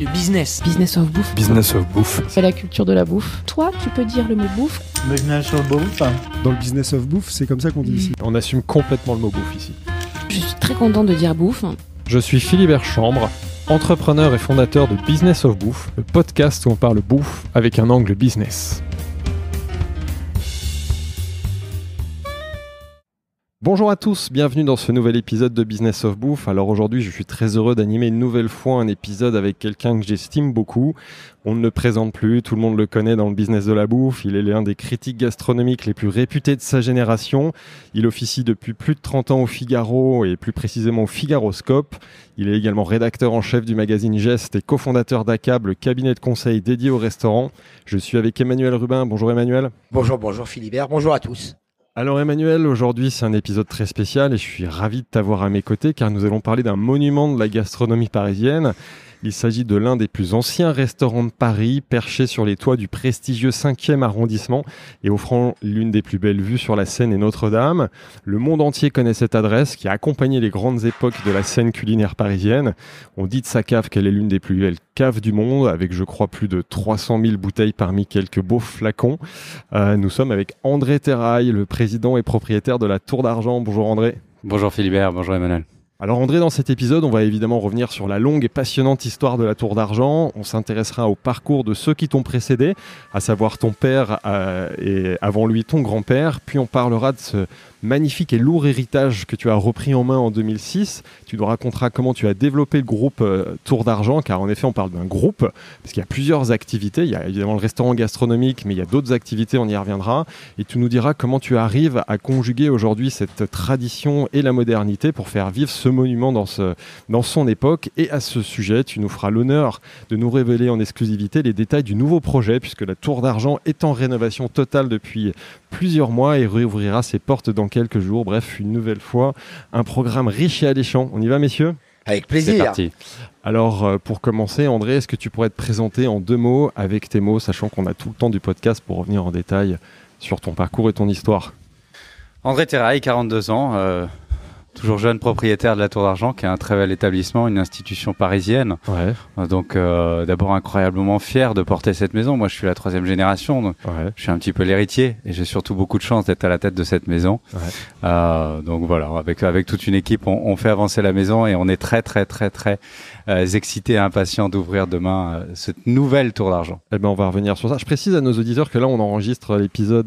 Le business. Business of bouffe. Business of bouffe. C'est la culture de la bouffe. Toi, tu peux dire le mot bouffe. Business of bouffe. Dans le business of bouffe, c'est comme ça qu'on dit ici. On assume complètement le mot bouffe ici. Je suis très content de dire bouffe. Je suis Philibert Chambre, entrepreneur et fondateur de Business of Bouffe, le podcast où on parle bouffe avec un angle business. Bonjour à tous, bienvenue dans ce nouvel épisode de Business of Bouffe. Alors aujourd'hui, je suis très heureux d'animer une nouvelle fois un épisode avec quelqu'un que j'estime beaucoup. On ne le présente plus, tout le monde le connaît dans le business de la bouffe. Il est l'un des critiques gastronomiques les plus réputés de sa génération. Il officie depuis plus de 30 ans au Figaro et plus précisément au Figaroscope. Il est également rédacteur en chef du magazine Geste et cofondateur d'ACAB, le cabinet de conseil dédié au restaurant. Je suis avec Emmanuel Rubin. Bonjour Emmanuel. Bonjour, bonjour Philibert. Bonjour à tous. Alors Emmanuel, aujourd'hui c'est un épisode très spécial et je suis ravi de t'avoir à mes côtés car nous allons parler d'un monument de la gastronomie parisienne. Il s'agit de l'un des plus anciens restaurants de Paris, perché sur les toits du prestigieux 5e arrondissement et offrant l'une des plus belles vues sur la Seine et Notre-Dame. Le monde entier connaît cette adresse qui a accompagné les grandes époques de la scène culinaire parisienne. On dit de sa cave qu'elle est l'une des plus belles caves du monde, avec je crois plus de 300 000 bouteilles parmi quelques beaux flacons. Euh, nous sommes avec André Terrail, le président et propriétaire de la Tour d'Argent. Bonjour André. Bonjour Philibert, bonjour Emmanuel. Alors André, dans cet épisode, on va évidemment revenir sur la longue et passionnante histoire de la Tour d'Argent. On s'intéressera au parcours de ceux qui t'ont précédé, à savoir ton père euh, et avant lui ton grand-père. Puis on parlera de ce magnifique et lourd héritage que tu as repris en main en 2006. Tu nous raconteras comment tu as développé le groupe euh, Tour d'Argent, car en effet, on parle d'un groupe, parce qu'il y a plusieurs activités. Il y a évidemment le restaurant gastronomique, mais il y a d'autres activités, on y reviendra. Et tu nous diras comment tu arrives à conjuguer aujourd'hui cette tradition et la modernité pour faire vivre ce monument dans, dans son époque. Et à ce sujet, tu nous feras l'honneur de nous révéler en exclusivité les détails du nouveau projet, puisque la Tour d'Argent est en rénovation totale depuis plusieurs mois et réouvrira ses portes dans quelques jours. Bref, une nouvelle fois, un programme riche et alléchant. On y va, messieurs Avec plaisir. C'est parti. Alors, euh, pour commencer, André, est-ce que tu pourrais te présenter en deux mots, avec tes mots, sachant qu'on a tout le temps du podcast pour revenir en détail sur ton parcours et ton histoire André Terrail, 42 ans. Euh, toujours jeune propriétaire de la Tour d'Argent, qui est un très bel établissement, une institution parisienne. Ouais. Donc, euh, d'abord, incroyablement fier de porter cette maison. Moi, je suis la troisième génération, donc je suis un petit peu l'héritier et j'ai surtout beaucoup de chance d'être à la tête de cette maison. Euh, donc voilà, avec, avec toute une équipe, on, fait avancer la maison et on est très, très, très, très euh, excités et impatients d'ouvrir demain euh, cette nouvelle Tour d'Argent. Eh ben, on va revenir sur ça. Je précise à nos auditeurs que là, on enregistre l'épisode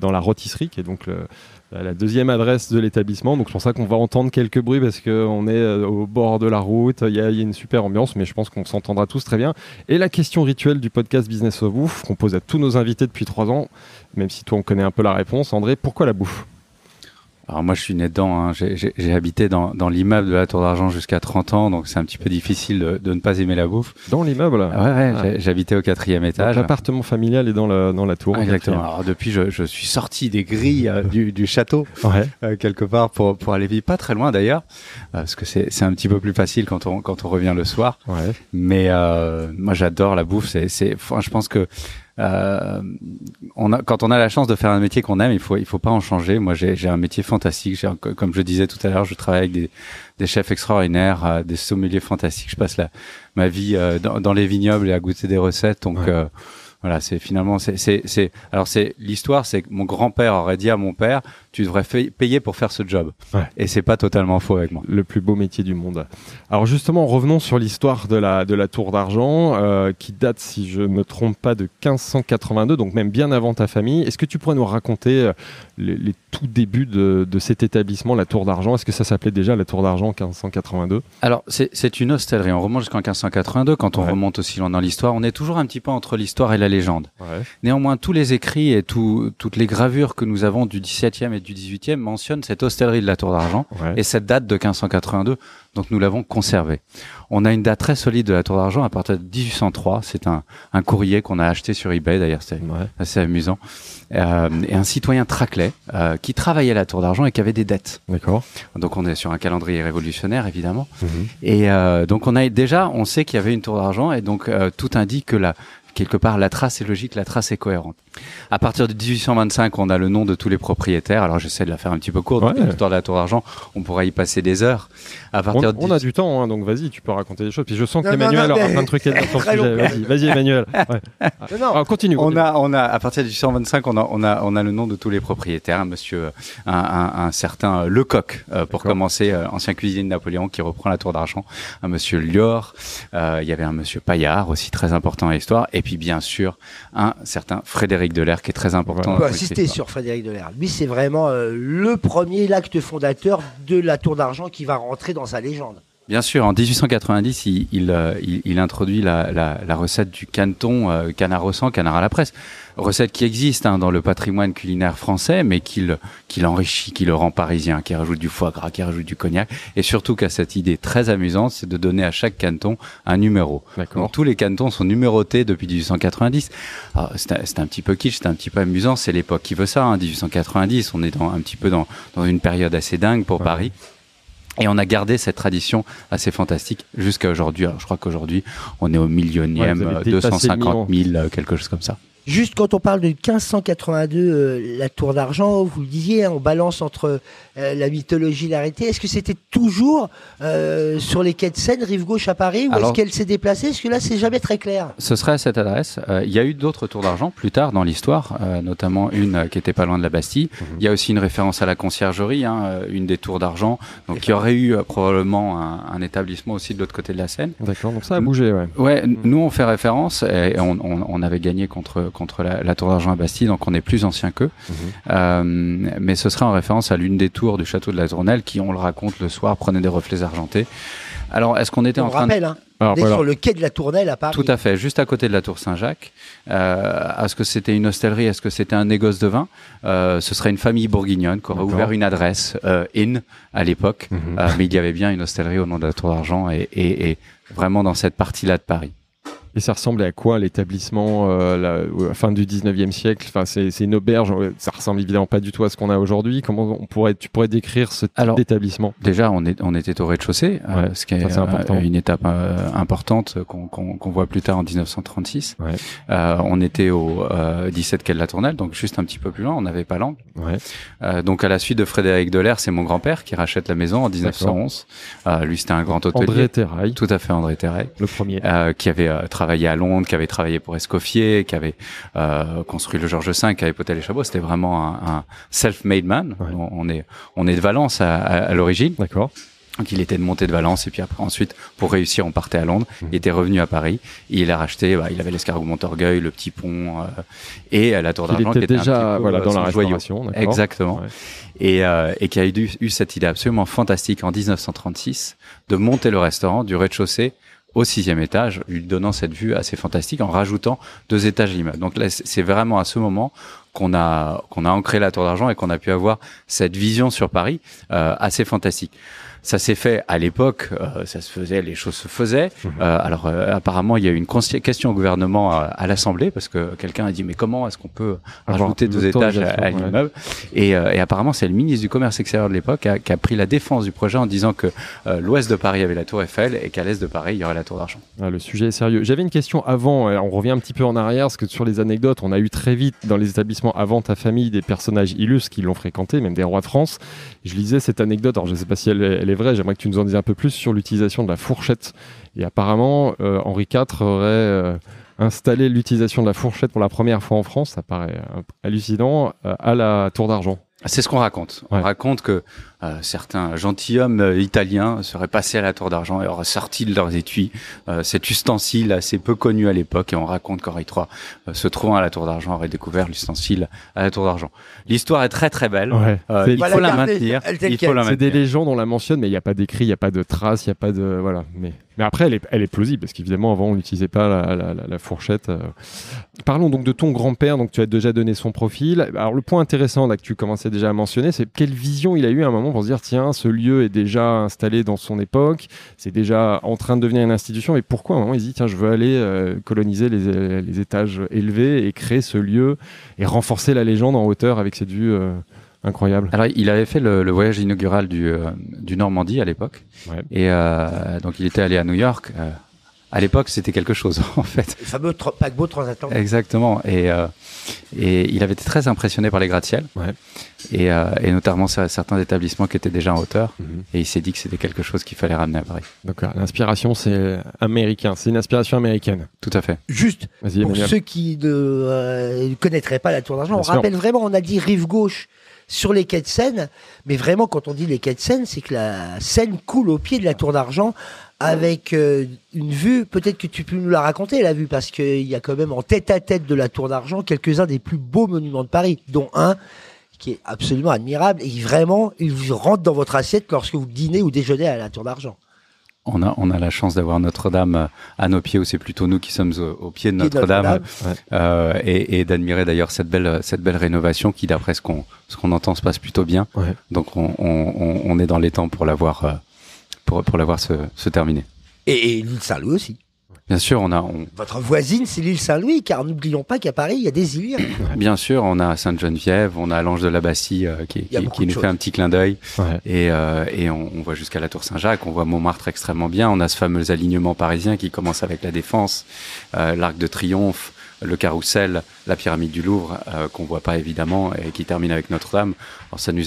dans la rôtisserie, qui est donc le la deuxième adresse de l'établissement. Donc c'est pour ça qu'on va entendre quelques bruits parce qu'on est euh, au bord de la route, il y, a une super ambiance, mais je pense qu'on s'entendra tous très bien. Et la question rituelle du podcast Business of Bouffe qu'on pose à tous nos invités depuis trois ans, même si toi on connaît un peu la réponse, André, pourquoi la bouffe alors moi, je suis né dedans. Hein. J'ai habité dans, dans l'immeuble de la Tour d'Argent jusqu'à 30 ans, donc c'est un petit peu difficile de, de, ne pas aimer la bouffe. Dans l'immeuble Ouais, ouais ah. j'habitais au quatrième étage. L'appartement familial est dans la, dans la tour. exactement. Alors depuis, je, je, suis sorti des grilles euh, du, du, château, euh, quelque part, pour, pour aller vivre pas très loin d'ailleurs, euh, parce que c'est un petit peu plus facile quand on, quand on revient le soir. Ouais. Mais moi, j'adore la bouffe. C'est, je pense que euh, on a, quand on a la chance de faire un métier qu'on aime, il faut, il faut pas en changer. Moi, j'ai un métier fantastique. Comme je disais tout à l'heure, je travaille avec des, des chefs extraordinaires, euh, des sommeliers fantastiques. Je passe ma vie euh, dans, les vignobles et à goûter des recettes. Donc euh, voilà, c'est finalement, c'est, alors c'est l'histoire, c'est que mon grand-père aurait dit à mon père, tu devrais payer pour faire ce job. Et Et c'est pas totalement faux avec moi. Le plus beau métier du monde. Alors justement, revenons sur l'histoire de la, de la Tour d'Argent, euh, qui date, si je ne me trompe pas, de 1582, donc même bien avant ta famille. Est-ce que tu pourrais nous raconter euh, les, tout débuts de, de, cet établissement, la Tour d'Argent Est-ce que ça s'appelait déjà la Tour d'Argent en 1582 Alors c'est une hostellerie. On remonte jusqu'en 1582. Quand on remonte aussi loin dans l'histoire, on est toujours un petit peu entre l'histoire et la légende. Néanmoins, tous les écrits et toutes les gravures que nous avons du 17e du 18e mentionne cette hostellerie de la Tour d'Argent et cette date de 1582. Donc nous l'avons conservée. On a une date très solide de la Tour d'Argent à partir de 1803. C'est un, courrier qu'on a acheté sur eBay d'ailleurs, c'est assez amusant. Euh, et un citoyen Traclet euh, qui travaillait à la Tour d'Argent et qui avait des dettes. D'accord. Donc on est sur un calendrier révolutionnaire évidemment. Mhm. Et euh, donc on a déjà, on sait qu'il y avait une Tour d'Argent et donc tout indique que la quelque part la trace est logique, la trace est cohérente. À partir de 1825, on a le nom de tous les propriétaires. Alors j'essaie de la faire un petit peu courte. L'histoire de la Tour d'Argent, on pourrait y passer des heures. À partir on, a du temps, hein, donc vas-y, tu peux raconter des choses. Puis je sens qu'Emmanuel aura plein de trucs à dire sur Vas-y, Emmanuel. Non, continue. On a, on a, à partir de 1825, on a, on a, on a le nom de tous les propriétaires. Hein, monsieur, euh, un, certain euh, Lecoq, euh, pour commencer, ancien cuisinier de Napoléon, qui reprend la Tour d'Argent. Un monsieur Lior. Il y avait un monsieur Paillard, aussi très important à l'histoire. Et puis bien sûr, un certain Frédéric de l'air qui est très important. On peut insister sur Frédéric l'air. Lui, c'est vraiment euh, le premier, l'acte fondateur de la Tour d'Argent qui va rentrer dans sa légende. Bien sûr, en 1890, euh, il, il, introduit la, recette du canton euh, canard au sang, canard à la presse. Recette qui existe hein, dans le patrimoine culinaire français, mais qu'il l'enrichit, enrichit, qui le rend parisien, qui rajoute du foie gras, qui rajoute du cognac. Et surtout qu'à cette idée très amusante, c'est de donner à chaque canton un numéro. tous les cantons sont numérotés depuis 1890. Ah, c'est un, petit peu kitsch, c'est un petit peu amusant, c'est l'époque qui veut ça. Hein, 1890, on est dans, un petit peu dans, une période assez dingue pour Paris. Et on a gardé cette tradition assez fantastique jusqu'à aujourd'hui. je crois qu'aujourd'hui, on est au millionième, 250 000, euh, euh, quelque chose comme ça. Juste quand on parle de 1582, euh, la tour d'argent, vous le disiez, hein, on balance entre euh, la mythologie l'arrêtait. Est-ce que c'était toujours euh, sur les quais de Seine, rive gauche à Paris, ou est-ce qu'elle s'est déplacée Parce que là, c'est jamais très clair. Ce serait à cette adresse. Euh, il y a eu d'autres tours d'argent plus tard dans l'histoire, notamment une qui était pas loin de la Bastille. Mhm. Il y a aussi une référence à la conciergerie, hein, une des tours d'argent. Donc il aurait eu probablement un, établissement aussi de l'autre côté de la Seine. D'accord, donc ça a bougé, ouais. Mhm. nous on fait référence et on, avait gagné contre, contre la, tour d'argent à Bastille, donc on est plus ancien qu'eux. Mhm. mais ce serait en référence à l'une des tours du château de la Tournelle qui, on le raconte le soir, prenait des reflets argentés. Alors, est-ce qu'on était en train de... Hein, sur le quai de la Tournelle à Paris. Tout à fait, juste à côté de la Tour Saint-Jacques. Euh, est-ce que c'était une hostellerie Est-ce que c'était un négoce de vin euh, Ce serait une famille bourguignonne qui aurait ouvert une adresse euh, in à l'époque, mhm. mais il y avait bien une hostellerie au nom de la Tour d'Argent et, vraiment dans cette partie-là de Paris. Et ça ressemblait à quoi l'établissement euh, la euh, fin du 19e siècle enfin, c'est, une auberge, euh, ça ressemble évidemment pas du tout à ce qu'on a aujourd'hui. Comment on pourrait, tu pourrais décrire ce type d'établissement Déjà, on, est, on était au rez-de-chaussée, euh, ce qui est, une étape importante qu'on, voit plus tard en 1936. Ouais. on était au 17 quai de la Tournelle, donc juste un petit peu plus loin, on n'avait pas l'angle. Ouais. donc à la suite de Frédéric Delaire, c'est mon grand-père qui rachète la maison en 1911. lui, c'était un grand hôtelier. André Terrail. Tout à fait, André Terrail. Le premier. qui avait travaillé à Londres, qui avait travaillé pour Escoffier, qui avait euh, construit le Georges V, qui avait poté les chapeaux. C'était vraiment un, self-made man. On, est on est de Valence à, l'origine. D'accord. Donc il était de monter de Valence et puis après ensuite pour réussir on partait à Londres. Mmh. Il était revenu à Paris. il a racheté, bah, il avait l'escargot Montorgueil, le petit pont euh, et euh, la tour d'argent. qui était déjà dans la restauration. Exactement. Et, qui a eu cette idée absolument fantastique en 1936 de monter le restaurant du rez-de-chaussée au sixième étage, lui donnant cette vue assez fantastique en rajoutant deux étages l'immeuble. Donc là, c'est vraiment à ce moment qu'on a qu'on a ancré la Tour d'Argent et qu'on a pu avoir cette vision sur Paris euh, assez fantastique. Ça s'est fait à l'époque, euh, ça se faisait, les choses se faisaient. Mhm. Euh, alors apparemment, il y a eu une question au gouvernement à, l'Assemblée parce que quelqu'un a dit mais comment est-ce qu'on peut rajouter deux étages à, une l'immeuble et, apparemment, c'est le ministre du Commerce extérieur de l'époque qui a, pris la défense du projet en disant que l'ouest de Paris avait la Tour Eiffel et qu'à l'est de Paris, il y aurait la Tour d'Argent. Ah, le sujet est sérieux. J'avais une question avant. On revient un petit peu en arrière parce que sur les anecdotes, on a eu très vite dans les établissements avant ta famille des personnages illustres qui l'ont fréquenté, même des rois de France. Je lisais cette anecdote, alors je ne sais pas si elle, est vraie, j'aimerais que tu nous en dises un peu plus sur l'utilisation de la fourchette. Et apparemment, euh, Henri IV aurait euh, installé l'utilisation de la fourchette pour la première fois en France, ça paraît euh, hallucinant, à la Tour d'Argent. C'est ce qu'on raconte. On raconte que euh, certains gentilshommes euh, italiens seraient passés à la tour d'argent et auraient sorti de leurs étuis euh, cet ustensile assez peu connu à l'époque et on raconte qu'Henri III se trouvant à la tour d'argent aurait découvert l'ustensile à la tour d'argent. L'histoire est très très belle, il, faut la, maintenir, il C'est des légendes, on la mentionne, mais il n'y a pas d'écrit, il n'y a pas de traces, il n'y a pas de... Voilà, mais... après, elle est, plausible, parce qu'évidemment, avant, on n'utilisait pas la, fourchette. Parlons donc de ton grand-père, donc tu as déjà donné son profil. Alors, le point intéressant là que tu commençais déjà à mentionner, c'est quelle vision il a eu un moment pour se dire tiens, ce lieu est déjà installé dans son époque, c'est déjà en train de devenir une institution, et pourquoi à un tiens, je veux aller euh, coloniser les, étages élevés et créer ce lieu et renforcer la légende en hauteur avec cette vue euh, incroyable. Alors, il avait fait le, voyage inaugural euh, du, Normandie à l'époque, et donc il était allé à New York à l'époque, c'était quelque chose, en fait. Le fameux paquebot transatlantique. Exactement. Et, euh, et il avait été très impressionné par les gratte-ciel. Et, euh, et, notamment certains établissements qui étaient déjà en hauteur. Mhm. Et il s'est dit que c'était quelque chose qu'il fallait ramener à Paris. D'accord. L'inspiration, c'est américain. C'est une inspiration américaine. Tout à fait. Juste, pour ceux qui euh, ne connaîtraient pas la Tour d'Argent, on rappelle vraiment, on a dit rive gauche sur les quais de Seine. Mais vraiment, quand on dit les quais de Seine, c'est que la Seine coule au pied de la Tour d'Argent avec euh, une vue, peut-être que tu peux nous la raconter, la vue, parce qu'il y a quand même en tête à tête de la Tour d'Argent quelques-uns des plus beaux monuments de Paris, dont un qui est absolument admirable et qui vraiment il vous rentre dans votre assiette lorsque vous dînez ou déjeunez à la Tour d'Argent. On a, on a la chance d'avoir Notre-Dame à nos pieds, ou c'est plutôt nous qui sommes au, pied de Notre-Dame, euh, et, d'admirer d'ailleurs cette belle, cette belle rénovation qui, d'après ce qu'on ce entend, se passe plutôt bien. Donc on, on, est dans les temps pour l'avoir euh, pour, l'avoir se, terminer. Et, l'île Saint-Louis aussi. Bien sûr, on a. Votre voisine, c'est l'île Saint-Louis, car n'oublions pas qu'à Paris, il y a des îles. Bien sûr, on a Sainte-Geneviève, on a l'Ange de la Bastille euh, qui, nous fait un petit clin d'œil. Et, euh, et on, voit jusqu'à la Tour Saint-Jacques, on voit Montmartre extrêmement bien. On a ce fameux alignement parisien qui commence avec la Défense, euh, l'Arc de Triomphe, le carrousel, la pyramide du Louvre euh, qu'on voit pas évidemment et qui termine avec Notre-Dame. Alors ça nous,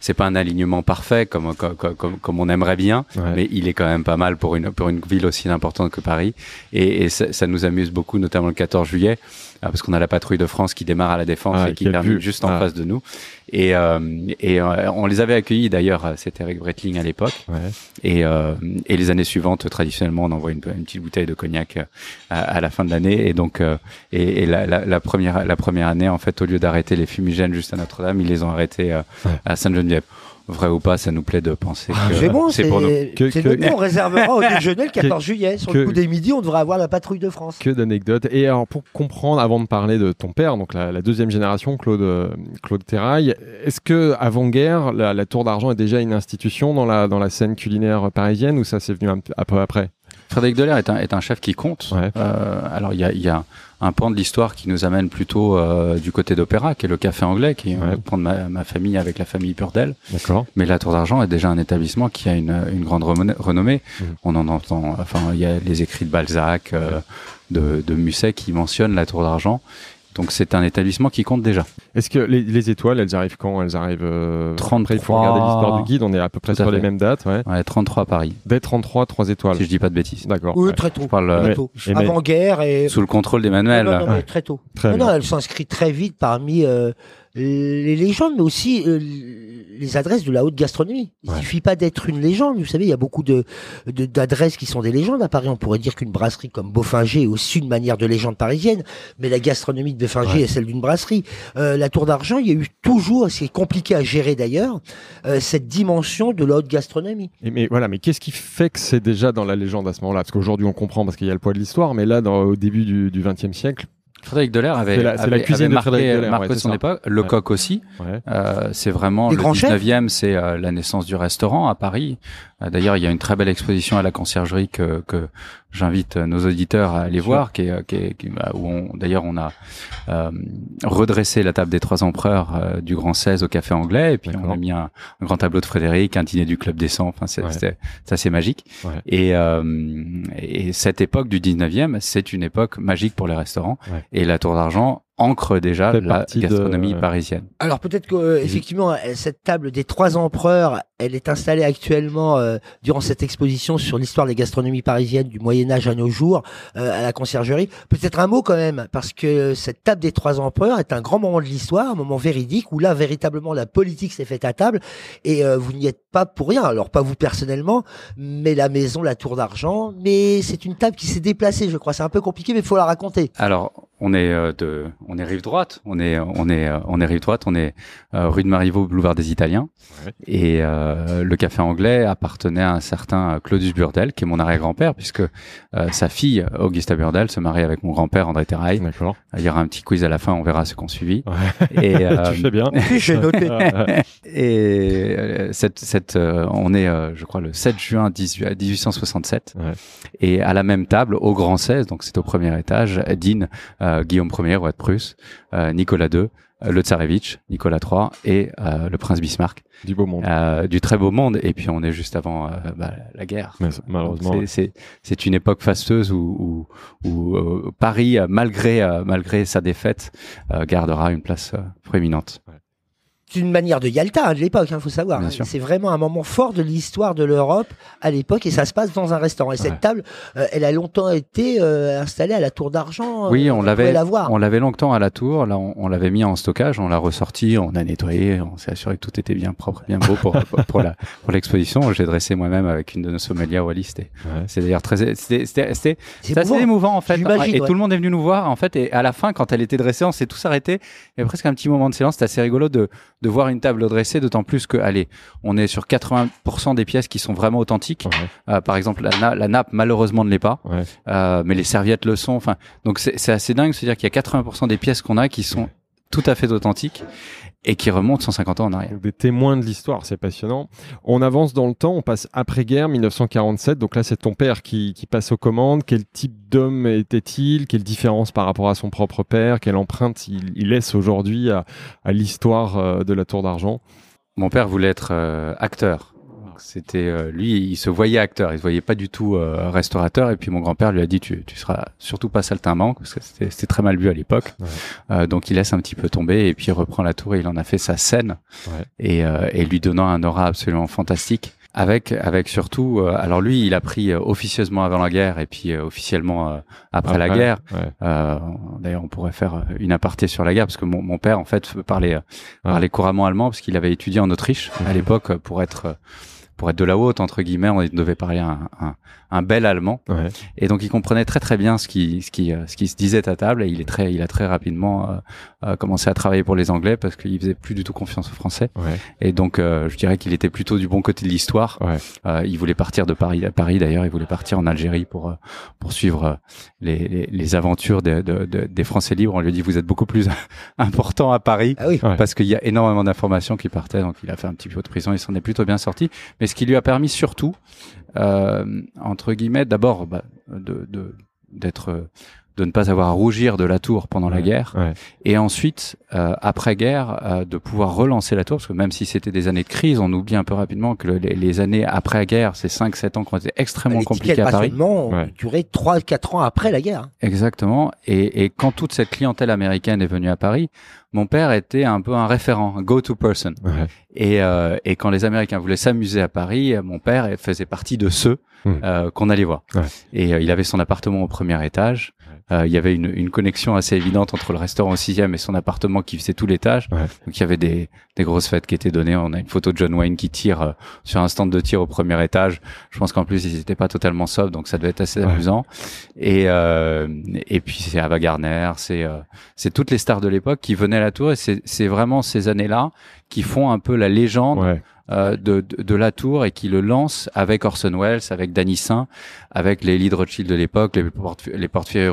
c'est pas un alignement parfait comme comme, comme, on aimerait bien, mais il est quand même pas mal pour une pour une ville aussi importante que Paris. Et, ça nous amuse beaucoup, notamment le 14 juillet. Ah, parce qu'on a la patrouille de France qui démarre à la défense ah, et qui termine juste en ah. face de nous. Et, euh, et euh, on les avait accueillis d'ailleurs, euh, c'était Eric Bretling à l'époque. Et, et, les années suivantes, traditionnellement, on envoie une, petite bouteille de cognac à, la fin de l'année. Et donc, et, la, première la première année, en fait, au lieu d'arrêter les fumigènes juste à Notre-Dame, ils les ont arrêtés saint à Sainte-Geneviève. Vrai ou pas, ça nous plaît de penser ah, que c'est pour nous. Que, On réservera au déjeuner le 14 juillet. Sur le coup des midis, on devrait avoir la patrouille de France. Que d'anecdotes. Et alors, pour comprendre, avant de parler de ton père, donc la, deuxième génération, Claude, euh, Claude Terrail, est-ce que avant-guerre, la, Tour d'Argent est déjà une institution dans la, dans la scène culinaire parisienne ou ça c'est venu un, peu après Frédéric Delair est un, est un, chef qui compte. Euh, alors, il y a un pan de l'histoire qui nous amène plutôt euh, du côté d'opéra, qui est le café anglais, qui est un prendre ma, ma, famille avec la famille Burdel. D'accord. Mais la Tour d'Argent est déjà un établissement qui a une, grande renommée. Mm. On en entend, enfin, il y a les écrits de Balzac, euh, de, de Musset qui mentionnent la Tour d'Argent. Donc c'est un établissement qui compte déjà. Est-ce que les, étoiles, elles arrivent quand Elles arrivent euh, 33... il faut regarder l'histoire du guide, on est à peu près sur les mêmes dates. Ouais. ouais. 33 à Paris. Dès 33, 3 étoiles. Si je dis pas de bêtises. D'accord. très tôt. parle, Avant-guerre et... Sous le contrôle d'Emmanuel. Non, très tôt. Très non, non, elles s'inscrivent très vite parmi... Euh, les légendes, mais aussi euh, les adresses de la haute gastronomie. Il suffit pas d'être une légende. Vous savez, il y a beaucoup de, d'adresses qui sont des légendes. À Paris, on pourrait dire qu'une brasserie comme Beaufinger est aussi une manière de légende parisienne, mais la gastronomie de Beaufinger est celle d'une brasserie. Euh, la Tour d'Argent, il y a eu toujours, c'est compliqué à gérer d'ailleurs, euh, cette dimension de la haute gastronomie. mais voilà, mais qu'est-ce qui fait que c'est déjà dans la légende à ce moment-là Parce qu'aujourd'hui, on comprend parce qu'il y a le poids de l'histoire, mais là, au début du XXe siècle, Frédéric Delair avait, avait, la cuisine de son époque. Le coq aussi. Euh, c'est vraiment le 19e, c'est euh, la naissance du restaurant à Paris. Euh, d'ailleurs, il y a une très belle exposition à la conciergerie que, que j'invite euh, nos auditeurs à aller voir, qui euh, qui qui, bah, où d'ailleurs on a euh, redressé la table des trois empereurs du Grand 16 au Café Anglais, et puis on a mis un, grand tableau de Frédéric, un dîner du Club des 100, enfin c'est, assez magique. Et, et cette époque du 19e, c'est une époque magique pour les restaurants, et la Tour d'Argent ancre déjà la gastronomie euh, parisienne. Alors peut-être que euh, effectivement cette table des trois empereurs, elle est installée actuellement euh, durant cette exposition sur l'histoire des gastronomies parisiennes du Moyen Âge à nos jours à la conciergerie. Peut-être un mot quand même, parce que cette table des trois empereurs est un grand moment de l'histoire, un moment véridique, où là, véritablement, la politique s'est faite à table, et vous n'y êtes pas pour rien. Alors pas vous personnellement, mais la maison, la tour d'argent, mais c'est une table qui s'est déplacée, je crois. C'est un peu compliqué, mais il faut la raconter. Alors, on est euh, de, on est rive droite, on est, on est, euh, on est rive droite, on est euh, rue de Marivaux, boulevard des Italiens. Et le café anglais appartenait à un certain Claudius Burdel, qui est mon arrière-grand-père, puisque sa fille Augusta Burdel se marie avec mon grand-père André Terrail. Il y aura un petit quiz à la fin, on verra ce qu'on suivit. Et, tu fais bien. et cette, cette, on est, je crois, le 7 juin 18, 1867. Et à la même table, au Grand 16, donc c'est au premier étage, dîne. Euh, Guillaume Ier, roi de Prusse, euh, Nicolas II, euh, le Tsarevitch, Nicolas III et le prince Bismarck. Du beau monde. du très beau monde. Et puis on est juste avant bah, la guerre. malheureusement. C'est une époque fasteuse où, Paris, malgré, malgré sa défaite, gardera une place prééminente. C'est une manière de Yalta À hein, de l'époque, il hein, faut savoir. C'est vraiment un moment fort de l'histoire de l'Europe à l'époque et ça se passe dans un restaurant. Et cette table, euh, elle a longtemps été euh, installée à la Tour d'Argent. Euh, oui, on l'avait, on l'avait longtemps à la Tour. Là, on, l'avait mis en stockage, on l'a ressorti, on a nettoyé, on s'est assuré que tout était bien propre, bien beau pour, pour, pour l'exposition. J'ai dressé moi-même avec une de nos sommelières wallis. C'est d'ailleurs très, c'était assez émouvant en fait. Et tout le monde est venu nous voir en fait. Et à la fin, quand elle était dressée, on s'est tous arrêtés. Il y a presque un petit moment de silence. C'était assez rigolo de de voir une table dressée, d'autant plus que, allez, on est sur 80% des pièces qui sont vraiment authentiques. Euh, par exemple, la, nappe, malheureusement, ne l'est pas, euh, mais les serviettes le sont. Enfin, donc c'est assez dingue, c'est-à-dire qu'il y a 80% des pièces qu'on a qui sont tout à fait authentiques et qui remonte 150 ans en arrière. Des témoins de l'histoire, c'est passionnant. On avance dans le temps, on passe après-guerre, 1947. Donc là, c'est ton père qui, passe aux commandes. Quel type d'homme était-il Quelle différence par rapport à son propre père Quelle empreinte il, laisse aujourd'hui à, l'histoire euh, de la Tour d'Argent Mon père voulait être euh, acteur c'était euh, lui, il se voyait acteur, il se voyait pas du tout euh, restaurateur. Et puis mon grand-père lui a dit tu, tu seras surtout pas saltimbanque parce que c'était très mal vu à l'époque. Euh, donc il laisse un petit peu tomber et puis il reprend la tour. Et il en a fait sa scène et, et lui donnant un aura absolument fantastique avec avec surtout alors lui il a pris officieusement avant la guerre et puis officiellement après, la guerre d'ailleurs on pourrait faire une aparté sur la guerre parce que mon, mon père en fait parlait parlait couramment allemand parce qu'il avait étudié en Autriche à l'époque pour être pour être de la haute entre guillemets, on devait parler un, un, un bel allemand. Et donc, il comprenait très très bien ce qui, ce qui, euh, ce qui se disait à table. Et il est très, il a très rapidement euh, euh, commencé à travailler pour les Anglais parce qu'il faisait plus du tout confiance aux Français. Et donc, je dirais qu'il était plutôt du bon côté de l'histoire. il voulait partir de Paris, à Paris d'ailleurs. Il voulait partir en Algérie pour poursuivre les, les, aventures des Français libres. On lui a dit vous êtes beaucoup plus important à Paris ah parce qu'il y a énormément d'informations qui partaient. Donc, il a fait un petit peu de prison. Il s'en est plutôt bien sorti. Mais ce qui lui a permis surtout euh, entre guillemets, d'abord bah, de d'être euh, de ne pas avoir rougir de la tour pendant la guerre, et ensuite, euh, après-guerre, euh, de pouvoir relancer la tour, parce que même si c'était des années de crise, on oublie un peu rapidement que les, années après-guerre, ces 5-7 ans qui ont été extrêmement compliqué compliqués à Paris, ont duré 3-4 ans après la guerre. Hein. Exactement, et, quand toute cette clientèle américaine est venue à Paris, mon père était un peu un référent, un go-to person. Et, euh, et, quand les Américains voulaient s'amuser à Paris, mon père faisait partie de ceux hmm. qu'on allait voir. Et il avait son appartement au premier étage. Euh, il y avait une, connexion assez évidente entre le restaurant au sixième et son appartement qui faisait tout l'étage. Ouais. Donc il y avait des, grosses fêtes qui étaient données. On a une photo de John Wayne qui tire euh, sur un stand de tir au premier étage. Je pense qu'en plus ils n'étaient pas totalement sobres, donc ça devait être assez amusant. Et euh, et puis c'est Ava Gardner, c'est c'est toutes les stars de l'époque qui venaient à la tour et c'est vraiment ces années-là qui font un peu la légende. Euh, de, de, la tour et qui le lance avec Orson Welles, avec Danny Saint, avec les leaders de de l'époque, les, les portefeuilles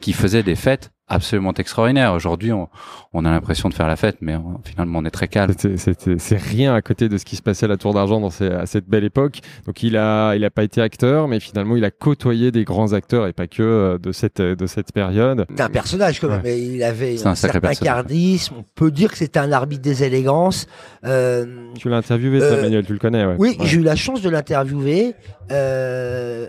qui faisaient des fêtes absolument extraordinaire. Aujourd'hui, on, on, a l'impression de faire la fête, mais finalement, on est très calme. C'est rien à côté de ce qui se passait à la Tour d'Argent dans à cette belle époque. Donc, il a, il a pas été acteur, mais finalement, il a côtoyé des grands acteurs et pas que euh, de cette, euh, de cette période. C'est un personnage quand même. Il avait un, un certain cardisme. On peut dire que c'était un arbitre des élégances. Euh, tu l'as interviewé, Samuel, euh, tu le connais. Ouais. Oui, j'ai eu la chance de l'interviewer. Euh,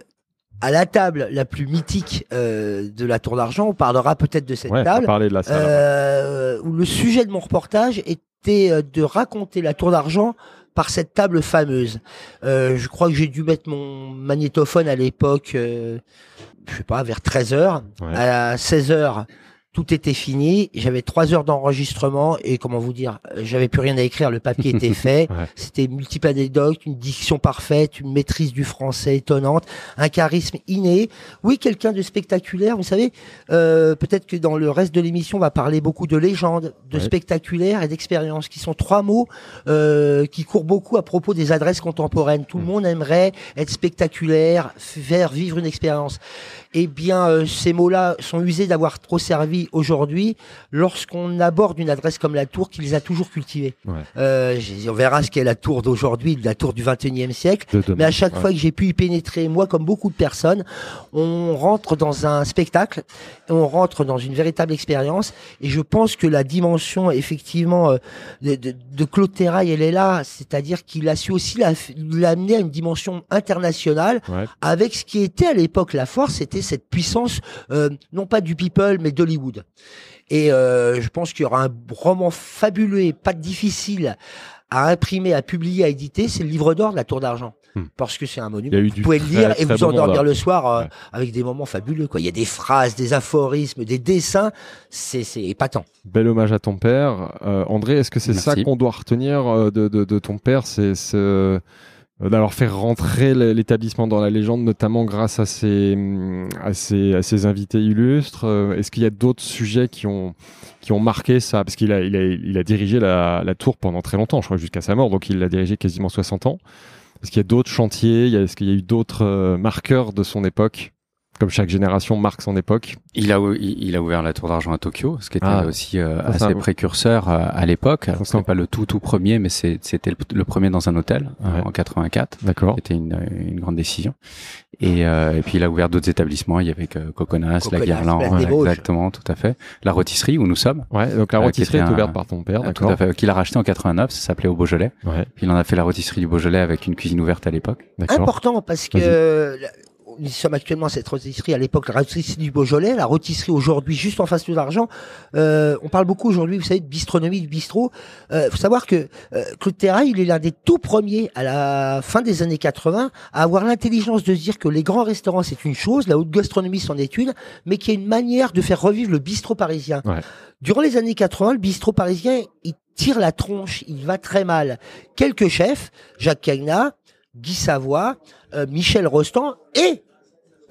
à la table la plus mythique euh, de la Tour d'Argent, on parlera peut-être de cette table, euh, où le sujet de mon reportage était euh, de raconter la Tour d'Argent par cette table fameuse. je crois que j'ai dû mettre mon magnétophone à l'époque, je sais pas, vers 13h. À 16h, tout était fini. J'avais trois heures d'enregistrement et comment vous dire, euh, j'avais plus rien à écrire. Le papier était fait. C'était multiple anecdote, une diction parfaite, une maîtrise du français étonnante, un charisme inné. Oui, quelqu'un de spectaculaire. Vous savez, euh, peut-être que dans le reste de l'émission, on va parler beaucoup de légende, de spectaculaire et d'expérience, qui sont trois mots euh, qui courent beaucoup à propos des adresses contemporaines. Tout le mm. monde aimerait être spectaculaire, faire vivre une expérience eh bien, euh, ces mots-là sont usés d'avoir trop servi aujourd'hui lorsqu'on aborde une adresse comme la tour qui les a toujours cultivés. Euh, on verra ce qu'est la tour d'aujourd'hui, la tour du 21e siècle. mais à chaque fois que j'ai pu y pénétrer, moi, comme beaucoup de personnes, on rentre dans un spectacle, on rentre dans une véritable expérience. Et je pense que la dimension, effectivement, euh, de, de, de Claude elle est là. C'est-à-dire qu'il a su aussi l'amener à une dimension internationale avec ce qui était à l'époque la force, cette puissance, euh, non pas du people, mais d'Hollywood. Et euh, je pense qu'il y aura un roman fabuleux pas difficile à imprimer, à publier, à éditer, c'est le livre d'or de la Tour d'Argent. Hmm. Parce que c'est un monument. Vous pouvez le lire et vous endormir le soir euh, avec des moments fabuleux. Quoi. Il y a des phrases, des aphorismes, des dessins. C'est épatant. Bel hommage à ton père. André, est-ce que c'est ça qu'on doit retenir de, de ton père C'est ce euh, d'avoir fait rentrer l'établissement dans la légende, notamment grâce à ses, mm, à ses, invités illustres. Euh, est-ce qu'il y a d'autres sujets qui ont, qui ont marqué ça Parce qu'il a, il a, il a dirigé la, la, tour pendant très longtemps, je crois, jusqu'à sa mort, donc il l'a dirigé quasiment 60 ans. Est-ce qu'il y a d'autres chantiers Est-ce qu'il y a eu d'autres euh, marqueurs de son époque comme chaque génération marque son époque. Il a, il a ouvert la Tour d'Argent à Tokyo, ce qui était ah, aussi euh, assez précurseur euh, à l'époque. Ce n'est pas le tout tout premier, mais c'était le, premier dans un hôtel euh, en 84. D'accord. C'était une, une, grande décision. Et, et, puis il a ouvert d'autres établissements. Il y avait Coconas, la Guirlande, exactement, tout à fait. La rôtisserie où nous sommes. Ouais, donc la rôtisserie est ouverte par ton père, d'accord. Tout à fait. Qu'il a racheté en 89, ça s'appelait au Beaujolais. Ouais. il en a fait la rôtisserie du Beaujolais avec une cuisine ouverte à l'époque. Important parce que nous sommes actuellement à cette rôtisserie, à l'époque, la rôtisserie du Beaujolais, la rôtisserie aujourd'hui, juste en face de l'argent. Euh, on parle beaucoup aujourd'hui, vous savez, de bistronomie, du bistrot. Euh, faut savoir que euh, Claude Terra, il est l'un des tout premiers, à la fin des années 80, à avoir l'intelligence de dire que les grands restaurants, c'est une chose, la haute gastronomie, c'en est une, mais qu'il y a une manière de faire revivre le bistrot parisien. Ouais. Durant les années 80, le bistrot parisien, il tire la tronche, il va très mal. Quelques chefs, Jacques Cagna, Guy Savoie, euh, Michel Rostand et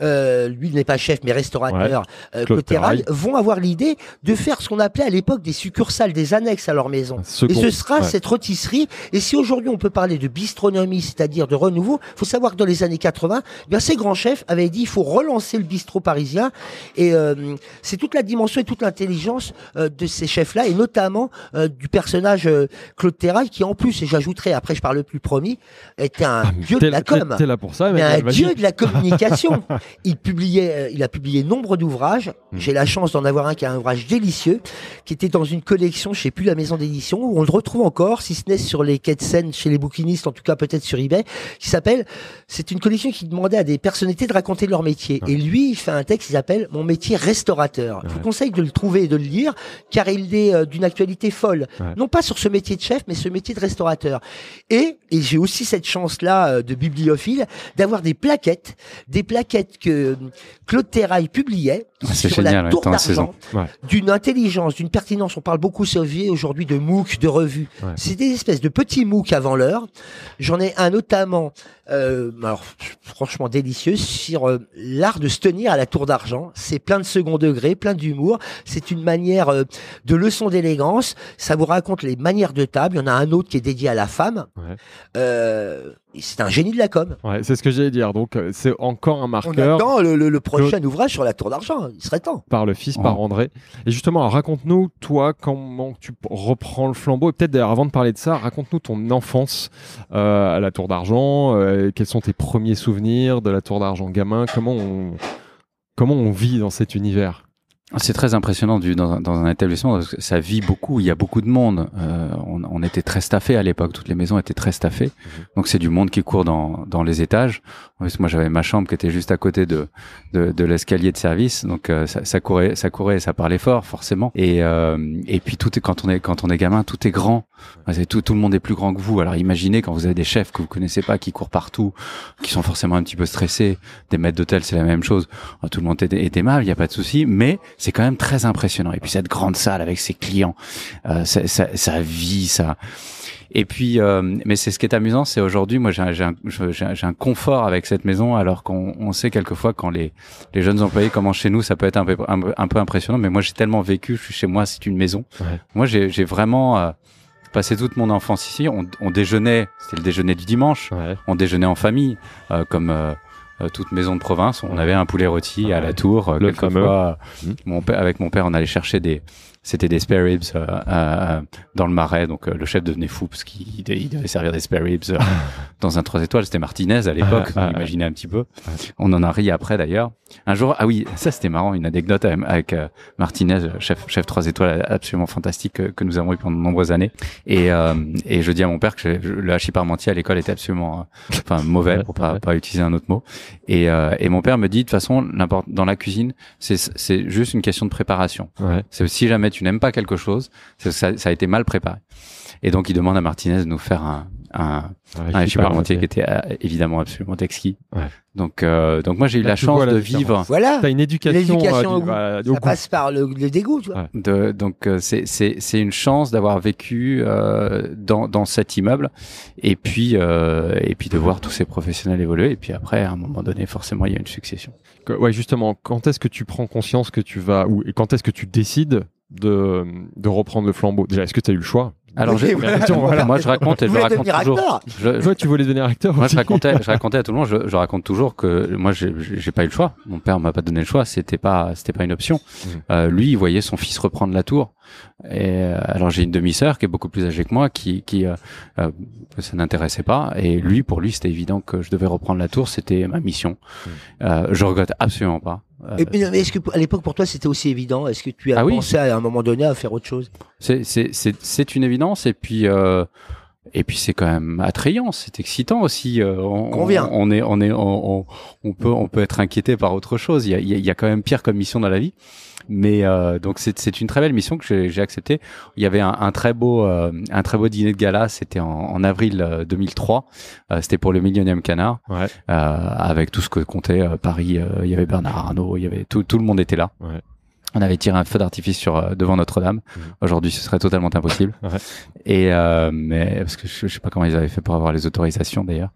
euh, lui n'est pas chef mais restaurateur euh, Claude Terrail vont avoir l'idée de faire ce qu'on appelait à l'époque des succursales, des annexes à leur maison. et ce sera cette rôtisserie. Et si aujourd'hui on peut parler de bistronomie, c'est-à-dire de renouveau, faut savoir que dans les années 80, eh bien ces grands chefs avaient dit il faut relancer le bistrot parisien. Et euh, c'est toute la dimension et toute l'intelligence de ces chefs-là, et notamment du personnage Claude Terrail qui en plus, et j'ajouterai après je parle le plus promis, était un ah, dieu de la com. pour un dieu de la communication. Il, publiait, euh, il a publié nombre d'ouvrages. Hmm. J'ai la chance d'en avoir un qui est un ouvrage délicieux, qui était dans une collection, je sais plus, la maison d'édition, où on le retrouve encore, si ce n'est sur les quais de Seine, chez les bouquinistes, en tout cas peut-être sur eBay, qui s'appelle, c'est une collection qui demandait à des personnalités de raconter leur métier. Et lui, il fait un texte qui s'appelle Mon métier restaurateur. Je vous conseille de le trouver et de le lire, car il est euh, d'une actualité folle. Non pas sur ce métier de chef, mais ce métier de restaurateur. Et, j'ai aussi cette chance-là euh, de bibliophile, d'avoir des plaquettes, des plaquettes que Claude Terrail publiait ah, sur la tour d'argent, d'une intelligence, d'une pertinence. On parle beaucoup Soviet aujourd'hui de MOOC, de revues. C'est des espèces de petits MOOC avant l'heure. J'en ai un notamment, euh, franchement délicieux, sur euh, l'art de se tenir à la tour d'argent. C'est plein de second degré, plein d'humour. C'est une manière euh, de leçon d'élégance. Ça vous raconte les manières de table. Il y en a un autre qui est dédié à la femme. c'est un génie de la com. c'est ce que j'allais dire. Donc c'est encore un marqueur. On attend le prochain ouvrage sur la tour d'argent. Hein il serait temps. Par le fils, par ah. André. Et justement, raconte-nous, toi, comment tu reprends le flambeau. Et peut-être d'ailleurs, avant de parler de ça, raconte-nous ton enfance euh, à la Tour d'Argent. Euh, quels sont tes premiers souvenirs de la Tour d'Argent gamin Comment comment on vit dans cet univers c'est très impressionnant du, dans, un établissement, parce ça vit beaucoup, il y a beaucoup de monde. Euh, on, était très staffé à l'époque, toutes les maisons étaient très staffées. Mhm. Donc c'est du monde qui court dans, les étages. moi j'avais ma chambre qui était juste à côté de, de, l'escalier de service, donc euh, ça, courait, ça courait, ça parlait fort forcément. Euh, et, puis tout est, quand on est quand on est gamin, tout est grand. Tout, tout le monde est plus grand que vous. Alors imaginez quand vous avez des chefs que vous connaissez pas, qui courent partout, qui sont forcément un petit peu stressés. Des maîtres d'hôtel, c'est la même chose. Ah, tout le monde est, est aimable, il n'y a pas de souci, mais c'est quand même très impressionnant. Et puis cette grande salle avec ses clients, euh, sa, vie, ça. Et puis, euh, mais c'est ce qui est amusant, c'est aujourd'hui, moi, j'ai un, un, confort avec cette maison, alors qu'on on sait quelquefois quand les, les jeunes employés commencent chez nous, ça peut être un peu, un, peu impressionnant. Mais moi, j'ai tellement vécu, je suis chez moi, c'est une maison. Moi, j'ai vraiment euh, passé toute mon enfance ici. On, on déjeunait, c'était le déjeuner du dimanche. On déjeunait en famille, euh, comme euh, toute maison de province, on avait un poulet rôti à la tour. Euh, quelquefois. Euh, mmh. avec mon père, on allait chercher des, c'était des spare ribs euh, euh, dans le marais. Donc euh, le chef devenait fou parce qu'il il devait servir des spare ribs dans un 3 étoiles. C'était Martinez à l'époque, ah, ah, imaginez un petit peu. Ah, On en a ri après d'ailleurs. Un jour, ah oui, ça c'était marrant, une anecdote avec Martinez, chef, chef 3 étoiles absolument fantastique que, nous avons eu pendant de nombreuses années. Et, et je dis à mon père que le hachis parmentier à l'école était absolument enfin mauvais pour pas, pas utiliser un autre mot. Et, et mon père me dit de toute façon, dans la cuisine, c'est juste une question de préparation. C'est si jamais tu tu n'aimes pas quelque chose, ça, a été mal préparé. Et donc, il demande à Martinez de nous faire un, un, ah un, qui était euh, évidemment absolument exquis. Donc, euh, donc moi, j'ai eu la chance de vivre. Voilà. as une éducation. L'éducation euh, au ça passe par le, dégoût, De, donc, c'est, c'est, c'est une chance d'avoir vécu dans, dans cet immeuble et puis, et puis de voir tous ces professionnels évoluer. Et puis après, à un moment donné, forcément, il y a une succession. ouais, justement, quand est-ce que tu prends conscience que tu vas, ou et quand est-ce que tu décides de, reprendre le flambeau Déjà, est-ce que tu as eu le choix alors, moi, je raconte, je raconte toujours. tu voulais devenir Moi, je racontais, je racontais à tout le monde, je, raconte toujours que moi, j'ai pas eu le choix. Mon père m'a pas donné le choix. C'était pas, c'était pas une option. Mm. Euh, lui, il voyait son fils reprendre la tour. Et euh, alors, j'ai une demi-sœur qui est beaucoup plus âgée que moi, qui, euh, ça n'intéressait pas. Et lui, pour lui, c'était évident que je devais reprendre la tour. C'était ma mission. Mm. Euh, je regrette absolument pas mais est-ce que à l'époque pour toi c'était aussi évident Est-ce que tu as ah pensé à, un moment donné à faire autre chose C'est une évidence. Et puis, euh, et puis c'est quand même attrayant, c'est excitant aussi. Euh, on, Convient. on, est, on est, on, on, peut, on peut être inquiété par autre chose. Il y a, il y a quand même pire comme mission dans la vie. Mais euh, donc c'est une très belle mission que j'ai acceptée. Il y avait un, un très beau, euh, un très beau dîner de gala. C'était en, en, avril 2003. Euh, c'était pour le millionième Canard, ouais. avec tout ce que comptait Paris. il y avait Bernard Arnault, il y avait tout, tout le monde était là. Ouais on avait tiré un feu d'artifice sur euh, devant Notre-Dame. Mhm. Aujourd'hui, ce serait totalement impossible. Et euh, mais parce que je, ne sais pas comment ils avaient fait pour avoir les autorisations d'ailleurs.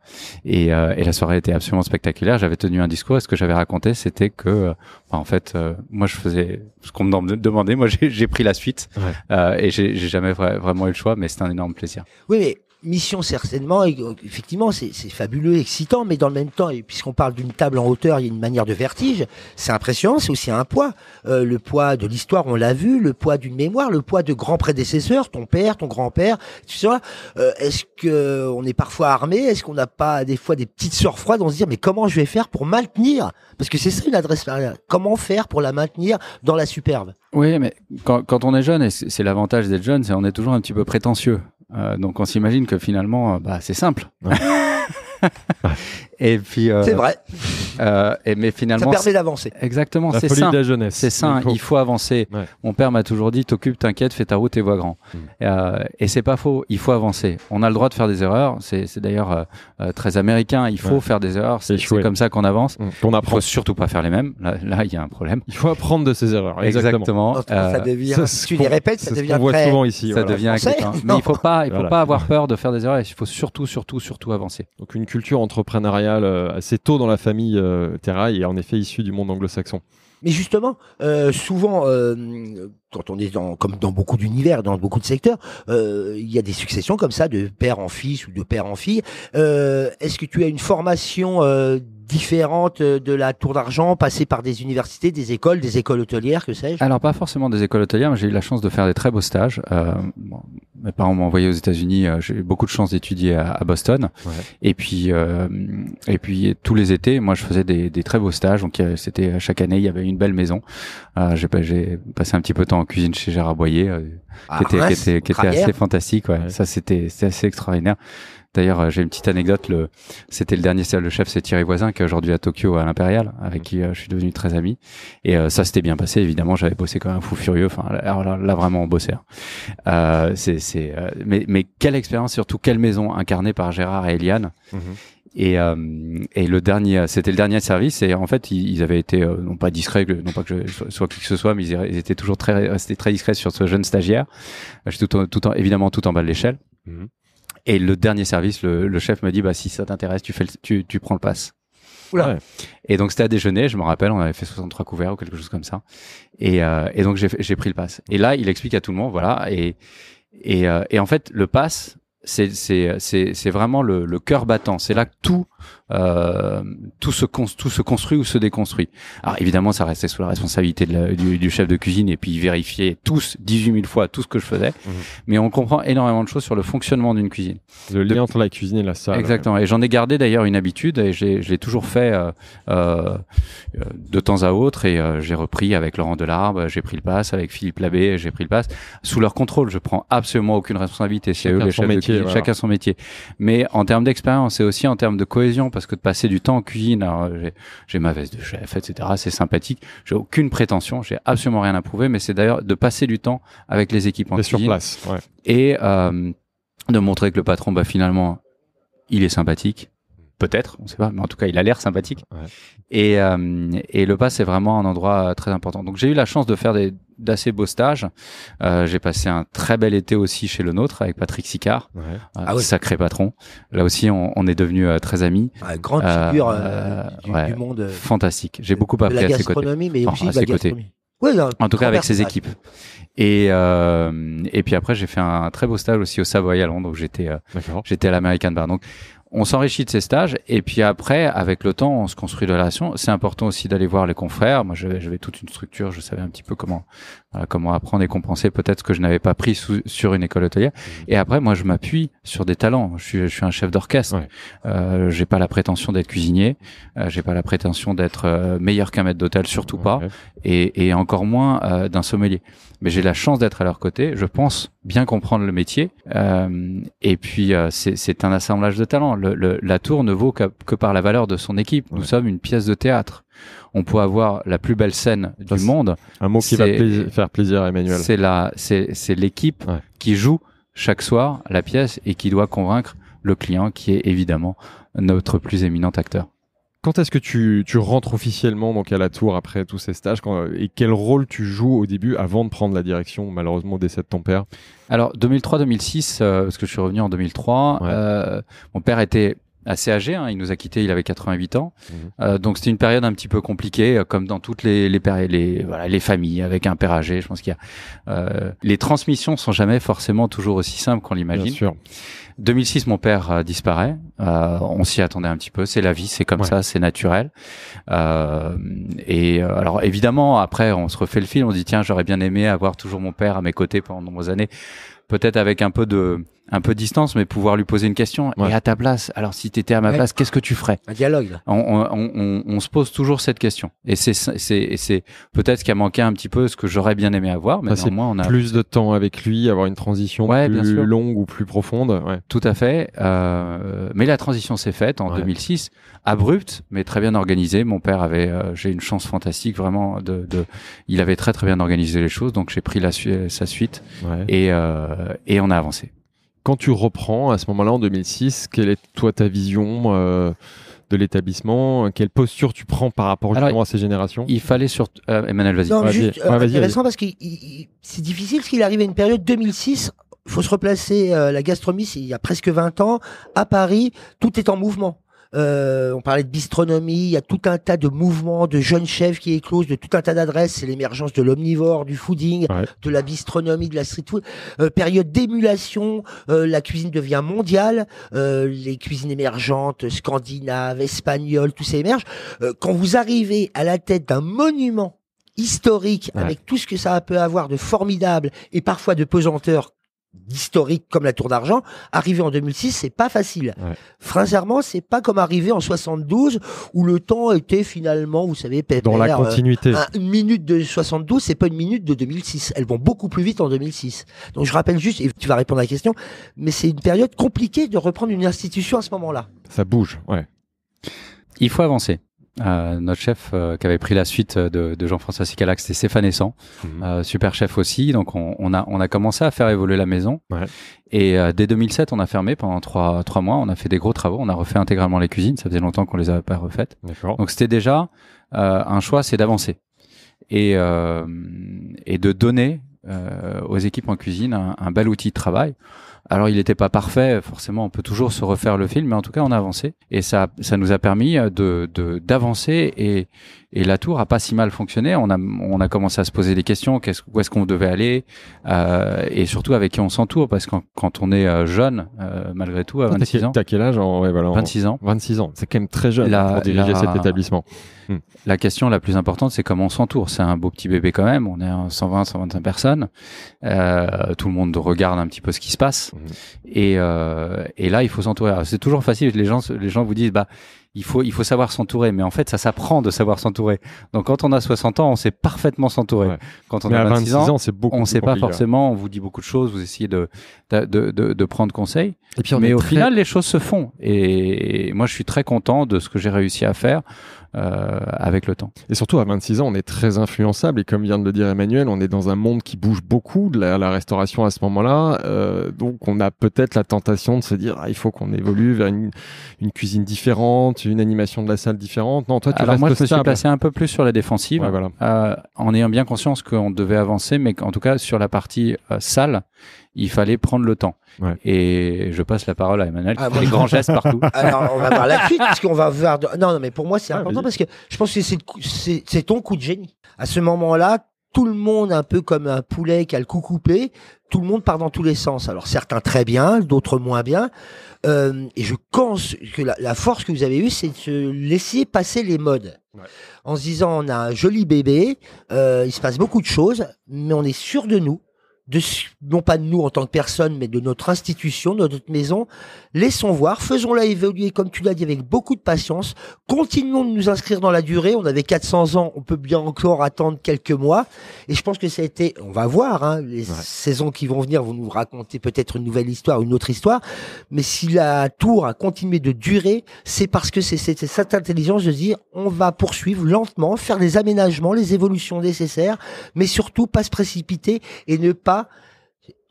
Euh, et, la soirée était absolument spectaculaire. J'avais tenu un discours. Et ce que j'avais raconté, c'était que, bah, en fait, moi je faisais ce qu'on me demandait. Moi, j'ai pris la suite et j'ai jamais vraiment eu le choix. Mais c'était un énorme plaisir. Oui, mais mission certainement, euh, effectivement, c'est fabuleux, excitant, mais dans le même temps, puisqu'on parle d'une table en hauteur, il y a une manière de vertige, c'est impressionnant, c'est aussi un poids. Euh, le poids de l'histoire, on l'a vu, le poids d'une mémoire, le poids de grands prédécesseurs, ton père, ton grand-père, tu sais, euh, est-ce que on est parfois armé, est-ce qu'on n'a pas des fois des petites soeurs froides, on se dit, mais comment je vais faire pour maintenir Parce que c'est ça une adresse, comment faire pour la maintenir dans la superbe Oui, mais quand, on est jeune, et c'est l'avantage d'être jeune, c'est on est toujours un petit peu prétentieux. Euh, donc on s'imagine que finalement, euh, bah, c'est simple. puis. Euh, c'est vrai. Euh, et, mais finalement. Ça permet d'avancer. Exactement, c'est ça. C'est ça il faut, avancer. Mon père m'a toujours dit t'occupe, t'inquiète, fais ta route et vois grand. Hmm. Euh, et c'est pas faux, il faut avancer. On a le droit de faire des erreurs, c'est d'ailleurs très américain, il faut faire des erreurs, c'est comme ça qu'on avance. Hmm. On apprend. faut surtout pas faire les mêmes, là il y a un problème. Il faut apprendre de ses erreurs, exactement. Ça devient, tu les répètes, ça devient. On voit ici. Ça devient Mais il faut pas, il faut pas avoir peur de faire des erreurs, il faut surtout, surtout, surtout avancer. Donc une culture entrepreneuriale euh, assez tôt dans la famille euh, Terrail et en effet issu du monde anglo-saxon. Mais justement, euh, souvent, quand on est dans, comme dans beaucoup d'univers, dans beaucoup de secteurs, euh, il y a des successions comme ça, de père en fils ou de père en fille. Euh, Est-ce que tu as une formation euh, différente euh, de la Tour d'Argent, passée par des universités, des écoles, des écoles hôtelières, que sais-je Alors pas forcément des écoles hôtelières, mais j'ai eu la chance de faire des très beaux stages. Euh, mes parents m'ont envoyé aux États-Unis, j'ai eu beaucoup de chance d'étudier à, Boston. Ouais. Et puis et puis tous les étés, moi je faisais des, des très beaux stages. Donc c'était chaque année, il y avait une belle maison. j'ai passé un petit peu de temps en cuisine chez Gérard Boyer, euh, ah, qui était, assez fantastique. Ça, c'était assez extraordinaire. D'ailleurs, euh, j'ai une petite anecdote. c'était le dernier salle de chef, c'est Thierry Voisin, qui est aujourd'hui à Tokyo, à l'Impérial, avec qui euh, je suis devenu très ami. Et ça, c'était bien passé. Évidemment, j'avais bossé comme un fou furieux. Enfin, là, vraiment, on bossait. Hein. mais, quelle expérience, surtout quelle maison incarnée par Gérard et Eliane. Mhm. Et, euh, et le dernier, c'était le dernier service. Et en fait, ils, avaient été euh, non pas discrets, non pas que je sois qui que ce soit, mais ils, étaient toujours très, restés très discrets sur ce jeune stagiaire. Euh, tout, en, tout évidemment tout en bas de l'échelle. Mhm. Et le dernier service, le, chef me dit bah si ça t'intéresse, tu fais, tu, tu prends le pass. Et donc c'était à déjeuner, je me rappelle, on avait fait 63 couverts ou quelque chose comme ça. Et, et donc j'ai pris le pass. Et là, il explique à tout le monde, voilà. Et, et, et en fait, le pass, euh, c'est vraiment le, le cœur battant. C'est là que tout euh, tout, se tout se construit ou se déconstruit. Alors évidemment, ça restait sous la responsabilité du, chef de cuisine et puis il vérifiait tous 18 000 fois tout ce que je faisais. Mhm. Mais on comprend énormément de choses sur le fonctionnement d'une cuisine. Le lien entre la cuisine et la salle. Exactement. Et j'en ai gardé d'ailleurs une habitude et j'ai l'ai toujours fait euh, euh, de temps à autre et euh, j'ai repris avec Laurent Delarbe, j'ai pris le pass avec Philippe Labbé, j'ai pris le pass sous leur contrôle. Je prends absolument aucune responsabilité. C'est eux métier, chacun son métier. Mais en termes d'expérience et aussi en termes de cohésion, parce parce que de passer du temps en cuisine, euh, j'ai ma veste de chef, etc. C'est sympathique. J'ai aucune prétention, j'ai absolument rien à prouver, mais c'est d'ailleurs de passer du temps avec les équipes en cuisine. sur place, Et euh, de montrer que le patron, bah, finalement, il est sympathique. Peut-être, on ne sait pas, mais en tout cas, il a l'air sympathique. Et, euh, et le pas, c'est vraiment un endroit très important. Donc, j'ai eu la chance de faire des, d'assez beaux stages. Euh, j'ai passé un très bel été aussi chez le nôtre avec Patrick Sicard, ouais. Euh, ah sacré patron. Là aussi, on, est devenus euh, très amis. Ah, grande figure du, monde. Fantastique. J'ai beaucoup appris à ses côtés. à ses côtés. en tout cas avec ses équipes. Et, et puis après, j'ai fait un très beau stage aussi au Savoy à Londres où j'étais j'étais à l'American Bar. Donc on s'enrichit de ces stages et puis après, avec le temps, on se construit de relations. C'est important aussi d'aller voir les confrères. Moi, j'avais toute une structure, je savais un petit peu comment comment apprendre et compenser peut-être ce que je n'avais pas pris sur une école hôtelière. Mmh. Et après, moi, je m'appuie sur des talents. Je suis, un chef d'orchestre. Euh, j'ai pas la prétention d'être cuisinier. Euh, j'ai pas la prétention d'être euh, meilleur qu'un maître d'hôtel, surtout pas, et, encore moins euh, d'un sommelier mais j'ai la chance d'être à leur côté. Je pense bien comprendre le métier. Euh, et puis, euh, c'est un assemblage de talents. la tour ne vaut que, par la valeur de son équipe. Nous sommes une pièce de théâtre. On peut avoir la plus belle scène du monde. Un mot qui va faire plaisir à Emmanuel. C'est la, c'est l'équipe qui joue chaque soir la pièce et qui doit convaincre le client qui est évidemment notre plus éminent acteur. Quand est-ce que tu, rentres officiellement donc à la tour après tous ces stages et quel rôle tu joues au début avant de prendre la direction malheureusement au décès de ton père Alors 2003-2006 euh, parce que je suis revenu en 2003. Euh, mon père était assez âgé. Hein. Il nous a quitté, il avait 88 ans. Mmh. Euh, donc c'était une période un petit peu compliquée, euh, comme dans toutes les les, les, les familles avec un père âgé. Je pense qu'il y a euh, les transmissions sont jamais forcément toujours aussi simples qu'on l'imagine. Bien sûr. 2006, mon père euh, disparaît. on s'y attendait un petit peu. C'est la vie, c'est comme ça, c'est naturel. et alors évidemment, après, on se refait le fil. On dit tiens, j'aurais bien aimé avoir toujours mon père à mes côtés pendant de nombreuses années. Peut-être avec un peu de un peu de distance, mais pouvoir lui poser une question. Et à ta place, alors si tu étais à ma place, qu'est-ce que tu ferais Un dialogue. On, on, on, on, se pose toujours cette question. Et c'est, c'est, peut-être ce qui a manqué un petit peu, ce que j'aurais bien aimé avoir. Mais moi, on a plus de temps avec lui, avoir une transition plus longue ou plus profonde. Tout à fait. Euh, mais la transition s'est faite en 2006, abrupte, mais très bien organisée. Mon père avait, euh, j'ai une chance fantastique vraiment de, de, il avait très très bien organisé les choses, donc j'ai pris la sa suite et euh, et on a avancé quand tu reprends à ce moment-là en 2006, quelle est toi ta vision euh, de l'établissement Quelle posture tu prends par rapport justement à ces générations Il fallait sur euh, Emmanuel, euh, vas-y. intéressant parce que c'est difficile parce qu'il arrive à une période 2006. Il faut se replacer. la gastronomie, il y a presque 20 ans, à Paris, tout est en mouvement. Euh, on parlait de bistronomie. Il y a tout un tas de mouvements, de jeunes chefs qui éclosent, de tout un tas d'adresses. C'est l'émergence de l'omnivore, du fooding, de la bistronomie, de la street food. Euh, période d'émulation. Euh, la cuisine devient mondiale. les cuisines émergentes, scandinaves, espagnoles, tout ça émerge. quand vous arrivez à la tête d'un monument historique, avec tout ce que ça peut avoir de formidable et parfois de pesanteur historique comme la Tour d'Argent, arriver en 2006, c'est pas facile. franchement c'est pas comme arriver en 72 où le temps était finalement, vous savez, pépère, dans la euh, continuité. une minute de 72, c'est pas une minute de 2006. Elles vont beaucoup plus vite en 2006. Donc je rappelle juste, et tu vas répondre à la question, mais c'est une période compliquée de reprendre une institution à ce moment-là. Ça bouge, ouais. Il faut avancer notre chef euh, qui avait pris la suite de, Jean-François Sicalax, c'était Stéphane Essant, mhm. euh, super chef aussi. Donc on, a, on a commencé à faire évoluer la maison. Et euh, dès 2007, on a fermé pendant trois, mois. On a fait des gros travaux. On a refait intégralement les cuisines. Ça faisait longtemps qu'on les avait pas refaites. Donc c'était déjà un choix, c'est d'avancer et, et de donner aux équipes en cuisine un bel outil de travail. Alors il n'était pas parfait, forcément on peut toujours se refaire le film, mais en tout cas on a avancé et ça, ça nous a permis euh, de d'avancer et, et la tour a pas si mal fonctionné. On a, on a commencé à se poser des questions, qu'est-ce, où est-ce qu'on devait aller euh, et surtout avec qui on s'entoure parce que quand on est euh, jeune, malgré tout, à 26 ans. T'as quel âge ouais, 26 bah, ans. 26 ans, c'est quand même très jeune hein, pour diriger cet établissement. Hmm. La question la plus importante, c'est comment on s'entoure. C'est un beau petit bébé quand même. On est 120, 125 personnes. Euh, tout le monde regarde un petit peu ce qui se passe. Hmm. Euh, et, là, il faut s'entourer. C'est toujours facile. Les gens, les gens vous disent, bah, il faut, il faut savoir s'entourer. Mais en fait, ça s'apprend de savoir s'entourer. Donc, quand on a 60 ans, on sait parfaitement s'entourer. Quand on a 26, ans, on ne sait pas forcément. On vous dit beaucoup de choses. Vous essayez de, de, prendre conseil. Mais au final, les choses se font. Et moi, je suis très content de ce que j'ai réussi à faire. Euh, avec le temps. Et surtout, à 26 ans, on est très influençable. Et comme vient de le dire Emmanuel, on est dans un monde qui bouge beaucoup, de la, restauration à ce moment-là. Euh, donc, on a peut-être la tentation de se dire, ah, il faut qu'on évolue vers une, cuisine différente, une animation de la salle différente. Non, toi, tu Alors, moi, je me suis placé un peu plus sur la défensive, voilà. euh, en ayant bien conscience qu'on devait avancer, mais en tout cas, sur la partie euh, salle, il fallait prendre le temps. Et je passe la parole à Emmanuel ah, qui grands gestes partout. Alors, on va voir la suite, qu'on va Non, mais pour moi, c'est ah, important parce que je pense que c'est ton coup de génie. À ce moment-là, tout le monde un peu comme un poulet qui a le cou coupé, tout le monde part dans tous les sens. Alors certains très bien, d'autres moins bien. Euh, et je pense que la, force que vous avez eue, c'est de se laisser passer les modes. En se disant, on a un joli bébé, euh, il se passe beaucoup de choses, mais on est sûr de nous non pas de nous en tant que personne, mais de notre institution, de notre maison, laissons voir, faisons-la évoluer, comme tu l'as dit, avec beaucoup de patience, continuons de nous inscrire dans la durée, on avait 400 ans, on peut bien encore attendre quelques mois, et je pense que ça a été, on va voir, hein, les saisons qui vont venir vont nous raconter peut-être une nouvelle histoire, une autre histoire, mais si la tour a continué de durer, c'est parce que c'est cette intelligence de dire, on va poursuivre lentement, faire les aménagements, les évolutions nécessaires, mais surtout pas se précipiter et ne pas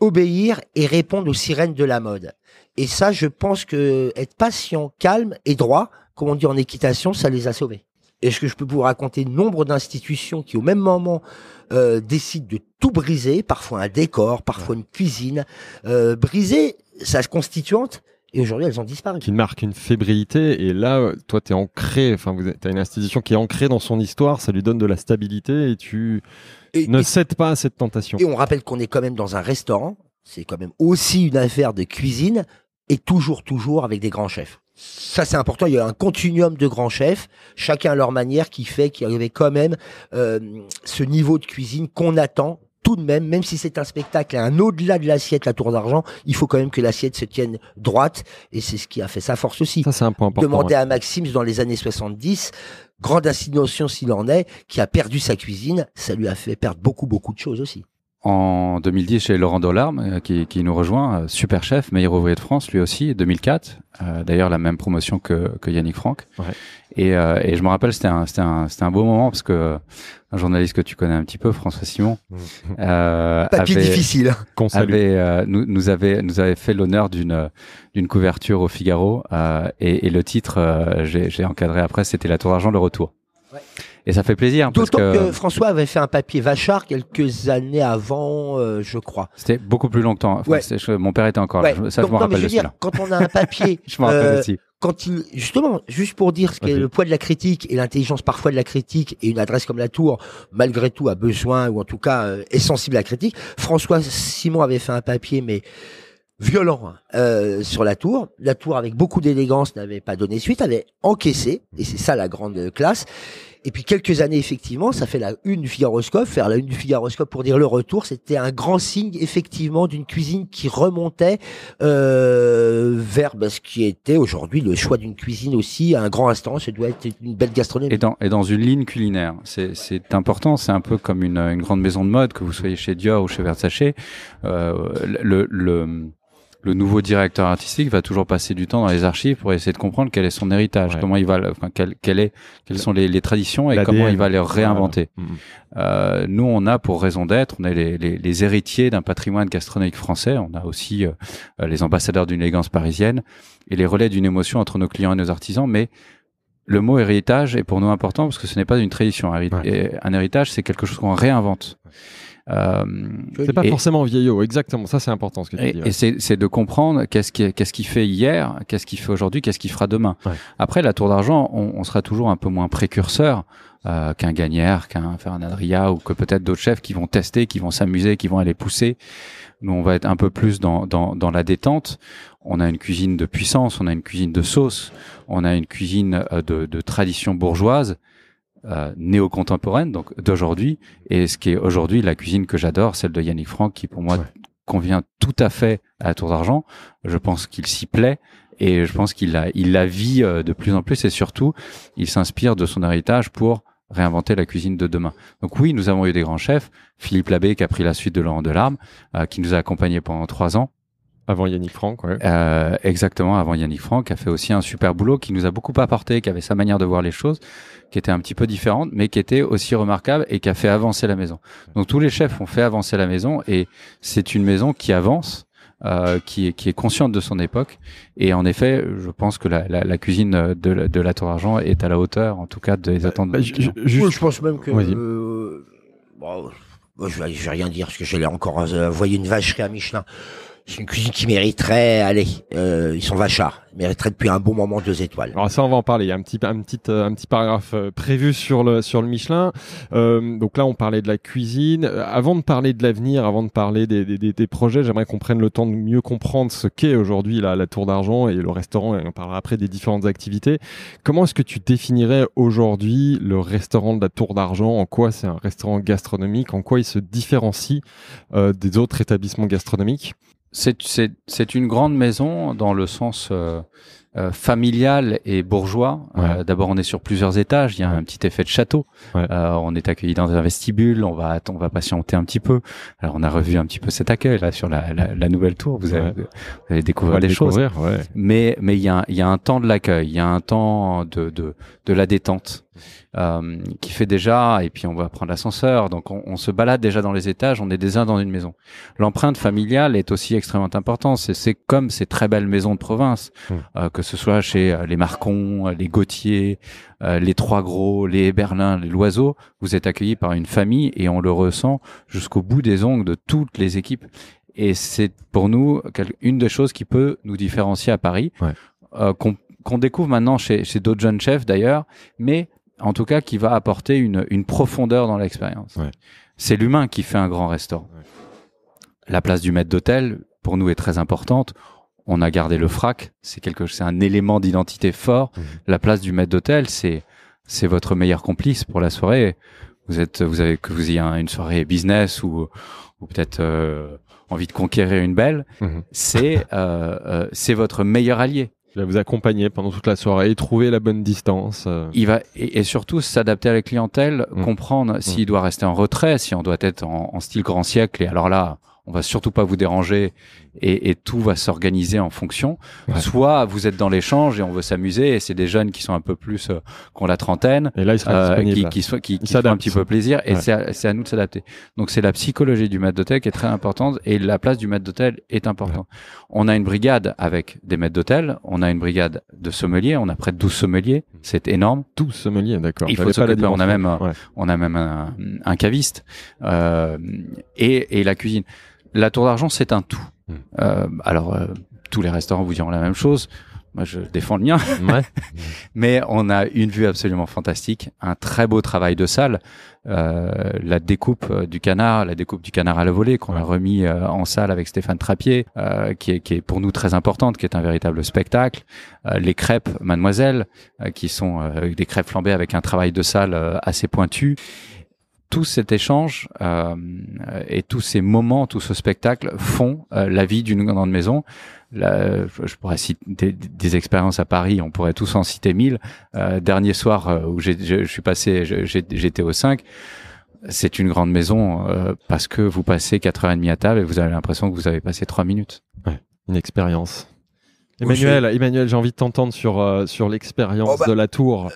obéir et répondre aux sirènes de la mode. Et ça, je pense que être patient, calme et droit, comme on dit en équitation, ça les a sauvés. est ce que je peux vous raconter, nombre d'institutions qui au même moment euh, décident de tout briser, parfois un décor, parfois une cuisine, euh, briser sa constituante, et aujourd'hui elles ont disparu. Qui marque une fébrilité, et là, toi, tu es ancré, enfin, tu as une institution qui est ancrée dans son histoire, ça lui donne de la stabilité, et tu ne cèdes pas à cette tentation. Et on rappelle qu'on est quand même dans un restaurant, c'est quand même aussi une affaire de cuisine, et toujours, toujours avec des grands chefs. Ça, c'est important. Il y a un continuum de grands chefs, chacun à leur manière, qui fait qu'il y avait quand même euh, ce niveau de cuisine qu'on attend tout de même, même si c'est un spectacle, un au-delà de l'assiette, la tour d'argent, il faut quand même que l'assiette se tienne droite, et c'est ce qui a fait sa force aussi. Ça, Demandez à Maxime dans les années 70, grande assignation s'il en est, qui a perdu sa cuisine, ça lui a fait perdre beaucoup, beaucoup de choses aussi. En 2010, chez Laurent Dolarme, euh, qui, qui, nous rejoint, euh, super chef, meilleur ouvrier de France, lui aussi, 2004. Euh, d'ailleurs, la même promotion que, que Yannick Franck. Ouais. Et, et, je me rappelle, c'était un, un, un beau moment parce que un journaliste que tu connais un petit peu, François Simon, mm. euh, avait, difficile, nous, nous, avait nous avait fait l'honneur d'une d'une couverture au Figaro et, et, le titre, j'ai encadré après, c'était La Tour d'argent, le retour. Ouais. Et ça fait plaisir. D'autant que... François avait fait un papier Vachard quelques années avant, euh, je crois. C'était beaucoup plus longtemps. mon père était encore là. Ça, je me rappelle je Quand on a un papier. je rappelle euh, aussi. Quand justement, juste pour dire ce qu'est le poids de la critique et l'intelligence parfois de la critique et une adresse comme la Tour, malgré tout, a besoin ou en tout cas euh, est sensible à la critique. François Simon avait fait un papier, mais violent hein, euh, sur la tour. La tour, avec beaucoup d'élégance, n'avait pas donné suite, avait encaissé, et c'est ça la grande classe. Et puis quelques années, effectivement, ça fait la une du Figaroscope. Faire la une du Figaroscope pour dire le retour, c'était un grand signe, effectivement, d'une cuisine qui remontait euh, vers bah, ce qui était aujourd'hui le choix d'une cuisine aussi à un grand instant. ça doit être une belle gastronomie. Et dans, et dans une ligne culinaire, c'est important. C'est un peu comme une, une, grande maison de mode, que vous soyez chez Dior ou chez Versace. Euh, le, le le nouveau directeur artistique va toujours passer du temps dans les archives pour essayer de comprendre quel est son héritage, comment il va, enfin, quel, est, quelles sont les, traditions et comment il va les réinventer. Mm, mm. euh, nous, on a pour raison d'être, on est les, héritiers d'un patrimoine gastronomique français. On a aussi euh, les ambassadeurs d'une élégance parisienne et les relais d'une émotion entre nos clients et nos artisans. Mais le mot héritage est pour nous important parce que ce n'est pas une tradition. un héritage, c'est quelque chose qu'on réinvente. Euh, c'est pas forcément vieillot, exactement. Ça, c'est important ce que tu et, dis. Et c'est de comprendre qu'est-ce qu'il ce qui fait hier, qu'est-ce qu'il fait aujourd'hui, qu'est-ce qu'il fera demain. Après, la tour d'argent, on, on, sera toujours un peu moins précurseur euh, qu'un Gagnère, qu'un Adria ou que peut-être d'autres chefs qui vont tester, qui vont s'amuser, qui vont aller pousser. Nous, on va être un peu plus dans, dans, dans la détente. On a une cuisine de puissance, on a une cuisine de sauce, on a une cuisine euh, de, de tradition bourgeoise. Euh, néo-contemporaine, donc d'aujourd'hui, et ce qui est aujourd'hui la cuisine que j'adore, celle de Yannick Franck, qui pour moi convient tout à fait à Tour d'Argent. Je pense qu'il s'y plaît et je pense qu'il la, il la vit euh, de plus en plus et surtout, il s'inspire de son héritage pour réinventer la cuisine de demain. Donc oui, nous avons eu des grands chefs, Philippe Labbé qui a pris la suite de Laurent Delarme, euh, qui nous a accompagnés pendant trois ans. Avant Yannick Franck, exactement, avant Yannick Franck, qui a fait aussi un super boulot, qui nous a beaucoup apporté, qui avait sa manière de voir les choses, qui était un petit peu différente, mais qui était aussi remarquable et qui a fait avancer la maison. Donc tous les chefs ont fait avancer la maison et c'est une maison qui avance. Euh, qui, est, qui est consciente de son époque. Et en effet, je pense que la, la, la cuisine de, la, de la Tour d'Argent est à la hauteur, en tout cas, des bah, attentes. Bah, de je pense même que. Euh, bon, je, vais, vais rien dire parce que j'allais encore envoyer euh, une vacherie à Michelin. C'est une cuisine qui mériterait, allez, euh, ils sont vachards, ils mériteraient depuis un bon moment deux étoiles. Alors ça, on va en parler. Il y a un petit, un petit, euh, un petit paragraphe euh, prévu sur le sur le Michelin. donc là, on parlait de la cuisine. Avant de parler de l'avenir, avant de parler des, des, des, projets, j'aimerais qu'on prenne le temps de mieux comprendre ce qu'est aujourd'hui la, Tour d'Argent et le restaurant. Et on parlera après des différentes activités. Comment est-ce que tu définirais aujourd'hui le restaurant de la Tour d'Argent En quoi c'est un restaurant gastronomique En quoi il se différencie des autres établissements gastronomiques c'est une grande maison dans le sens euh, euh, familial et bourgeois. Euh, d'abord, on est sur plusieurs étages. Il y a un petit effet de château. on est accueilli dans un vestibule. On va on va patienter un petit peu. Alors, on a revu un petit peu cet accueil là sur la, nouvelle tour. Vous, vous allez découvrir les choses. Mais il y a un temps de l'accueil. Il y a un temps de la détente. Euh, qui fait déjà, et puis on va prendre l'ascenseur, donc on, se balade déjà dans les étages, on est des uns dans une maison. L'empreinte familiale est aussi extrêmement importante, c'est comme ces très belles maisons de province, hmm. euh, que ce soit chez euh, les Marcon, les Gautier, les Trois Gros, les Berlin, les Loiseaux, vous êtes accueillis par une famille et on le ressent jusqu'au bout des ongles de toutes les équipes. Et c'est pour nous une des choses qui peut nous différencier à Paris, qu'on découvre maintenant chez, chez d'autres jeunes chefs d'ailleurs, mais en tout cas qui va apporter une, profondeur dans l'expérience. C'est l'humain qui fait un grand restaurant. La place du maître d'hôtel, pour nous, est très importante. On a gardé le frac, c'est quelque, c'est un élément d'identité fort. Mmh. La place du maître d'hôtel, c'est c'est votre meilleur complice pour la soirée. Vous êtes, vous avez que vous ayez une soirée business ou peut-être euh, envie de conquérir une belle, mmh. c'est euh, euh, c'est votre meilleur allié. Il va vous accompagner pendant toute la soirée, trouver la bonne distance. Euh. Il va et, surtout s'adapter à la clientèle, mm. comprendre s'il mm. doit rester en retrait, si on doit être en, style grand siècle. Et alors là, on va surtout pas vous déranger et, et tout va s'organiser en fonction. Soit vous êtes dans l'échange et on veut s'amuser et c'est des jeunes qui sont un peu plus euh, qu'on la trentaine, et là, ils euh, qui, qui, qui, qui font un petit peu plaisir et c'est c'est à, nous de s'adapter. Donc c'est la psychologie du maître d'hôtel qui est très importante et la place du maître d'hôtel est importante. On a une brigade avec des maîtres d'hôtel, on a une brigade de sommeliers, on a près de 12 sommeliers, c'est énorme. 12 sommeliers, d'accord. Il faut on a même on a même un, un caviste euh, et, et la cuisine. La Tour d'Argent, c'est un tout. Hmm. Euh, alors, euh, tous les restaurants vous diront la même chose. Moi, je défends le mien. Mais on a une vue absolument fantastique, un très beau travail de salle. Euh, la découpe du canard, la découpe du canard à la volée qu'on a remis en salle avec Stéphane Trappier, qui, est, qui est pour nous très importante, qui est un véritable spectacle. les crêpes Mademoiselle, qui sont des crêpes flambées avec un travail de salle assez pointu tout cet échange euh, et tous ces moments, tout ce spectacle font euh, la vie d'une grande maison. Là, je pourrais citer des, expériences à Paris, on pourrait tous en citer mille. Euh, dernier soir où je, suis passé, j'étais au 5. C'est une grande maison parce que vous passez 4h30 à table et vous avez l'impression que vous avez passé 3 minutes. Ouais, une expérience. Emmanuel, Emmanuel j'ai envie de t'entendre sur, sur l'expérience oh, bah, de la tour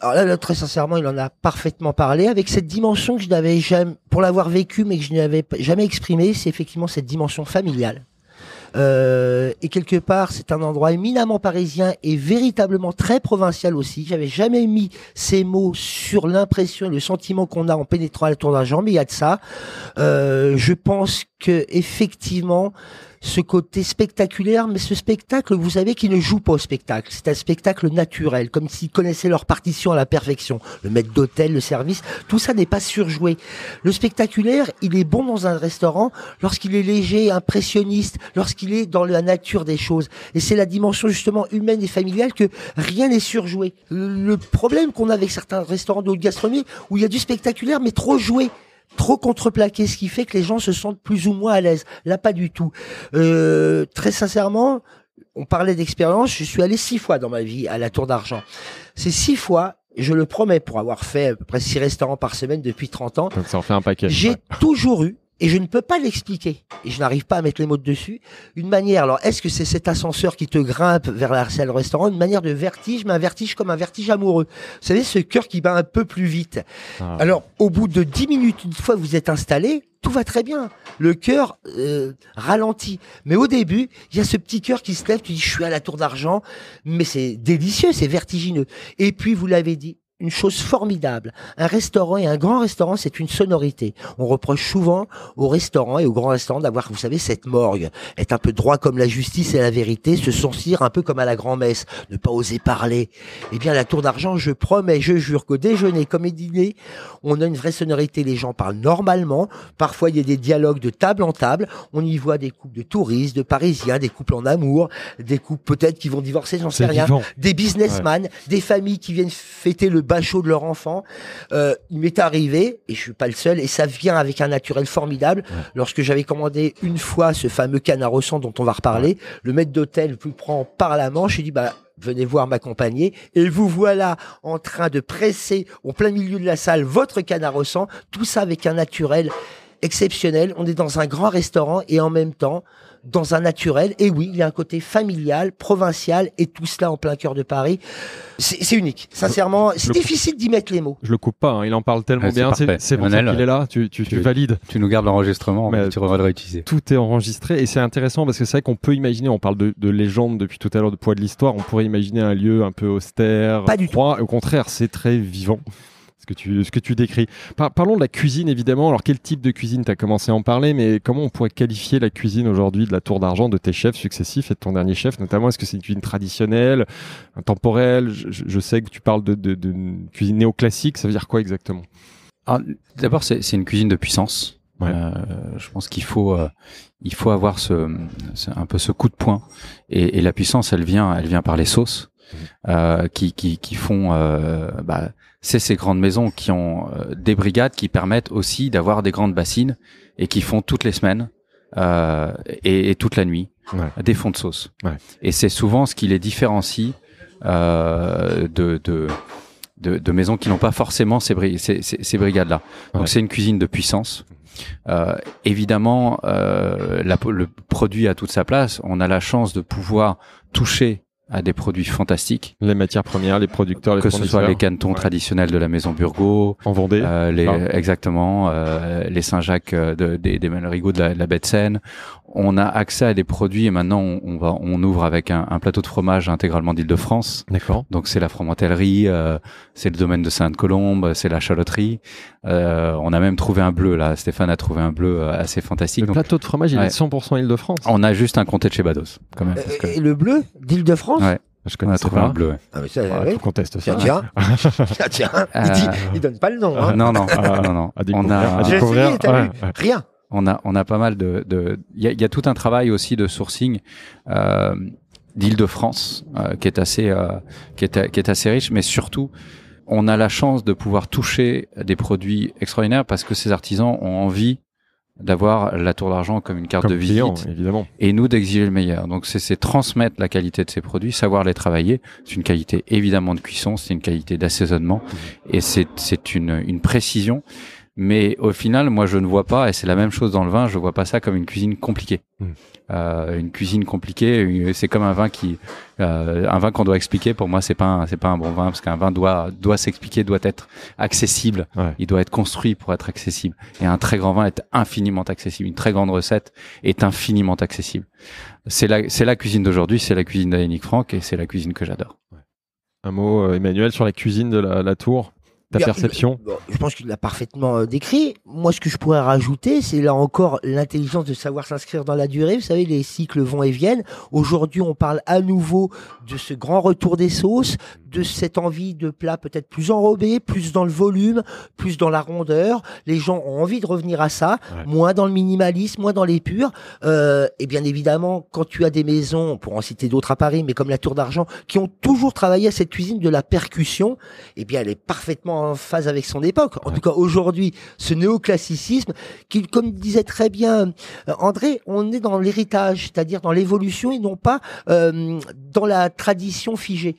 alors là, très sincèrement, il en a parfaitement parlé avec cette dimension que je n'avais jamais, pour l'avoir vécu, mais que je n'avais jamais exprimé c'est effectivement cette dimension familiale. Euh, et quelque part, c'est un endroit éminemment parisien et véritablement très provincial aussi. J'avais jamais mis ces mots sur l'impression et le sentiment qu'on a en pénétrant à la tour d'argent, mais il y a de ça. Euh, je pense que effectivement, ce côté spectaculaire, mais ce spectacle, vous savez, qui ne joue pas au spectacle. C'est un spectacle naturel, comme s'ils connaissaient leur partition à la perfection. Le maître d'hôtel, le service, tout ça n'est pas surjoué. Le spectaculaire, il est bon dans un restaurant lorsqu'il est léger, impressionniste, lorsqu'il est dans la nature des choses. Et c'est la dimension justement humaine et familiale que rien n'est surjoué. Le problème qu'on a avec certains restaurants de haute gastronomie, où il y a du spectaculaire, mais trop joué trop contreplaqué, ce qui fait que les gens se sentent plus ou moins à l'aise. Là, pas du tout. Euh, très sincèrement, on parlait d'expérience, je suis allé six fois dans ma vie à la Tour d'Argent. c'est six fois, je le promets, pour avoir fait à peu près six restaurants par semaine depuis 30 ans, ça en fait un paquet. J'ai toujours eu et je ne peux pas l'expliquer. Et je n'arrive pas à mettre les mots dessus. Une manière, alors est-ce que c'est cet ascenseur qui te grimpe vers la salle restaurant, une manière de vertige, mais un vertige comme un vertige amoureux. Vous savez, ce cœur qui bat un peu plus vite. Ah. Alors, au bout de dix minutes, une fois que vous êtes installé, tout va très bien. Le cœur euh, ralentit. Mais au début, il y a ce petit cœur qui se lève, tu dis, je suis à la tour d'argent, mais c'est délicieux, c'est vertigineux. Et puis, vous l'avez dit, une chose formidable. Un restaurant et un grand restaurant, c'est une sonorité. On reproche souvent au restaurants et aux grands restaurants d'avoir, vous savez, cette morgue, être un peu droit comme la justice et la vérité, se sentir un peu comme à la grand-messe, ne pas oser parler. Eh bien, la Tour d'Argent, je promets, je jure qu'au déjeuner comme au dîner, on a une vraie sonorité. Les gens parlent normalement. Parfois, il y a des dialogues de table en table. On y voit des couples de touristes, de Parisiens, des couples en amour, des couples peut-être qui vont divorcer, j'en sais rien, des businessmen, des familles qui viennent fêter le bachot de leur enfant. Euh, il m'est arrivé, et je suis pas le seul, et ça vient avec un naturel formidable. Lorsque j'avais commandé une fois ce fameux canard au sang dont on va reparler, le maître d'hôtel vous prend par la manche et dit bah venez voir m'accompagner. Et vous voilà en train de presser au plein milieu de la salle votre canard au sang, tout ça avec un naturel exceptionnel. On est dans un grand restaurant et en même temps, dans un naturel. Et oui, il y a un côté familial, provincial, et tout cela en plein cœur de Paris. C'est unique. Sincèrement, c'est difficile d'y mettre les mots. Je le coupe pas, hein. il en parle tellement ah, bien. C'est bon il est là, tu, tu, tu, valides. Tu nous gardes l'enregistrement, mais tu reviendras le Tout est enregistré, et c'est intéressant parce que c'est vrai qu'on peut imaginer, on parle de, de légende depuis tout à l'heure, de poids de l'histoire, on pourrait imaginer un lieu un peu austère. Pas du tout. Au contraire, c'est très vivant ce que tu, ce que tu décris. parlons de la cuisine, évidemment. Alors, quel type de cuisine Tu as commencé à en parler, mais comment on pourrait qualifier la cuisine aujourd'hui de la Tour d'Argent, de tes chefs successifs et de ton dernier chef, notamment Est-ce que c'est une cuisine traditionnelle, temporelle je, sais que tu parles de, cuisine néoclassique. Ça veut dire quoi exactement ah, D'abord, c'est une cuisine de puissance. Euh, je pense qu'il faut euh, il faut avoir ce, un peu ce coup de poing et, la puissance elle vient elle vient par les sauces mmh. euh, qui, font bah, c'est ces grandes maisons qui ont euh, des brigades qui permettent aussi d'avoir des grandes bassines et qui font toutes les semaines euh, et, toute la nuit des fonds de sauce. Et c'est souvent ce qui les différencie euh, de, de, de, maisons qui n'ont pas forcément ces, brigades-là. Donc c'est une cuisine de puissance. évidemment, la, le produit a toute sa place. On a la chance de pouvoir toucher à des produits fantastiques. Les matières premières, les producteurs, les que ce soit les cantons traditionnels de la maison Burgot, en Vendée, euh, les, exactement, euh, les Saint-Jacques euh, des, des de la, de la Baie de Seine on a accès à des produits et maintenant on, va on ouvre avec un, plateau de fromage intégralement d'Île-de-France. D'accord. Donc c'est la fromentellerie, euh, c'est le domaine de Sainte-Colombe, c'est la chaloterie. Euh, on a même trouvé un bleu là. Stéphane a trouvé un bleu euh, assez fantastique. Le plateau de fromage, il est 100% Île-de-France. On a juste un comté de chez Bados quand même. Euh, et le bleu d'Île-de-France. Ouais. Je connais pas. Un bleu. Ouais. Ah mais ça, conteste ça. Tiens, Il, dit, il donne pas le nom. Hein. non non, ah, non non. On a... Rien on a, on a pas mal de... Il Y, a, tout un travail aussi de sourcing euh, d'Île-de-France euh, qui est assez, euh, qui est, assez riche, mais surtout on a la chance de pouvoir toucher des produits extraordinaires parce que ces artisans ont envie d'avoir la tour d'argent comme une carte de visite évidemment. et nous d'exiger le meilleur. Donc c'est transmettre la qualité de ces produits, savoir les travailler. C'est une qualité évidemment de cuisson, c'est une qualité d'assaisonnement et c'est une, une précision mais au final, moi, je ne vois pas, et c'est la même chose dans le vin, je ne vois pas ça comme une cuisine compliquée. Hmm. Euh, une cuisine compliquée, c'est comme un vin qui, euh, un vin qu'on doit expliquer. Pour moi, c'est pas, c'est pas un bon vin parce qu'un vin doit, doit s'expliquer, doit être accessible. Il doit être construit pour être accessible. Et un très grand vin est infiniment accessible. Une très grande recette est infiniment accessible. C'est la, c'est la cuisine d'aujourd'hui, c'est la cuisine d'Yannick Franck, et c'est la cuisine que j'adore. Un mot, euh, Emmanuel, sur la cuisine de la tour ta perception Je pense qu'il l'a parfaitement euh, décrit. Moi, ce que je pourrais rajouter, c'est là encore l'intelligence de savoir s'inscrire dans la durée. Vous savez, les cycles vont et viennent. Aujourd'hui, on parle à nouveau de ce grand retour des sauces, de cette envie de plats peut-être plus enrobés, plus dans le volume, plus dans la rondeur. Les gens ont envie de revenir à ça, moins dans le minimalisme, moins dans les purs. Euh, et bien évidemment, quand tu as des maisons, pour en citer d'autres à Paris, mais comme la Tour d'Argent, qui ont toujours travaillé à cette cuisine de la percussion, et eh bien, elle est parfaitement en phase avec son époque. En tout cas, aujourd'hui, ce néoclassicisme, qui, comme disait très bien euh, André, on est dans l'héritage, c'est-à-dire dans l'évolution et non pas euh, dans la tradition figée.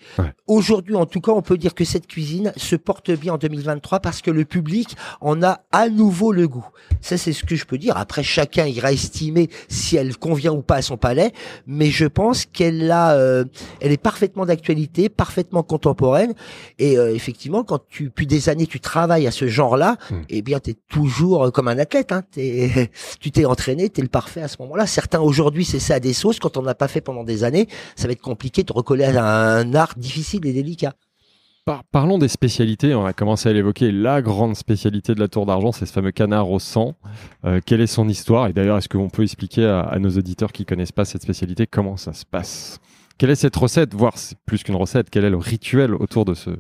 Aujourd'hui, en tout cas, on peut dire que cette cuisine se porte bien en 2023 parce que le public en a à nouveau le goût. Ça, c'est ce que je peux dire. Après, chacun ira estimer si elle convient ou pas à son palais, mais je pense qu'elle a, euh, elle est parfaitement d'actualité, parfaitement contemporaine. Et effectivement, quand tu puis des années tu travailles à ce genre-là, hmm. et eh bien, tu es toujours euh, comme un athlète. Hein. tu t'es entraîné, tu es le parfait à ce moment-là. Certains aujourd'hui, c'est ça des sauces. Quand on n'a pas fait pendant des années, ça va être compliqué de recoller un art difficile et délicat. parlons des spécialités. On a commencé à l'évoquer. La grande spécialité de la Tour d'Argent, c'est ce fameux canard au sang. Euh, quelle est son histoire Et d'ailleurs, est-ce qu'on peut expliquer à, nos auditeurs qui connaissent pas cette spécialité comment ça se passe Quelle est cette recette Voire, c'est plus qu'une recette. Quel est le rituel autour de ce,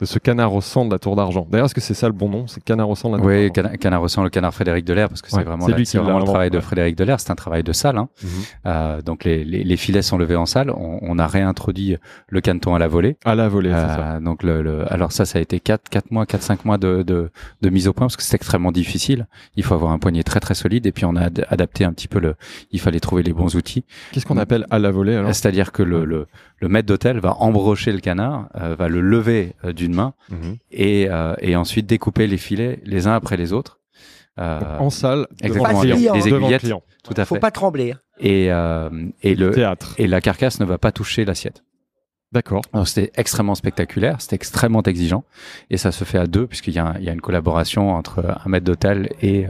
de ce canard au sang de la Tour d'Argent. D'ailleurs, est-ce que c'est ça le bon nom C'est canard au sang de la Tour d'Argent Oui, canard au sang, le canard Frédéric Delaire, parce que c'est vraiment, c'est lui qui vraiment le travail de Frédéric Delaire, c'est un travail de salle. Hein. Mm-hmm. Euh, donc les, les, les, filets sont levés en salle, on, a réintroduit le caneton à la volée. À la volée, c'est ça. Euh, donc le, le, alors ça, ça a été 4, 4 mois, 4-5 mois de, de, de, mise au point, parce que c'est extrêmement difficile. Il faut avoir un poignet très très solide, et puis on a adapté un petit peu le... Il fallait trouver les bons outils. Qu'est-ce qu'on appelle à la volée alors C'est-à-dire que le, le, le maître d'hôtel va embrocher le canard, euh, va le lever d'une main mhm. euh, et, ensuite découper les filets les uns après les autres. Euh, en salle, exactement, les, aiguillettes, tout à fait. Faut pas trembler. Hein. Et, euh, le Et la carcasse ne va pas toucher l'assiette. D'accord. C'était extrêmement spectaculaire, c'était extrêmement exigeant, et ça se fait à deux puisqu'il y, a une collaboration entre un maître d'hôtel et,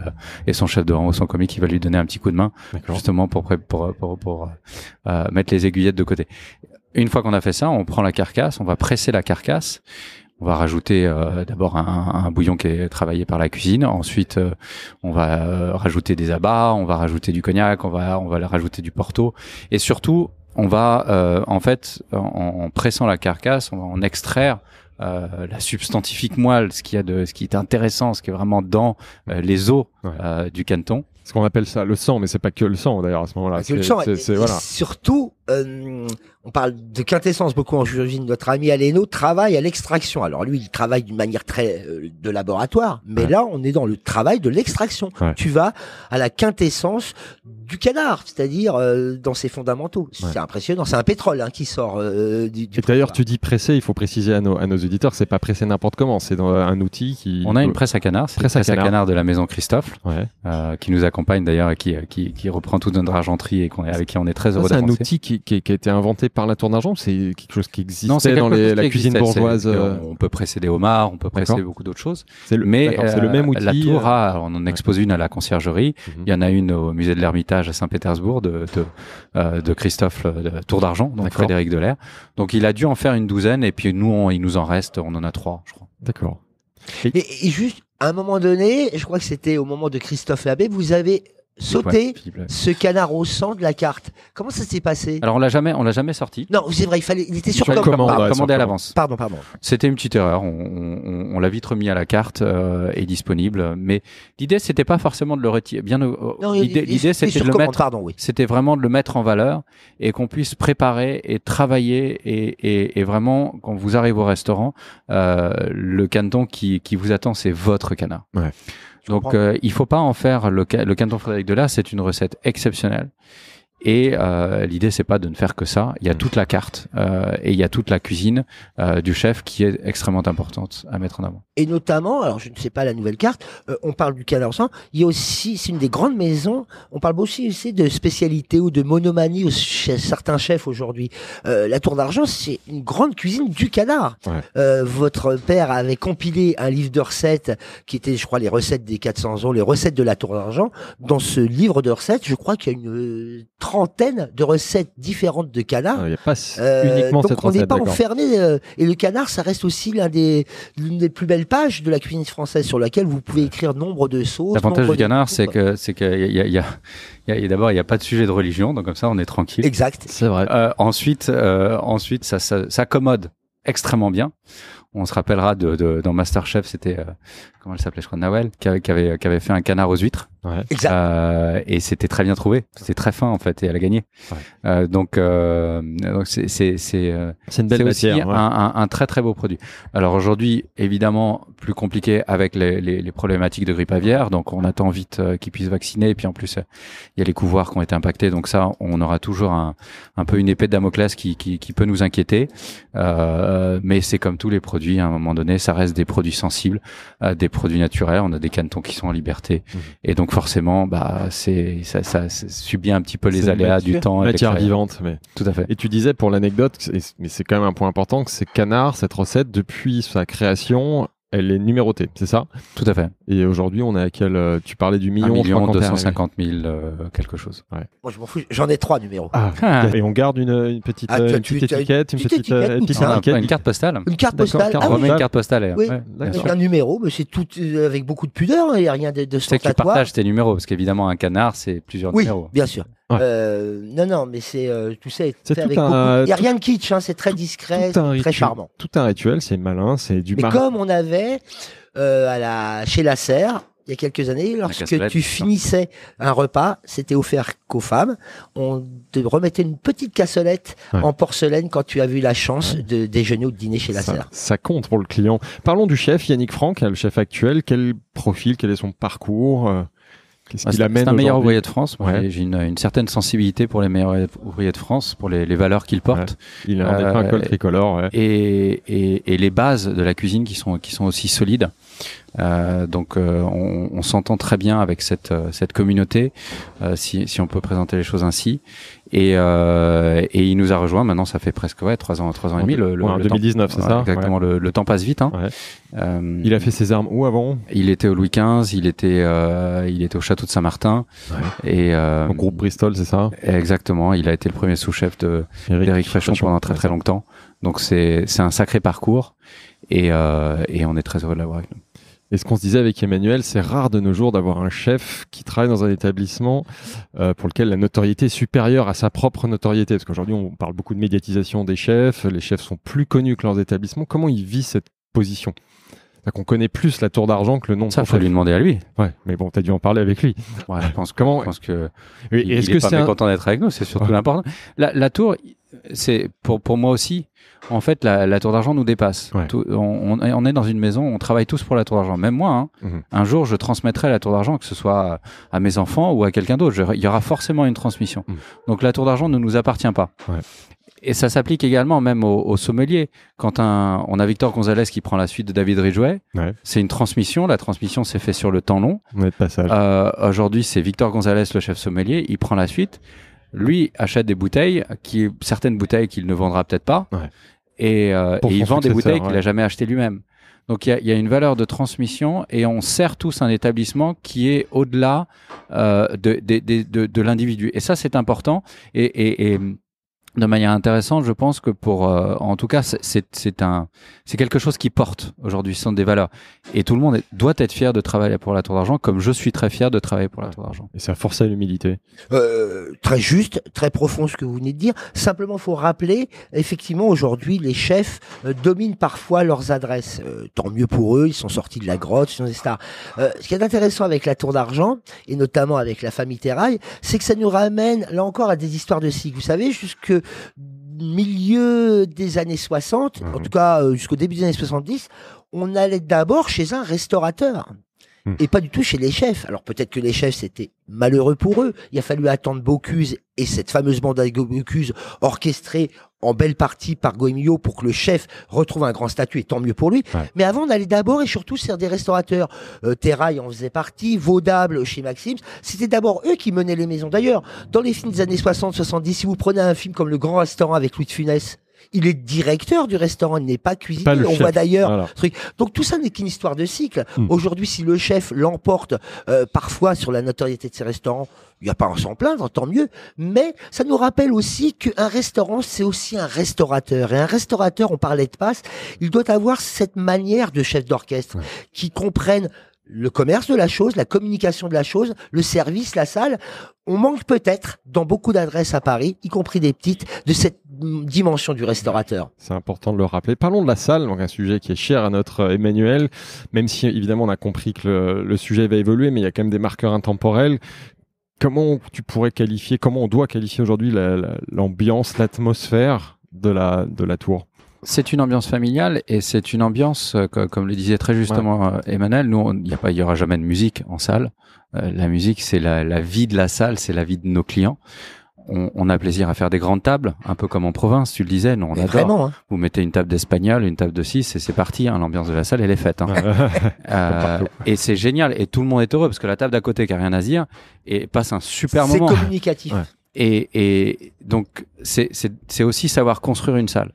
et son chef de rang ou son comique qui va lui donner un petit coup de main, justement pour pour pour, mettre les aiguillettes de côté. Une fois qu'on a fait ça, on prend la carcasse, on va presser la carcasse on va rajouter euh, d'abord un, un, bouillon qui est travaillé par la cuisine. Ensuite, euh, on va euh, rajouter des abats, on va rajouter du cognac, on va on va rajouter du porto. Et surtout, on va en fait en, pressant la carcasse, on va en extraire la substantifique moelle, ce qui a de, ce qui est intéressant, ce qui est vraiment dans les os du canton. Ce qu'on appelle ça, le sang, mais c'est pas que le sang d'ailleurs à ce moment-là. C'est le sang, voilà. surtout on parle de quintessence beaucoup en juridique Notre ami Aleno travaille à l'extraction. Alors lui, il travaille d'une manière très euh, de laboratoire, mais là, on est dans le travail de l'extraction. Tu vas à la quintessence du canard, c'est-à-dire euh, dans ses fondamentaux. C'est impressionnant. C'est un pétrole hein, qui sort euh, du. d'ailleurs, tu dis pressé. Il faut préciser à nos, à nos auditeurs, c'est pas pressé n'importe comment. C'est un outil qui. On a une presse à canard. C'est presse, à, canard. de la maison Christophe, euh, qui nous accompagne d'ailleurs, qui, qui, qui reprend toute notre argenterie et avec qui on est très heureux. C'est un outil qui, qui a été inventé par la tour d'argent C'est quelque chose qui existait dans la cuisine bourgeoise. Euh. On peut précéder Omar on peut précéder beaucoup d'autres choses. mais c'est le euh, même outil. La tour, euh. on en expose une à la conciergerie. Mhm. Il y en a une au musée de l'Ermitage à Saint-Pétersbourg de, de, Christophe Tour d'argent, donc Frédéric Delair. Donc il a dû en faire une douzaine et puis nous, il nous en reste, on en a trois, je crois. D'accord. Et, et juste, à un moment donné, je crois que c'était au moment de Christophe Labbé, vous avez sauter ce canard au sang de la carte. Comment ça s'est passé Alors on l'a jamais, on l'a jamais sorti. Non, c'est vrai, il fallait, il était sur commande, commandé à l'avance. Pardon, pardon. C'était une petite erreur. On, l'a vite remis à la carte euh, et disponible. Mais l'idée, c'était pas forcément de le retirer. Bien, euh, l'idée, c'était de le mettre. Pardon, oui. C'était vraiment de le mettre en valeur et qu'on puisse préparer et travailler et, et, vraiment quand vous arrivez au restaurant, euh, le caneton qui, qui vous attend, c'est votre canard. Ouais. Donc, euh, il ne faut pas en faire le, le canton Frédéric Delas, c'est une recette exceptionnelle et euh, l'idée, c'est pas de ne faire que ça. Il y a mm. toute la carte euh, et il y a toute la cuisine euh, du chef qui est extrêmement importante à mettre en avant. Et notamment, alors je ne sais pas la nouvelle carte, euh, on parle du canard sang. Il y a aussi, c'est une des grandes maisons. On parle aussi, aussi de spécialité ou de monomanie chez certains chefs aujourd'hui. Euh, la Tour d'Argent, c'est une grande cuisine du canard. Euh, votre père avait compilé un livre de recettes qui était, je crois, les recettes des 400 ans, les recettes de la Tour d'Argent. Dans ce livre de recettes, je crois qu'il y a une trentaine de recettes différentes de canard. Ah, il euh, donc on n'est pas enfermé. Euh, et le canard, ça reste aussi l'un des l'une des plus belles pages de la cuisine française sur laquelle vous pouvez écrire nombre de sauces. L'avantage du canard, c'est que c'est qu'il d'abord il n'y a pas de sujet de religion, donc comme ça on est tranquille. Exact. C'est vrai. Euh, ensuite, ensuite ça s'accommode ça, extrêmement bien. On se rappellera de, de dans Masterchef, c'était comment elle s'appelait, je crois, Nawel, qui, avait qui avait fait un canard aux huîtres. Euh, et c'était très bien trouvé. C'était très fin en fait, et elle a gagné. Euh, donc, euh, c'est c'est c'est euh, une belle matière, un, un, un, très très beau produit. Alors aujourd'hui, évidemment, plus compliqué avec les, les, les, problématiques de grippe aviaire. Donc on attend vite qu'ils puissent vacciner. Et puis en plus, il y a les couvoirs qui ont été impactés. Donc ça, on aura toujours un, un peu une épée de Damoclès qui, qui, qui peut nous inquiéter. mais c'est comme tous les produits. À un moment donné, ça reste des produits sensibles, des produits naturels. On a des canetons qui sont en liberté. Mmh. Et donc donc forcément, bah, c'est ça, ça, subit un petit peu les aléas du temps. Matière vivante, mais tout à fait. Et tu disais pour l'anecdote, mais c'est quand même un point important, que c'est Canard, cette recette, depuis sa création, elle est numérotée, c'est ça Tout à fait. Et aujourd'hui, on est à quel euh, Tu parlais du million, 1 million 250 000, euh, quelque chose. Moi, je m'en fous, j'en ai trois numéros. Ah, ah. Et on garde une, euh, petite, ah, étiquette, une petite, étiquette, Une carte postale. Une carte postale. Ah, on oui. une carte postale. Oui. un numéro, mais c'est tout avec beaucoup de pudeur, hein, il n'y a rien de, de C'est que tu partages tes numéros, parce qu'évidemment, un canard, c'est plusieurs numéros. Oui, bien sûr. Euh, non, non, mais c'est euh, tout ça. Euh, il n'y a rien de kitsch, hein, c'est très discret, très charmant. Tout un rituel, c'est malin, c'est du. Mais comme on avait euh, à la chez la serre, il y a quelques années, lorsque tu finissais un repas, c'était offert qu'aux femmes. On te remettait une petite cassolette en porcelaine quand tu as eu la chance de déjeuner ou de dîner chez la serre. Ça compte pour le client. Parlons du chef Yannick Franck, le chef actuel. Quel profil, quel est son parcours euh qu'il amène C'est un meilleur ouvrier de France. J'ai une, certaine sensibilité pour les meilleurs ouvriers de France, pour les, valeurs qu'ils portent. Il a un euh, col tricolore. Ouais. Et, les bases de la cuisine qui sont, qui sont aussi solides. Euh, donc euh, on, on s'entend très bien avec cette, cette communauté, si, si on peut présenter les choses ainsi. Et, euh, et, il nous a rejoint. Maintenant, ça fait presque ouais, 3 ans, trois ans et demi. Le, le, 2019, c'est ça Exactement. Le, le, temps passe vite. Hein. Euh, il a fait ses armes où avant Il était au Louis XV. Il était, euh, il était au château de Saint-Martin. Et euh, au groupe Bristol, c'est ça Exactement. Il a été le premier sous-chef de d'Éric Fréchon pendant très très longtemps. Donc c'est c'est un sacré parcours. Et, euh, et on est très heureux de l'avoir avec nous. Et ce qu'on se disait avec Emmanuel, c'est rare de nos jours d'avoir un chef qui travaille dans un établissement euh, pour lequel la notoriété est supérieure à sa propre notoriété. Parce qu'aujourd'hui, on parle beaucoup de médiatisation des chefs, les chefs sont plus connus que leurs établissements. Comment il vit cette position qu'on connaît plus la tour d'argent que le nom. Ça, de faut lui demander à lui. Ouais, mais bon, t'as dû en parler avec lui. Ouais, je pense. Comment Je pense que. Oui, est-ce que c'est un... content d'être avec nous C'est surtout l'important. La, la tour, c'est pour pour moi aussi en fait, la, tour d'argent nous dépasse. on, est dans une maison, on travaille tous pour la tour d'argent. Même moi, hein. mhm. un jour, je transmettrai la tour d'argent, que ce soit à mes enfants ou à quelqu'un d'autre. Il y aura forcément une transmission. Mhm. Donc la tour d'argent ne nous appartient pas. Et ça s'applique également même aux, sommelier. sommeliers. Quand on a Victor Gonzalez qui prend la suite de David Ridgway c'est une transmission. La transmission s'est faite sur le temps long. Euh, aujourd'hui, c'est Victor Gonzalez, le chef sommelier. Il prend la suite. Lui achète des bouteilles, qui, certaines bouteilles qu'il ne vendra peut-être pas, et, euh, et il vend des bouteilles qu'il n'a jamais achetées lui-même. Donc il y, a une valeur de transmission et on sert tous un établissement qui est au-delà euh, de, de, de, de l'individu. Et ça, c'est important. et, et de manière intéressante, je pense que pour, euh, en tout cas, c'est un, c'est quelque chose qui porte aujourd'hui, ce sont des valeurs. Et tout le monde doit être fier de travailler pour la Tour d'Argent, comme je suis très fier de travailler pour la Tour d'Argent. Et ça force à l'humilité. Euh, très juste, très profond ce que vous venez de dire. Simplement, il faut rappeler, effectivement, aujourd'hui, les chefs euh, dominent parfois leurs adresses. Euh, tant mieux pour eux, ils sont sortis de la grotte, ils stars. ce qui est intéressant avec la Tour d'Argent, et notamment avec la famille Terrail, c'est que ça nous ramène, là encore, à des histoires de cycles Vous savez, jusque milieu des années 60, en mhm. tout cas euh, jusqu'au début des années 70, on allait d'abord chez un restaurateur. Hmm. Et pas du tout chez les chefs. Alors peut-être que les chefs, c'était malheureux pour eux. Il a fallu attendre Bocuse et cette fameuse bande à Bocuse orchestrée en belle partie par Goemio pour que le chef retrouve un grand statut et tant mieux pour lui. Mais avant, on allait d'abord et surtout faire des restaurateurs. Euh, Terrail en faisait partie, Vaudable chez Maxims. C'était d'abord eux qui menaient les maisons. D'ailleurs, dans les films des années 60-70, si vous prenez un film comme Le Grand Restaurant avec Louis de Funès, il est directeur du restaurant, il n'est pas cuisinier. on voit d'ailleurs. Truc. Donc tout ça n'est qu'une histoire de cycle. Hmm. Aujourd'hui, si le chef l'emporte euh, parfois sur la notoriété de ses restaurants, il n'y a pas à s'en plaindre, tant mieux. Mais ça nous rappelle aussi qu'un restaurant, c'est aussi un restaurateur. Et un restaurateur, on parlait de passe, il doit avoir cette manière de chef d'orchestre qui comprenne le commerce de la chose, la communication de la chose, le service, la salle. On manque peut-être, dans beaucoup d'adresses à Paris, y compris des petites, de cette dimension du restaurateur. C'est important de le rappeler. Parlons de la salle, donc un sujet qui est cher à notre euh, Emmanuel, même si évidemment on a compris que le, sujet va évoluer, mais il y a quand même des marqueurs intemporels. Comment tu pourrais qualifier, comment on doit qualifier aujourd'hui l'ambiance, l'atmosphère de la, de la tour c'est une ambiance familiale et c'est une ambiance, euh, comme le disait très justement euh, Emmanuel, nous, il n'y y aura jamais de musique en salle. la musique, c'est la, la, vie de la salle, c'est la vie de nos clients on, a plaisir à faire des grandes tables, un peu comme en province, tu le disais, on hein. Vous mettez une table d'espagnol, une table de 6 et c'est parti, hein, l'ambiance de la salle elle est faite. Hein. Euh, et c'est génial, et tout le monde est heureux parce que la table d'à côté qui a rien à dire passe un super moment. C'est communicatif. et, donc c'est aussi savoir construire une salle.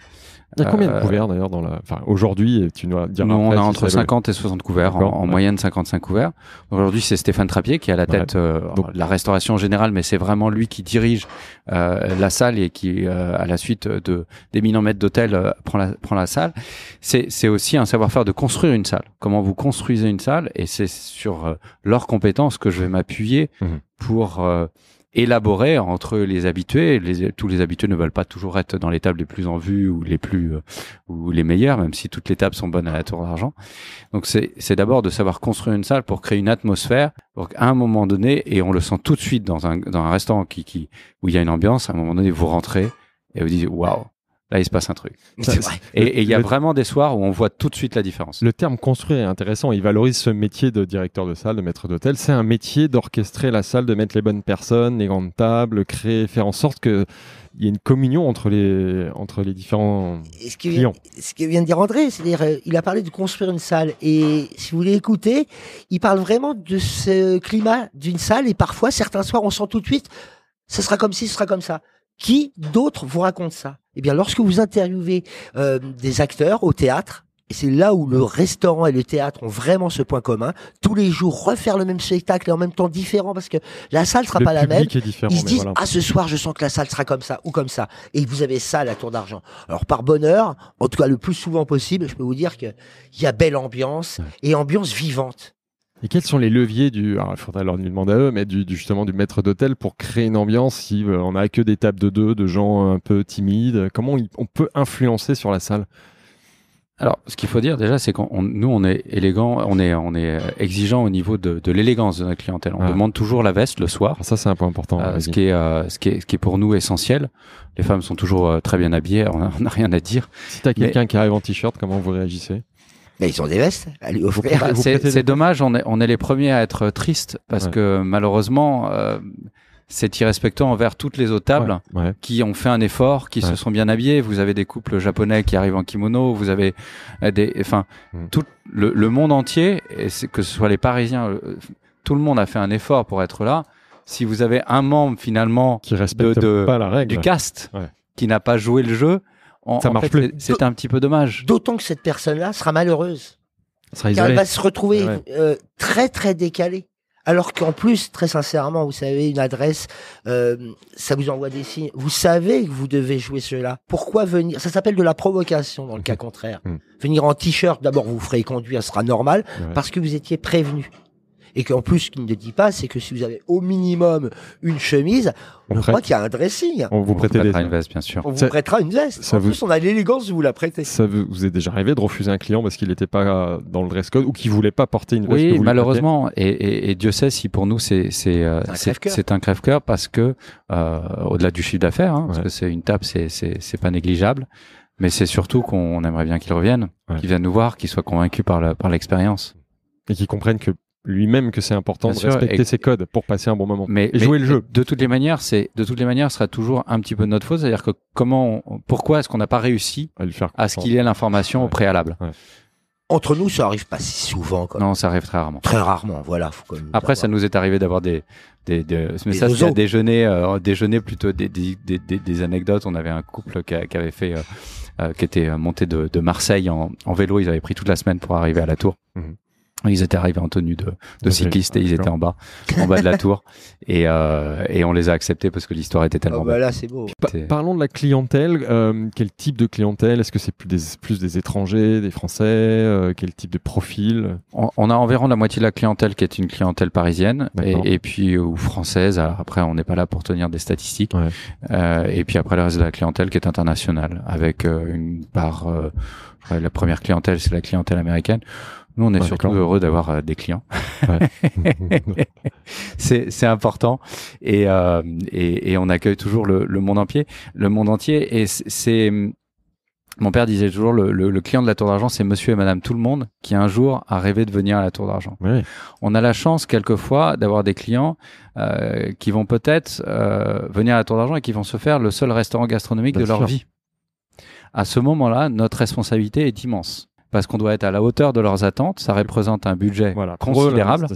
Il y a combien de euh, couverts d'ailleurs dans la... Enfin, aujourd'hui, tu nous Nous, on a entre 50 et 60 couverts, en, moyenne 55 couverts. Aujourd'hui, c'est Stéphane Trappier qui a la tête euh, de la restauration générale, mais c'est vraiment lui qui dirige euh, la salle et qui, à la suite de d'éminents mètres d'hôtel, prend, la, prend la salle. C'est aussi un savoir-faire de construire une salle. Comment vous construisez une salle Et c'est sur leurs compétences que je vais m'appuyer mhm. pour élaboré entre les habitués. tous les habitués ne veulent pas toujours être dans les tables les plus en vue ou les plus euh, ou les meilleures, même si toutes les tables sont bonnes à la tour d'argent. Donc c'est d'abord de savoir construire une salle pour créer une atmosphère pour qu'à un moment donné, et on le sent tout de suite dans un, dans un restaurant qui, qui, où il y a une ambiance, à un moment donné, vous rentrez et vous dites waouh, là il se passe un truc. Et il y a vraiment des soirs où on voit tout de suite la différence. Le terme construire est intéressant, il valorise ce métier de directeur de salle, de maître d'hôtel. C'est un métier d'orchestrer la salle, de mettre les bonnes personnes, les grandes tables, créer, faire en sorte que il y ait une communion entre les, entre les différents ce que clients. Vient, ce que vient de dire André, c'est-à-dire, euh, il a parlé de construire une salle. Et si vous voulez écouter, il parle vraiment de ce climat d'une salle. Et parfois, certains soirs, on sent tout de suite, ce sera comme ci, ce sera comme ça. Qui d'autre vous raconte ça Eh bien, lorsque vous interviewez euh, des acteurs au théâtre, et c'est là où le restaurant et le théâtre ont vraiment ce point commun. Tous les jours, refaire le même spectacle et en même temps différent parce que la salle sera pas la même. Ils se disent, ah, ce soir, je sens que la salle sera comme ça ou comme ça. Et vous avez ça à la Tour d'Argent. Alors, par bonheur, en tout cas, le plus souvent possible, je peux vous dire qu'il y a belle ambiance et ambiance vivante. Et quels sont les leviers du, alors il faudrait leur demander à eux, mais du, justement du maître d'hôtel pour créer une ambiance si euh, on n'a que des tables de deux, de gens euh, un peu timides Comment on, peut influencer sur la salle alors, ce qu'il faut dire déjà, c'est qu'on nous on est élégant, on est on est euh, exigeant au niveau de, l'élégance de notre clientèle. On ah. demande toujours la veste le soir. Ça c'est un point important. ce qui est ce pour nous essentiel. Les femmes sont toujours très bien habillées, on n'a rien à dire. Si as quelqu'un qui arrive en t-shirt, comment vous réagissez mais ils ont des vestes c'est dommage, on est, on est les premiers à être tristes parce que malheureusement, euh, c'est irrespectant envers toutes les autres tables qui ont fait un effort, qui se sont bien habillés. Vous avez des couples japonais qui arrivent en kimono, vous avez euh, des, enfin, mm. tout le, monde entier, et que ce soit les Parisiens, euh, tout le monde a fait un effort pour être là. Si vous avez un membre finalement qui respecte pas la règle. du cast qui n'a pas joué le jeu, ça marche plus. C'est un petit peu dommage. D'autant que cette personne-là sera malheureuse. elle va se retrouver euh, très très décalée. Alors qu'en plus, très sincèrement, vous savez, une adresse, euh, ça vous envoie des signes. Vous savez que vous devez jouer cela. Pourquoi venir Ça s'appelle de la provocation dans le cas contraire. Hmm. Venir en t-shirt, d'abord vous ferez conduire, ce sera normal, parce que vous étiez prévenu et qu'en plus, ce qu'il ne dit pas, c'est que si vous avez au minimum une chemise, on ne qu'il y a un dressing. On vous, prêtera une veste, bien sûr. On vous prêtera une veste. en vous... plus, on a l'élégance de vous la prêter. Ça vous est déjà arrivé de refuser un client parce qu'il n'était pas dans le dress code ou qu'il voulait pas porter une veste Oui, malheureusement. Et, Dieu sait si pour nous, c'est c'est euh, un crève-cœur parce que, euh, au-delà du chiffre d'affaires, hein, parce que c'est une table, c'est pas négligeable. Mais c'est surtout qu'on aimerait bien qu'il revienne, qu'il vienne nous voir, qu'il soit convaincu par l'expérience. Par et qu'il comprenne que lui-même que c'est important de respecter ses codes pour passer un bon moment mais, jouer le jeu. De toutes les manières, c'est de toutes les manières, ce sera toujours un petit peu notre faute, c'est-à-dire que comment, pourquoi est-ce qu'on n'a pas réussi à, faire à ce qu'il y ait l'information au préalable Entre nous, ça arrive pas si souvent. Non, ça arrive très rarement. Très rarement, voilà. Après, ça nous est arrivé d'avoir des, des, des, mais des déjeuner, euh, déjeuner plutôt des, des, anecdotes. On avait un couple qui, avait fait, euh, euh, qui était monté de, Marseille en, vélo. Ils avaient pris toute la semaine pour arriver à la Tour. Mhm. Ils étaient arrivés en tenue de, de cycliste et ils étaient en bas, en bas de la tour. Et, euh, et on les a acceptés parce que l'histoire était ah tellement. Bah belle. là, beau. parlons de la clientèle. Euh, quel type de clientèle Est-ce que c'est plus des, plus des étrangers, des Français euh, Quel type de profil on, a environ la moitié de la clientèle qui est une clientèle parisienne et, puis ou française. Ah, après, on n'est pas là pour tenir des statistiques. Euh, et puis après, le reste de la clientèle qui est internationale avec une part. la première clientèle, c'est la clientèle américaine. Nous, on est surtout heureux d'avoir euh, des clients. c'est important euh, et, on accueille toujours le, monde entier. Le monde entier et c'est mon père disait toujours le, client de la Tour d'Argent, c'est Monsieur et Madame tout le monde qui un jour a rêvé de venir à la Tour d'Argent. On a la chance quelquefois d'avoir des clients euh, qui vont peut-être venir à la Tour d'Argent et qui vont se faire le seul restaurant gastronomique bah, de leur vie. À ce moment-là, notre responsabilité est immense parce qu'on doit être à la hauteur de leurs attentes. Ça représente un budget voilà, considérable.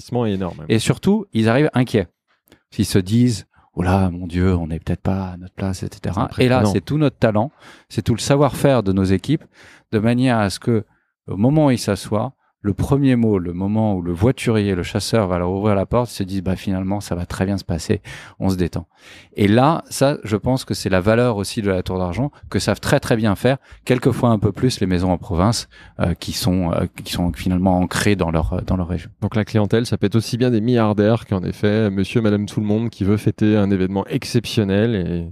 Et surtout, ils arrivent inquiets. S'ils se disent, oh là, mon Dieu, on n'est peut-être pas à notre place, etc. Et là, c'est tout notre talent, c'est tout le savoir-faire de nos équipes, de manière à ce que, au moment où ils s'assoient, le premier mot, le moment où le voiturier, le chasseur va leur ouvrir la porte, se disent bah finalement ça va très bien se passer, on se détend. Et là, ça, je pense que c'est la valeur aussi de la Tour d'Argent que savent très très bien faire, quelquefois un peu plus les maisons en province euh, qui sont euh, qui sont finalement ancrées dans leur euh, dans leur région. Donc la clientèle, ça peut être aussi bien des milliardaires qu'en effet Monsieur, Madame tout le monde qui veut fêter un événement exceptionnel et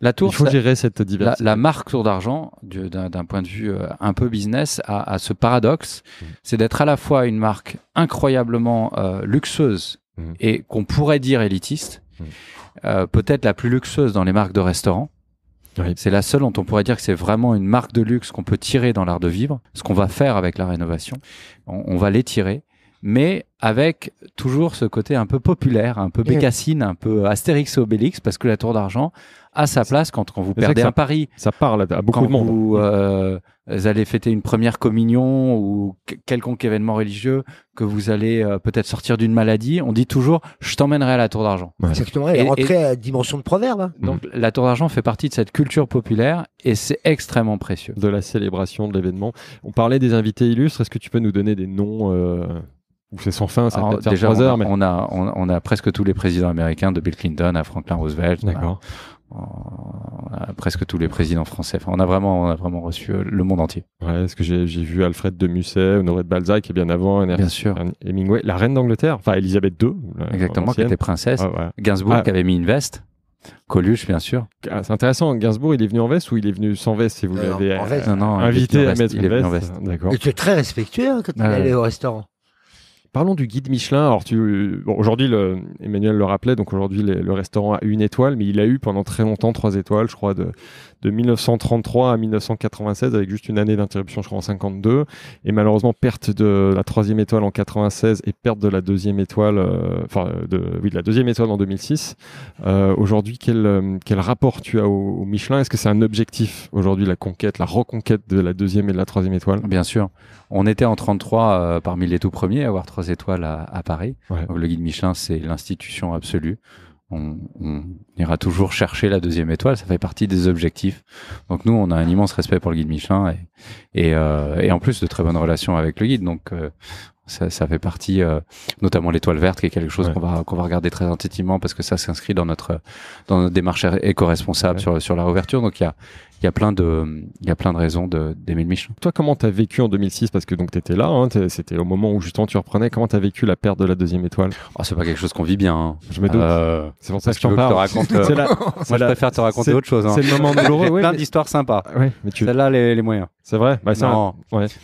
la tour, il faut gérer cette diversité. La, marque Tour d'argent, d'un point de vue euh, un peu business, a, ce paradoxe, mm. c'est d'être à la fois une marque incroyablement euh, luxueuse mm. et qu'on pourrait dire élitiste, mm. euh, peut-être la plus luxueuse dans les marques de restaurants. C'est la seule dont on pourrait dire que c'est vraiment une marque de luxe qu'on peut tirer dans l'art de vivre, ce qu'on va faire avec la rénovation. On, va l'étirer mais avec toujours ce côté un peu populaire, un peu bécassine, un peu Astérix et Obélix, parce que la Tour d'Argent à sa place quand, quand vous perdez un pari. Ça parle à beaucoup de monde. Vous, vous euh, allez fêter une première communion ou quelconque événement religieux, que vous allez euh, peut-être sortir d'une maladie, on dit toujours je t'emmènerai à la tour d'argent. Exactement, elle est à la dimension de proverbe. Hein. Mm. Donc la tour d'argent fait partie de cette culture populaire et c'est extrêmement précieux. De la célébration de l'événement. On parlait des invités illustres, est-ce que tu peux nous donner des noms euh, c'est sans fin, ça déjà, trois heures. Mais... On, a, on, a, presque tous les présidents américains, de Bill Clinton à Franklin Roosevelt. D'accord à presque tous les présidents français. Enfin, on a vraiment, on a vraiment reçu euh, le monde entier. Ouais, que j'ai vu Alfred de Musset, Honoré de Balzac et bien avant, Bien Hemingway, la reine d'Angleterre, enfin Elisabeth II. Exactement, qui était princesse. Ah, Gainsbourg qui ah. avait mis une veste. Coluche, bien sûr. Ah, c'est intéressant. Gainsbourg, il est venu en veste ou il est venu sans veste si vous euh, l'avez invité à mettre une veste, D'accord. Il était très respectueux hein, quand il allait au restaurant. Parlons du guide Michelin. aujourd'hui, Emmanuel le rappelait, donc aujourd'hui, le restaurant a une étoile, mais il a eu pendant très longtemps trois étoiles, je crois, de, de 1933 à 1996 avec juste une année d'interruption, je crois en 52, et malheureusement perte de la troisième étoile en 96 et perte de la deuxième étoile, euh, enfin euh, de, oui de la deuxième étoile en 2006. Euh, aujourd'hui, quel, quel rapport tu as au, Michelin Est-ce que c'est un objectif aujourd'hui la conquête, la reconquête de la deuxième et de la troisième étoile Bien sûr. On était en 33 parmi les tout premiers à avoir trois étoiles à, Paris. le guide Michelin, c'est l'institution absolue on, ira toujours chercher la deuxième étoile, ça fait partie des objectifs. Donc nous, on a un immense respect pour le guide Michelin et, euh, en plus de très bonnes relations avec le guide. Donc euh, ça, fait partie, euh, notamment l'étoile verte, qui est quelque chose qu'on va qu'on va regarder très attentivement parce que ça s'inscrit dans notre dans notre démarche éco-responsable sur sur la réouverture. Donc il y a il y a plein de, il y a plein de raisons d'aimer le Toi, comment t'as vécu en 2006 Parce que donc t'étais là, hein, c'était au moment où justement tu reprenais. Comment t'as vécu la perte de la deuxième étoile oh, C'est pas quelque chose qu'on vit bien. Hein. Je me doute. Euh, c'est pour ça que, je Te euh, je préfère te raconter autre chose. Hein. C'est le moment douloureux. ouais, plein d'histoires sympas. tu... Celle-là, les, moyens. C'est vrai. Bah, non.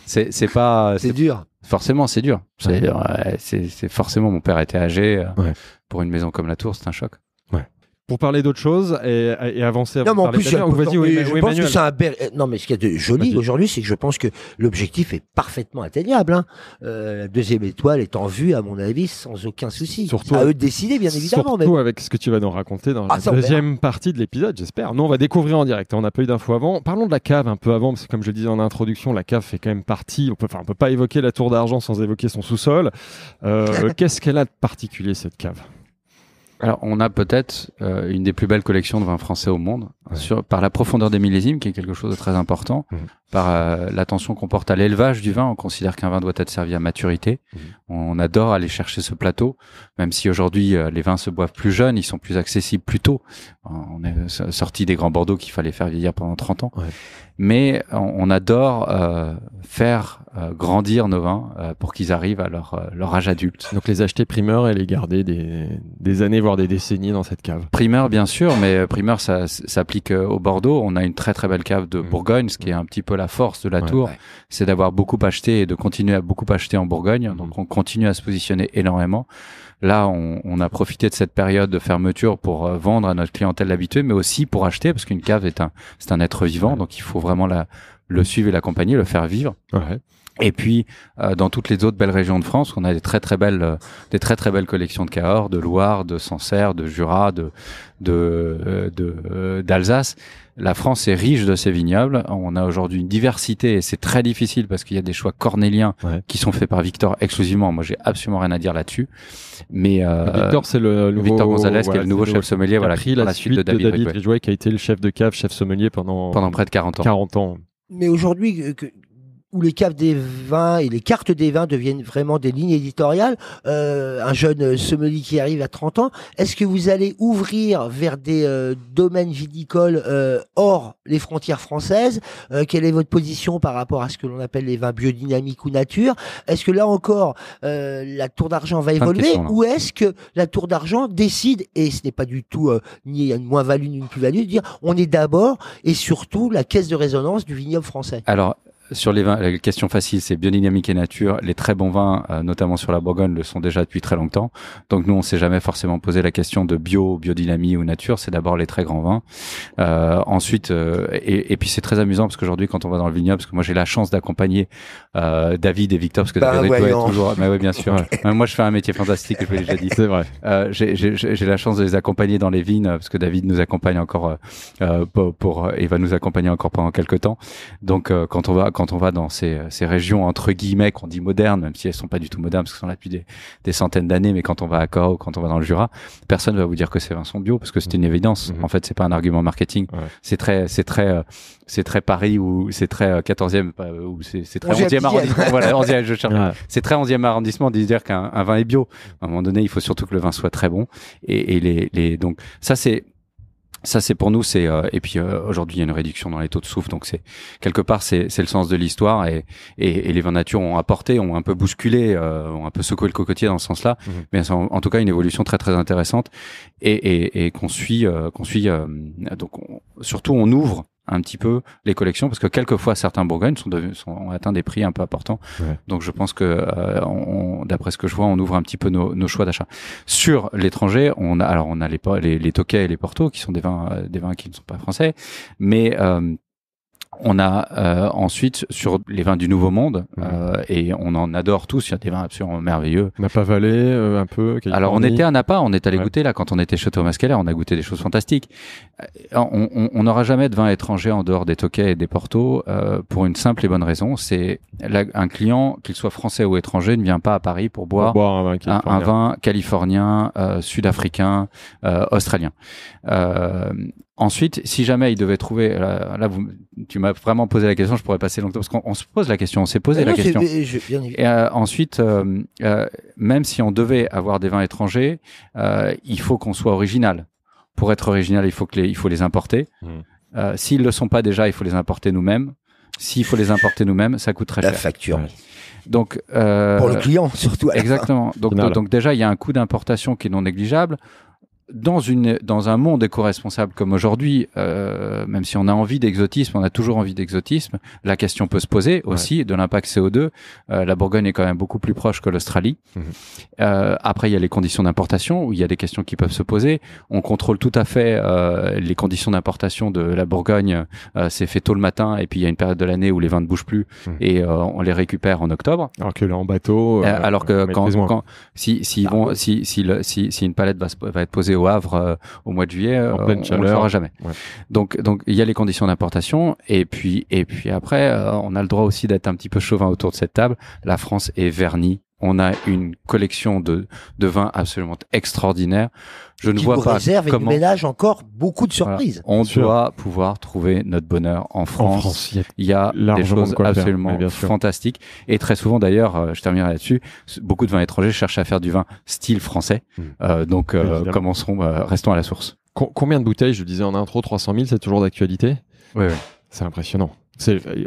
C'est pas. C'est dur. Forcément, c'est dur. C'est forcément. Mon père était âgé. Euh, pour une maison comme la Tour, c'est un choc pour parler d'autre chose et, et, avancer. Non, mais en plus, je, pense que c'est un euh, Non, mais ce qu'il y a de joli aujourd'hui, c'est que je pense que l'objectif est parfaitement atteignable. Hein. Euh, la deuxième étoile est en vue, à mon avis, sans aucun souci. Surtout, à eux de décider, bien évidemment. Surtout avec ce que tu vas nous raconter dans la ah, deuxième partie de l'épisode, j'espère. Nous, on va découvrir en direct. Hein. On n'a pas eu d'infos avant. Parlons de la cave un peu avant, parce que comme je disais en introduction, la cave fait quand même partie. On peut, enfin, on peut pas évoquer la tour d'argent sans évoquer son sous-sol. Euh, qu'est-ce qu'elle a de particulier cette cave alors, on a peut-être euh, une des plus belles collections de vins français au monde par la profondeur des millésimes, qui est quelque chose de très important, mhm. par euh, l'attention qu'on porte à l'élevage du vin. On considère qu'un vin doit être servi à maturité. Mhm. On adore aller chercher ce plateau, même si aujourd'hui euh, les vins se boivent plus jeunes, ils sont plus accessibles plus tôt. On est euh, sorti des grands Bordeaux qu'il fallait faire vieillir pendant 30 ans. Mais on, adore faire grandir nos vins pour qu'ils arrivent à leur, leur âge adulte. Donc les acheter primeur et les garder des, années, voire des décennies dans cette cave. Primeur, bien sûr, mais primeur, ça, ça, qu'au euh, au Bordeaux. On a une très très belle cave de mm. Bourgogne, ce qui est mm. un petit peu la force de la tour, c'est d'avoir beaucoup acheté et de continuer à beaucoup acheter en Bourgogne. Mm. Donc on continue à se positionner énormément. Là, on, a profité de cette période de fermeture pour euh, vendre à notre clientèle habituée, mais aussi pour acheter, parce qu'une cave est un c'est un être vivant, donc il faut vraiment la le suivre et l'accompagner, le faire vivre. Ouais. Et puis euh, dans toutes les autres belles régions de France, on a des très très belles, euh, des très très belles collections de Cahors, de Loire, de Sancerre, de Jura, de de euh, d'Alsace. La France est riche de ses vignobles. On a aujourd'hui une diversité et c'est très difficile parce qu'il y a des choix cornéliens qui sont faits par Victor exclusivement. Moi, j'ai absolument rien à dire là-dessus. Mais Victor, c'est le, nouveau, Victor Gonzalez qui est le nouveau chef sommelier. Voilà, la, suite, de David, qui a été le chef de cave, chef sommelier pendant pendant près de 40 ans. 40 ans. Mais aujourd'hui, où les caves des vins et les cartes des vins deviennent vraiment des lignes éditoriales. Euh, un jeune euh, sommelier qui arrive à 30 ans, est-ce que vous allez ouvrir vers des euh, domaines viticoles hors les frontières françaises Quelle est votre position par rapport à ce que l'on appelle les vins biodynamiques ou nature Est-ce que là encore, la tour d'argent va évoluer ou est-ce que la tour d'argent décide, et ce n'est pas du tout ni une moins-value ni une plus-value, de dire on est d'abord et surtout la caisse de résonance du vignoble français Alors, sur les vins, la question facile, c'est biodynamique et nature. Les très bons vins, euh, notamment sur la Bourgogne, le sont déjà depuis très longtemps. Donc nous, on s'est jamais forcément posé la question de bio, biodynamie ou nature. C'est d'abord les très grands vins. Euh, ensuite, euh, et, puis c'est très amusant parce qu'aujourd'hui, quand on va dans le vignoble, parce que moi j'ai la chance d'accompagner euh, David et Victor, parce que David est toujours. Mais oui, bien sûr. moi, je fais un métier fantastique, je vous l'ai déjà dit. C'est vrai. j'ai la chance de les accompagner dans les vignes, parce que David nous accompagne encore pour, pour, et va nous accompagner encore pendant quelques temps. Donc quand on va quand on va dans ces, ces régions entre guillemets qu'on dit modernes, même si elles sont pas du tout modernes parce qu'elles sont là depuis des, des centaines d'années, mais quand on va à ou quand on va dans le Jura, personne va vous dire que c'est son Bio parce que c'est mmh. une évidence. Mmh. En fait, c'est pas un argument marketing. C'est très, c'est très, euh, c'est très Paris ou c'est très 14e euh, euh, ou c'est très 11e, arrondissement. voilà, je cherche. C'est très 11e arrondissement de dire qu'un vin est bio. À un moment donné, il faut surtout que le vin soit très bon et, et les, les donc ça c'est ça, c'est pour nous, c'est euh, et puis euh, aujourd'hui il y a une réduction dans les taux de souffle donc c'est quelque part c'est le sens de l'histoire et, et, les vins nature ont apporté, ont un peu bousculé, euh, ont un peu secoué le cocotier dans ce sens-là, mmh. mais en, tout cas une évolution très très intéressante et, et qu'on suit qu'on suit donc surtout on ouvre un petit peu les collections parce que quelquefois certains Bourgognes sont, sont ont atteint des prix un peu importants. Donc je pense que euh, d'après ce que je vois, on ouvre un petit peu nos, nos choix d'achat. Sur l'étranger, on a alors on a les les, et les Porto qui sont des vins euh, des vins qui ne sont pas français, mais euh, on a euh, ensuite sur les vins du Nouveau Monde mmh. euh, et on en adore tous. Il y a des vins absolument merveilleux. Napa Valley, euh, un peu. Alors on était à Napa, on est allé goûter là quand on était chez Thomas Keller, on a goûté des choses fantastiques. On n'aura jamais de vin étranger en dehors des Toquets et des Portos pour une simple et bonne raison. C'est un client, qu'il soit français ou étranger, ne vient pas à Paris pour boire, un vin californien sud-africain, australien. Ensuite, si jamais il devait trouver, là, vous, tu m'as vraiment posé la question, je pourrais passer longtemps parce qu'on se pose la question, on s'est posé ah la question. et euh, ensuite, euh, euh, même si on devait avoir des vins étrangers, il faut qu'on soit original. Pour être original, il faut que les, il faut les importer. S'ils hmm. S'ils le sont pas déjà, il faut les importer nous-mêmes. S'il faut les importer nous-mêmes, ça coûte très cher. La facture. Donc pour le client surtout. Exactement. donc, donc déjà, il y a un coût d'importation qui est non négligeable dans, une, dans un monde éco-responsable comme aujourd'hui, euh, même si on a envie d'exotisme, on a toujours envie d'exotisme, la question peut se poser aussi de l'impact CO2. Euh, la Bourgogne est quand même beaucoup plus proche que l'Australie. Mhm. Euh, après, il y a les conditions d'importation où il y a des questions qui peuvent se poser. On contrôle tout à fait euh, les conditions d'importation de la Bourgogne. Euh, c'est fait tôt le matin et puis il y a une période de l'année où les vins ne bougent plus mhm. et euh, on les récupère en octobre. Alors que là, en bateau... alors que quand, si, si, ah, vont, si, si, si, si une palette va, va être posée au Havre euh, au mois de juillet, euh, on ne le fera jamais. Donc, donc il y a les conditions d'importation, et puis, et puis après, euh, on a le droit aussi d'être un petit peu chauvin autour de cette table. La France est vernie on a une collection de, de vins absolument extraordinaire. Je ne vois pas réserve comment. Et ménage encore beaucoup de surprises. On doit pouvoir trouver notre bonheur en France. il y a des choses absolument fantastiques. Et très souvent, d'ailleurs, euh, je terminerai là-dessus. Beaucoup de vins étrangers cherchent à faire du vin style français. Hmm. Euh, donc, euh, commencerons, restons à la source. combien de bouteilles Je le disais en intro, 300 000, c'est toujours d'actualité. Oui, oui. C'est impressionnant.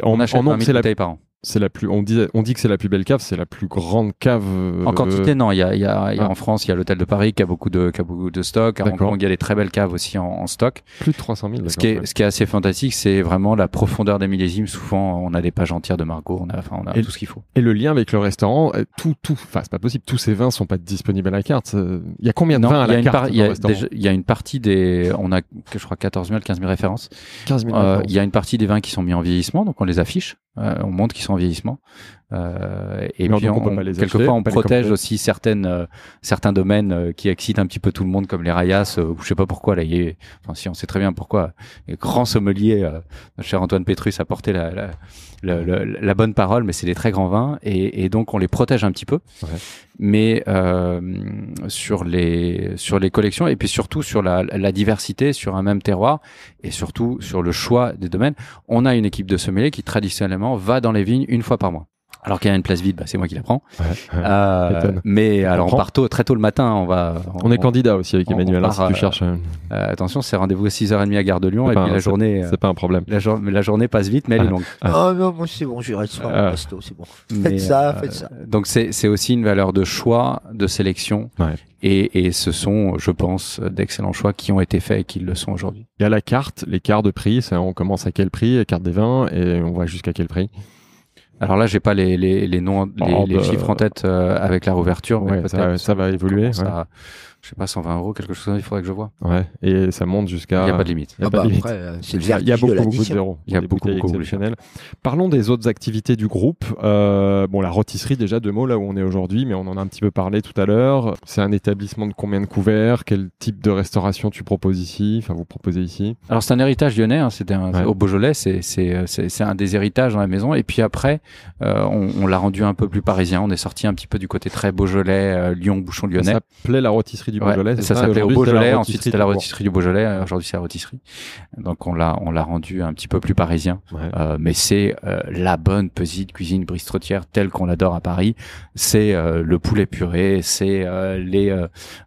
On, on achète en nombre, bouteilles par an c'est la plus, on dit, on dit que c'est la plus belle cave, c'est la plus grande cave. En quantité, non. Il y a, y a, en France, il y a l'hôtel de Paris qui a beaucoup de, qui a beaucoup de stock. À Hong il y a des très belles caves aussi en, stock. Plus de 300 000. Ce qui, est, ce qui est assez fantastique, c'est vraiment la profondeur des millésimes. Souvent, on a des pages entières de Margot, on a, enfin, on a tout ce qu'il faut. Et le lien avec le restaurant, tout, tout, enfin, c'est pas possible. Tous ces vins sont pas disponibles à la carte. Il y a combien de vins à la carte Il y, a une partie des, on a, je crois, 14 000, 15 000 références. 15 il y a une partie des vins qui sont mis en vieillissement, donc on les affiche. Euh, on montre qu'ils sont en vieillissement. Euh, et puis, on, quelquefois, on protège aussi certaines, euh, certains domaines qui excitent un petit peu tout le monde, comme les rayas. je sais pas pourquoi, là, il si on sait très bien pourquoi, les grand sommelier, cher Antoine Petrus a porté la la bonne parole, mais c'est des très grands vins et, donc on les protège un petit peu. Mais euh, sur les sur les collections et puis surtout sur la, la, diversité sur un même terroir et surtout sur le choix des domaines, on a une équipe de sommeliers qui traditionnellement va dans les vignes une fois par mois. Alors qu'il y a une place vide, bah, c'est moi qui la prends. Euh, mais alors on part très tôt le matin. On va. On, est candidat aussi avec Emmanuel. Hein, euh, hein. euh, attention, c'est rendez-vous à 6h30 à Gare de Lyon et la journée. C'est pas un problème. La, la, journée passe vite, mais elle est ah. longue. Ah. Ah, non, moi c'est bon, j'irai reste resto, c'est bon. faites ça, faites ça. Donc c'est aussi une valeur de choix, de sélection. Et, ce sont, je pense, d'excellents choix qui ont été faits et qui le sont aujourd'hui. Il y a la carte, les cartes de prix. on commence à quel prix, carte des vins, et on va jusqu'à quel prix. Alors là, j'ai pas les, les, noms, les, oh, bah, chiffres en tête euh, avec la réouverture, mais ça, ça, va évoluer je sais pas, 120 euros, quelque chose il faudrait que je vois. Ouais, et ça monte jusqu'à. Il n'y a pas de limite. Il y a, pas de limite. il y a, beaucoup, de zéros. Il y a beaucoup, beaucoup. Parlons des autres activités du groupe. Euh, bon, la rôtisserie, déjà deux mots là où on est aujourd'hui, mais on en a un petit peu parlé tout à l'heure. C'est un établissement de combien de couverts Quel type de restauration tu proposes ici Enfin, vous proposez ici Alors, c'est un héritage lyonnais. Hein, c'était Au Beaujolais, euh, c'est un des héritages dans la maison. Et puis après, euh, on, l'a rendu un peu plus parisien. On est sorti un petit peu du côté très Beaujolais, Lyon, Bouchon lyonnais. Ça plaît la rôtisserie du Beaujolais. ça, s'appelait au Beaujolais, ensuite c'était la rôtisserie du Beaujolais, euh, aujourd'hui c'est la rôtisserie. Donc on l'a on l'a rendu un petit peu plus parisien, euh, mais c'est euh, la bonne petite cuisine bristrotière telle qu'on l'adore à Paris. C'est le poulet puré, c'est les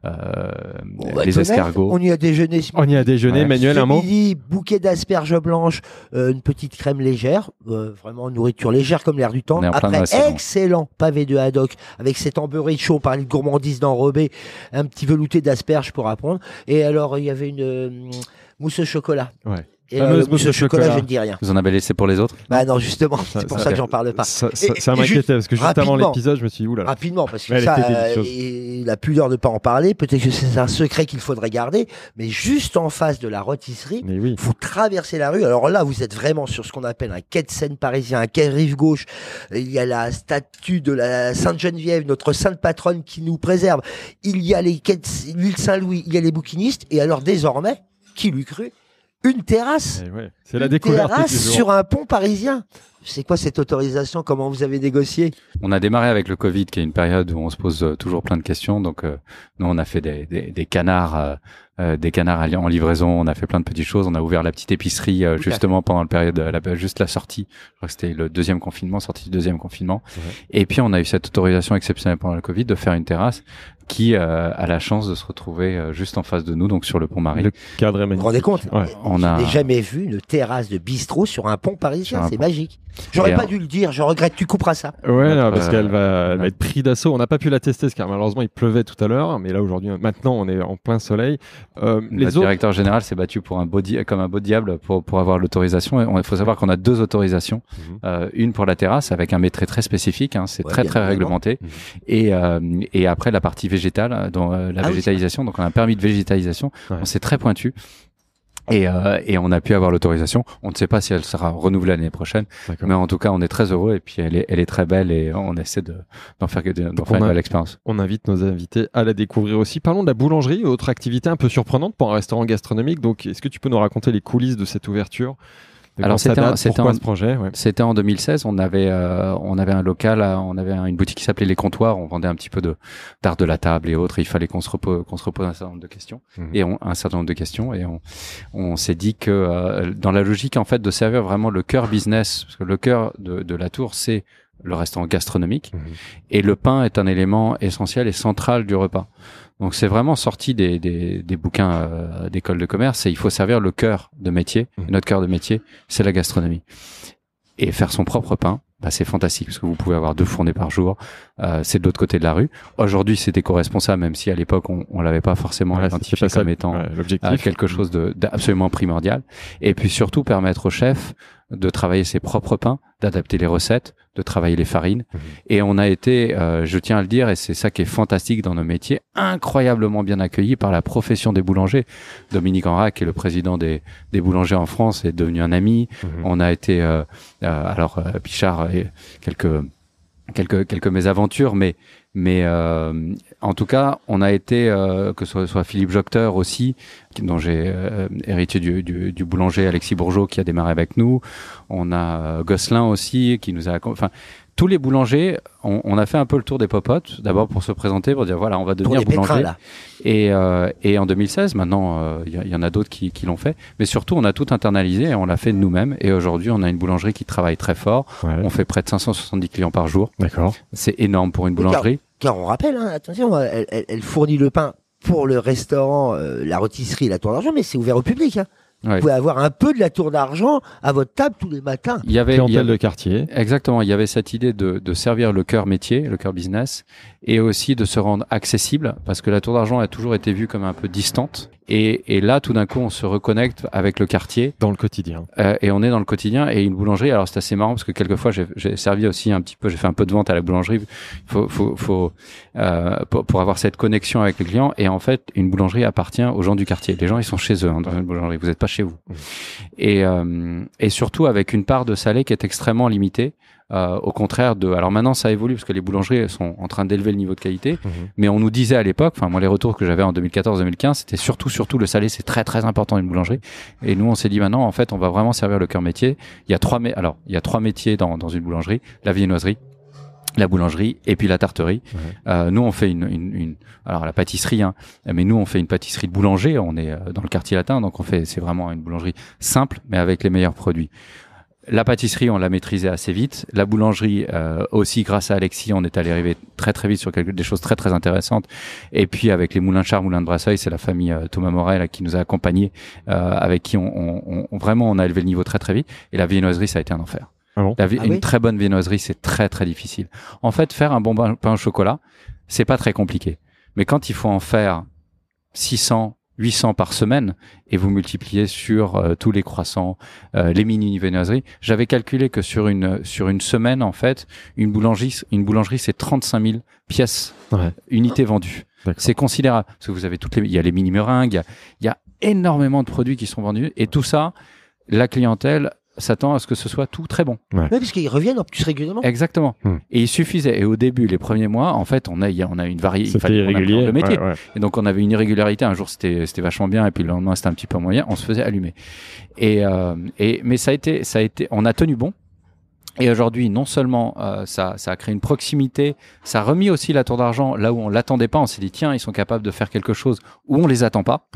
bah, les escargots. On y a déjeuné. On y a déjeuné. Manuel, un mot. bouquet d'asperges blanches, une petite crème légère, vraiment nourriture légère comme l'air du temps. Après excellent pavé de haddock avec cet embeury chaud par les gourmandise d'enrobé, un petit peu velouté d'asperges pour apprendre. Et alors, il y avait une euh, mousse au chocolat. Ouais. Et chocolat, je ne dis rien. Vous en avez laissé pour les autres Bah non, justement, c'est pour ça, que j'en parle pas. Ça, m'inquiétait parce que juste avant l'épisode, je me suis dit oula. Rapidement, parce que ça, la euh, pudeur de ne pas en parler, peut-être que c'est un secret qu'il faudrait garder, mais juste en face de la rôtisserie, vous traversez la rue. Alors là, vous êtes vraiment sur ce qu'on appelle un quai de Seine parisien, un quai rive gauche. Il y a la statue de la Sainte Geneviève, notre sainte patronne qui nous préserve. Il y a les quais de l'île Saint-Louis, il y a les bouquinistes, et alors désormais, qui l'eût cru une terrasse. Eh c'est la sur un pont parisien. C'est quoi cette autorisation Comment vous avez négocié On a démarré avec le Covid, qui est une période où on se pose euh, toujours plein de questions. Donc, euh, nous, on a fait des, des, des canards, euh, des canards en livraison. On a fait plein de petites choses. On a ouvert la petite épicerie justement pendant la période, juste la sortie. Je crois que c'était le deuxième confinement, sortie du deuxième confinement. Et puis, on a eu cette autorisation exceptionnelle pendant le Covid de faire une terrasse qui euh, a la chance de se retrouver euh, juste en face de nous, donc sur le pont Marie. Le cadre est magnifique. Vous vous rendez compte On Je n'ai a... jamais vu une terrasse de bistrot sur un pont parisien, c'est magique. J'aurais pas dû le dire, je regrette, tu couperas ça. Ouais, parce qu'elle euh, va, être pris d'assaut. On n'a pas pu la tester, car malheureusement il pleuvait tout à l'heure, mais là aujourd'hui, maintenant on est en plein soleil. le directeur général s'est battu pour un beau comme un beau diable pour, pour avoir l'autorisation. Il faut savoir qu'on a deux autorisations, mhm. une pour la terrasse avec un métrait très spécifique, hein, c'est très très réglementé, mhm. et, et après la partie végétale, hein, dans euh, la ah végétalisation. donc on a un permis de végétalisation. On s'est très pointu. Euh, et, on a pu avoir l'autorisation. On ne sait pas si elle sera renouvelée l'année prochaine, mais en tout cas, on est très heureux et puis elle est, elle est très belle et on essaie d'en faire, d'en faire une belle expérience. On invite nos invités à la découvrir aussi. Parlons de la boulangerie, autre activité un peu surprenante pour un restaurant gastronomique. Donc, est-ce que tu peux nous raconter les coulisses de cette ouverture alors c'était c'était en, projet C'était en 2016. On avait euh, on avait un local, euh, on avait une boutique qui s'appelait Les Comptoirs. On vendait un petit peu de d'art de la table et autres. il fallait qu'on se repose qu'on se repose un certain nombre de questions mhm. et on, un certain nombre de questions et on s'est dit que euh, dans la logique en fait de servir vraiment le cœur business parce que le cœur de, la tour c'est le restaurant gastronomique mhm. et le pain est un élément essentiel et central du repas. Donc c'est vraiment sorti des, des, bouquins euh, d'école de commerce et il faut servir le cœur de métier. Mmh. Notre cœur de métier, c'est la gastronomie. Et faire son propre pain, bah, c'est fantastique parce que vous pouvez avoir deux fournées par jour. Euh, c'est de l'autre côté de la rue. Aujourd'hui, c'est éco-responsable, même si à l'époque on, on l'avait pas forcément ouais, identifié comme étant euh, quelque chose d'absolument primordial. Et puis surtout permettre au chef de travailler ses propres pains, d'adapter les recettes, de travailler les farines. Mmh. Et on a été, euh, je tiens à le dire, et c'est ça qui est fantastique dans nos métiers, incroyablement bien accueillis par la profession des boulangers. Dominique Enra, qui est le président des, des boulangers en France, est devenu un ami. Mmh. On a été, euh, euh, alors Pichard, et quelques quelques quelques mésaventures, mais mais euh, en tout cas, on a été, euh, que ce soit Philippe Jocteur aussi, dont j'ai euh, hérité du, boulanger Alexis Bourgeot qui a démarré avec nous, on a Gosselin aussi qui nous a... Enfin, tous les boulangers, on, a fait un peu le tour des popotes, d'abord pour se présenter, pour dire voilà, on va devenir boulanger. Euh, et, en 2016, maintenant, il euh, y, en a d'autres qui, l'ont fait. Mais surtout, on a tout internalisé et on l'a fait nous-mêmes. Et aujourd'hui, on a une boulangerie qui travaille très fort. On fait près de 570 clients par jour. D'accord. C'est énorme pour une boulangerie. Car, on rappelle, hein, attention, elle, fournit le pain pour le restaurant, euh, la rôtisserie, la tour d'argent, mais c'est ouvert au public. Hein. Vous pouvez avoir un peu de la tour d'argent à votre table tous les matins. Il y avait, de quartier. Exactement. Il y avait cette idée de, de servir le cœur métier, le cœur business, et aussi de se rendre accessible parce que la tour d'argent a toujours été vue comme un peu distante et, et là tout d'un coup on se reconnecte avec le quartier dans le quotidien euh, et on est dans le quotidien et une boulangerie alors c'est assez marrant parce que quelquefois j'ai servi aussi un petit peu j'ai fait un peu de vente à la boulangerie faut, faut, faut euh, pour, pour, avoir cette connexion avec les clients. et en fait une boulangerie appartient aux gens du quartier les gens ils sont chez eux hein, dans une boulangerie vous n'êtes pas chez vous et, euh, et surtout avec une part de salé qui est extrêmement limitée euh, au contraire de. Alors maintenant, ça évolue parce que les boulangeries sont en train d'élever le niveau de qualité. Mhm. Mais on nous disait à l'époque, enfin moi les retours que j'avais en 2014-2015, c'était surtout surtout le salé, c'est très très important une boulangerie. Et nous, on s'est dit maintenant, en fait, on va vraiment servir le cœur métier. Il y a trois, alors il y a trois métiers dans, une boulangerie la viennoiserie, la boulangerie et puis la tarterie. Euh, nous, on fait une, une, alors la pâtisserie, hein, mais nous on fait une pâtisserie de boulanger. On est euh, dans le quartier latin, donc on fait c'est vraiment une boulangerie simple, mais avec les meilleurs produits. La pâtisserie, on l'a maîtrisée assez vite. La boulangerie, euh, aussi grâce à Alexis, on est allé arriver très très vite sur quelque, des choses très très intéressantes. Et puis avec les moulins Char, moulins de Brasseuil, c'est la famille euh, Thomas Morel qui nous a accompagnés, euh, avec qui on, on, vraiment on a élevé le niveau très très vite. Et la viennoiserie, ça a été un enfer. Ah ah une très bonne viennoiserie, c'est très très difficile. En fait, faire un bon pain au chocolat, c'est pas très compliqué. Mais quand il faut en faire 600, 800 par semaine et vous multipliez sur euh, tous les croissants, euh, les mini viennoiseries. J'avais calculé que sur une sur une semaine en fait, une boulangerie c'est 35 000 pièces unités vendues. C'est considérable parce que vous avez toutes les il y a les mini meringues, il y a énormément de produits qui sont vendus et tout ça la clientèle s'attend à ce que ce soit tout très bon. Oui, parce qu'ils reviennent plus régulièrement. Exactement. Hmm. Et il suffisait. Et au début, les premiers mois, en fait, on a, on a une variété. irrégulier. Le métier. Et donc, on avait une irrégularité. Un jour, c'était vachement bien, et puis le lendemain, c'était un petit peu moyen. On se faisait allumer. Et, euh, et mais ça a été, ça a été, on a tenu bon. Et aujourd'hui, non seulement euh, ça, ça, a créé une proximité, ça a remis aussi la Tour d'Argent là où on l'attendait pas. On s'est dit tiens, ils sont capables de faire quelque chose où on les attend pas.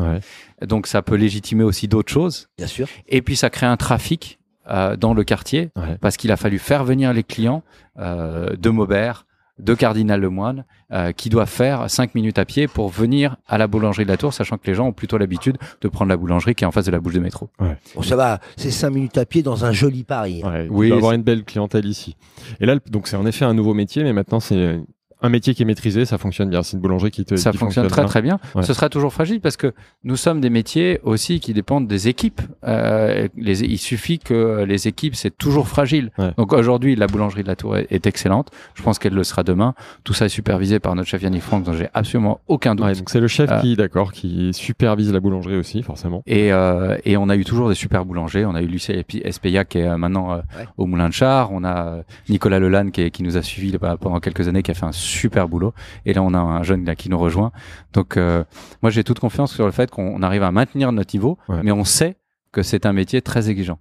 Donc ça peut légitimer aussi d'autres choses. Bien sûr. Et puis ça crée un trafic euh, dans le quartier parce qu'il a fallu faire venir les clients euh, de Maubert, de Cardinal Lemoine, euh, qui doivent faire 5 minutes à pied pour venir à la boulangerie de la Tour, sachant que les gens ont plutôt l'habitude de prendre la boulangerie qui est en face de la bouche de métro. Bon, ça va, c'est 5 minutes à pied dans un joli Paris. oui Ouais, oui, avoir une belle clientèle ici. Et là, donc c'est en effet un nouveau métier, mais maintenant c'est un métier qui est maîtrisé, ça fonctionne bien. C'est une boulangerie qui te. Ça fonctionne, très très bien. Ce sera toujours fragile parce que nous sommes des métiers aussi qui dépendent des équipes. Euh, les, il suffit que les équipes, c'est toujours fragile. Donc aujourd'hui, la boulangerie de la Tour est, excellente. Je pense qu'elle le sera demain. Tout ça est supervisé par notre chef Yannick Franck, dont j'ai absolument aucun doute. donc c'est le chef euh, qui, d'accord, qui supervise la boulangerie aussi, forcément. Et, euh, et on a eu toujours des super boulangers. On a eu Lucie Espeya qui est maintenant euh, au Moulin de Char. On a euh, Nicolas Lelanne qui, qui nous a suivi pendant quelques années, qui a fait un super boulot. Et là, on a un jeune là, qui nous rejoint. Donc, euh, moi, j'ai toute confiance sur le fait qu'on arrive à maintenir notre niveau, mais on sait que c'est un métier très exigeant.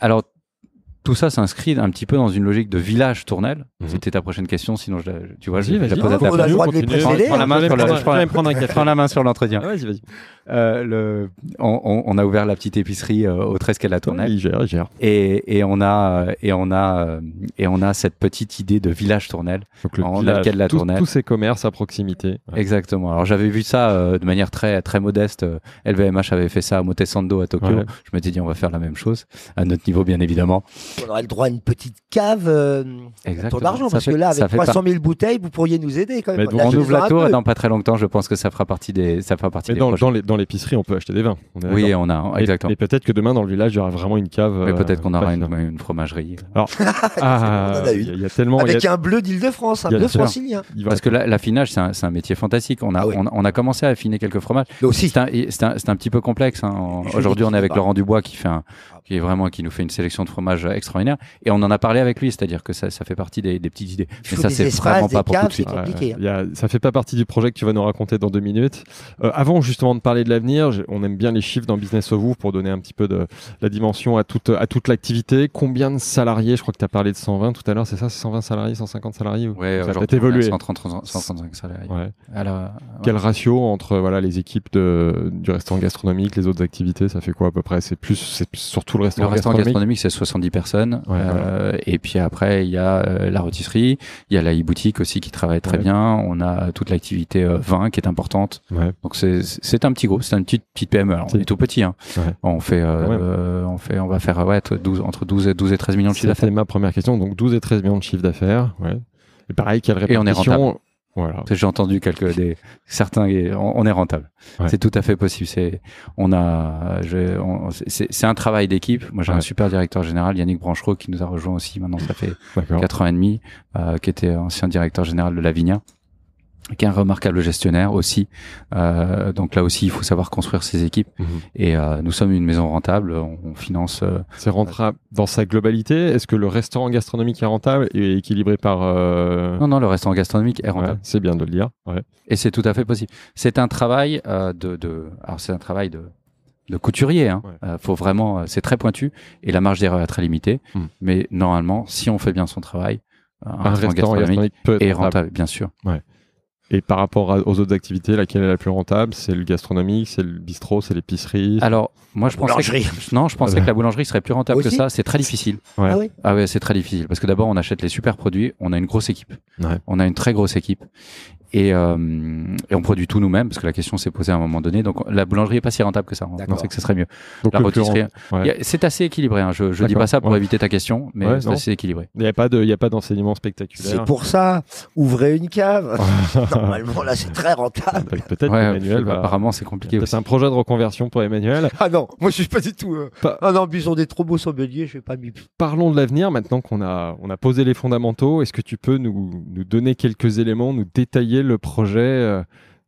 Alors, tout ça s'inscrit un petit peu dans une logique de village tournelle. Mhm. C'était ta prochaine question, sinon je la, tu vois, je, vais la pose à ta place. Prends la main sur l'entretien. Ah, vas-y euh, on, on, a ouvert la petite épicerie euh, au 13 qu'elle a tourné. gère, gère. Et, on a et on a euh, et on a cette petite idée de village Tournelle. Donc le la Tournelle. Tous ces commerces à proximité. Exactement. Alors j'avais vu ça euh, de manière très très modeste. LVMH avait fait ça à Motesando à Tokyo. je Je m'étais dit on va faire la même chose à notre niveau bien évidemment. On aurait le droit à une petite cave. Exactement parce que là, avec 300 000 bouteilles, vous pourriez nous aider quand même. on ouvre la tour et dans pas très longtemps, je pense que ça fera partie des. Ça fera partie dans, dans l'épicerie, on peut acheter des vins. oui, on a exactement. Et, peut-être que demain dans le village, il y aura vraiment une cave. Mais peut-être euh, qu'on aura une, fromagerie. Alors, ah, il y, a tellement. Avec un bleu d'Île-de-France, un bleu francilien. Parce que l'affinage, c'est un métier fantastique. On a ah on a commencé à affiner quelques fromages. C'est un petit peu complexe. Hein. Aujourd'hui, on est avec Laurent Dubois qui fait un qui est vraiment qui nous fait une sélection de fromages extraordinaire. Et on en a parlé avec lui, c'est-à-dire que ça, ça fait partie des, petites idées. mais ça, c'est vraiment pas pour tout de suite. Hein. ça fait pas partie du projet que tu vas nous raconter dans deux minutes. Euh, avant justement de parler de l'avenir, on aime bien les chiffres dans Business of Vous pour donner un petit peu de la dimension à toute, à toute l'activité. Combien de salariés Je crois que tu as parlé de 120 tout à l'heure, c'est ça 120 salariés, 150 salariés Ouais, ça peut évolué. 130, 135 salariés. Quel ratio entre voilà, les équipes du restaurant gastronomique, les autres activités Ça fait quoi à peu près C'est plus, c'est surtout le restaurant. gastronomique, c'est 70 personnes. Euh, et puis après, il y a euh, la rôtisserie, il y a la e-boutique aussi qui travaille très bien. On a toute l'activité 20 euh, vin qui est importante. Donc c'est un petit gros c'est une petite, PME. E. Alors, on est tout petit. Hein. On fait, on fait, on va faire ouais, entre 12 et 12 et 13 millions de chiffre d'affaires. c'est ma première question. Donc 12 et 13 millions de chiffre d'affaires. Et pareil, quelle répartition on est voilà. J'ai entendu quelques des certains, on, est rentable. C'est tout à fait possible. C'est on a, c'est un travail d'équipe. Moi, j'ai un super directeur général, Yannick Branchereau, qui nous a rejoint aussi. Maintenant, ça fait quatre ans et demi, euh, qui était ancien directeur général de Lavinia qui est un remarquable gestionnaire aussi. Euh, donc là aussi, il faut savoir construire ses équipes. Mhm. Et euh, nous sommes une maison rentable, on, finance. Euh, c'est rentable dans sa globalité. Est-ce que le restaurant gastronomique est rentable et équilibré par Non, non, le restaurant gastronomique est rentable. c'est bien de le dire. Et c'est tout à fait possible. C'est un travail de, Alors c'est un travail de de couturier. Hein. faut vraiment, c'est très pointu et la marge d'erreur est très limitée. Hmm. Mais normalement, si on fait bien son travail, un, restaurant gastronomique, est rentable, bien sûr. Ouais. Et par rapport aux autres activités, laquelle est la plus rentable C'est le gastronomique, c'est le bistrot, c'est l'épicerie Alors, moi, je pensais, que, non, je que la boulangerie serait plus rentable que ça. C'est très difficile. Ah, oui ah oui, c'est très difficile. Parce que d'abord, on achète les super produits, on a une grosse équipe. On a une très grosse équipe. Euh, et, on produit tout nous-mêmes parce que la question s'est posée à un moment donné. Donc la boulangerie n'est pas si rentable que ça. Hein. On pensait que ce serait mieux. la rôtisserie, c'est assez équilibré. Hein. Je, ne dis pas ça pour éviter ta question, mais c'est assez équilibré. Il n'y a pas de, y a pas d'enseignement spectaculaire. C'est pour ça. Ouvrez une cave. Normalement là, c'est très rentable. Bah, peut-être Emmanuel. apparemment, c'est compliqué. C'est un projet de reconversion pour Emmanuel. Ah non, moi je suis pas du tout. Euh. Ah non, des trop beaux sommeliers. Je vais pas m'y. Parlons de l'avenir maintenant qu'on a, on a posé les fondamentaux. Est-ce que tu peux nous, nous donner quelques éléments, nous détailler le projet euh,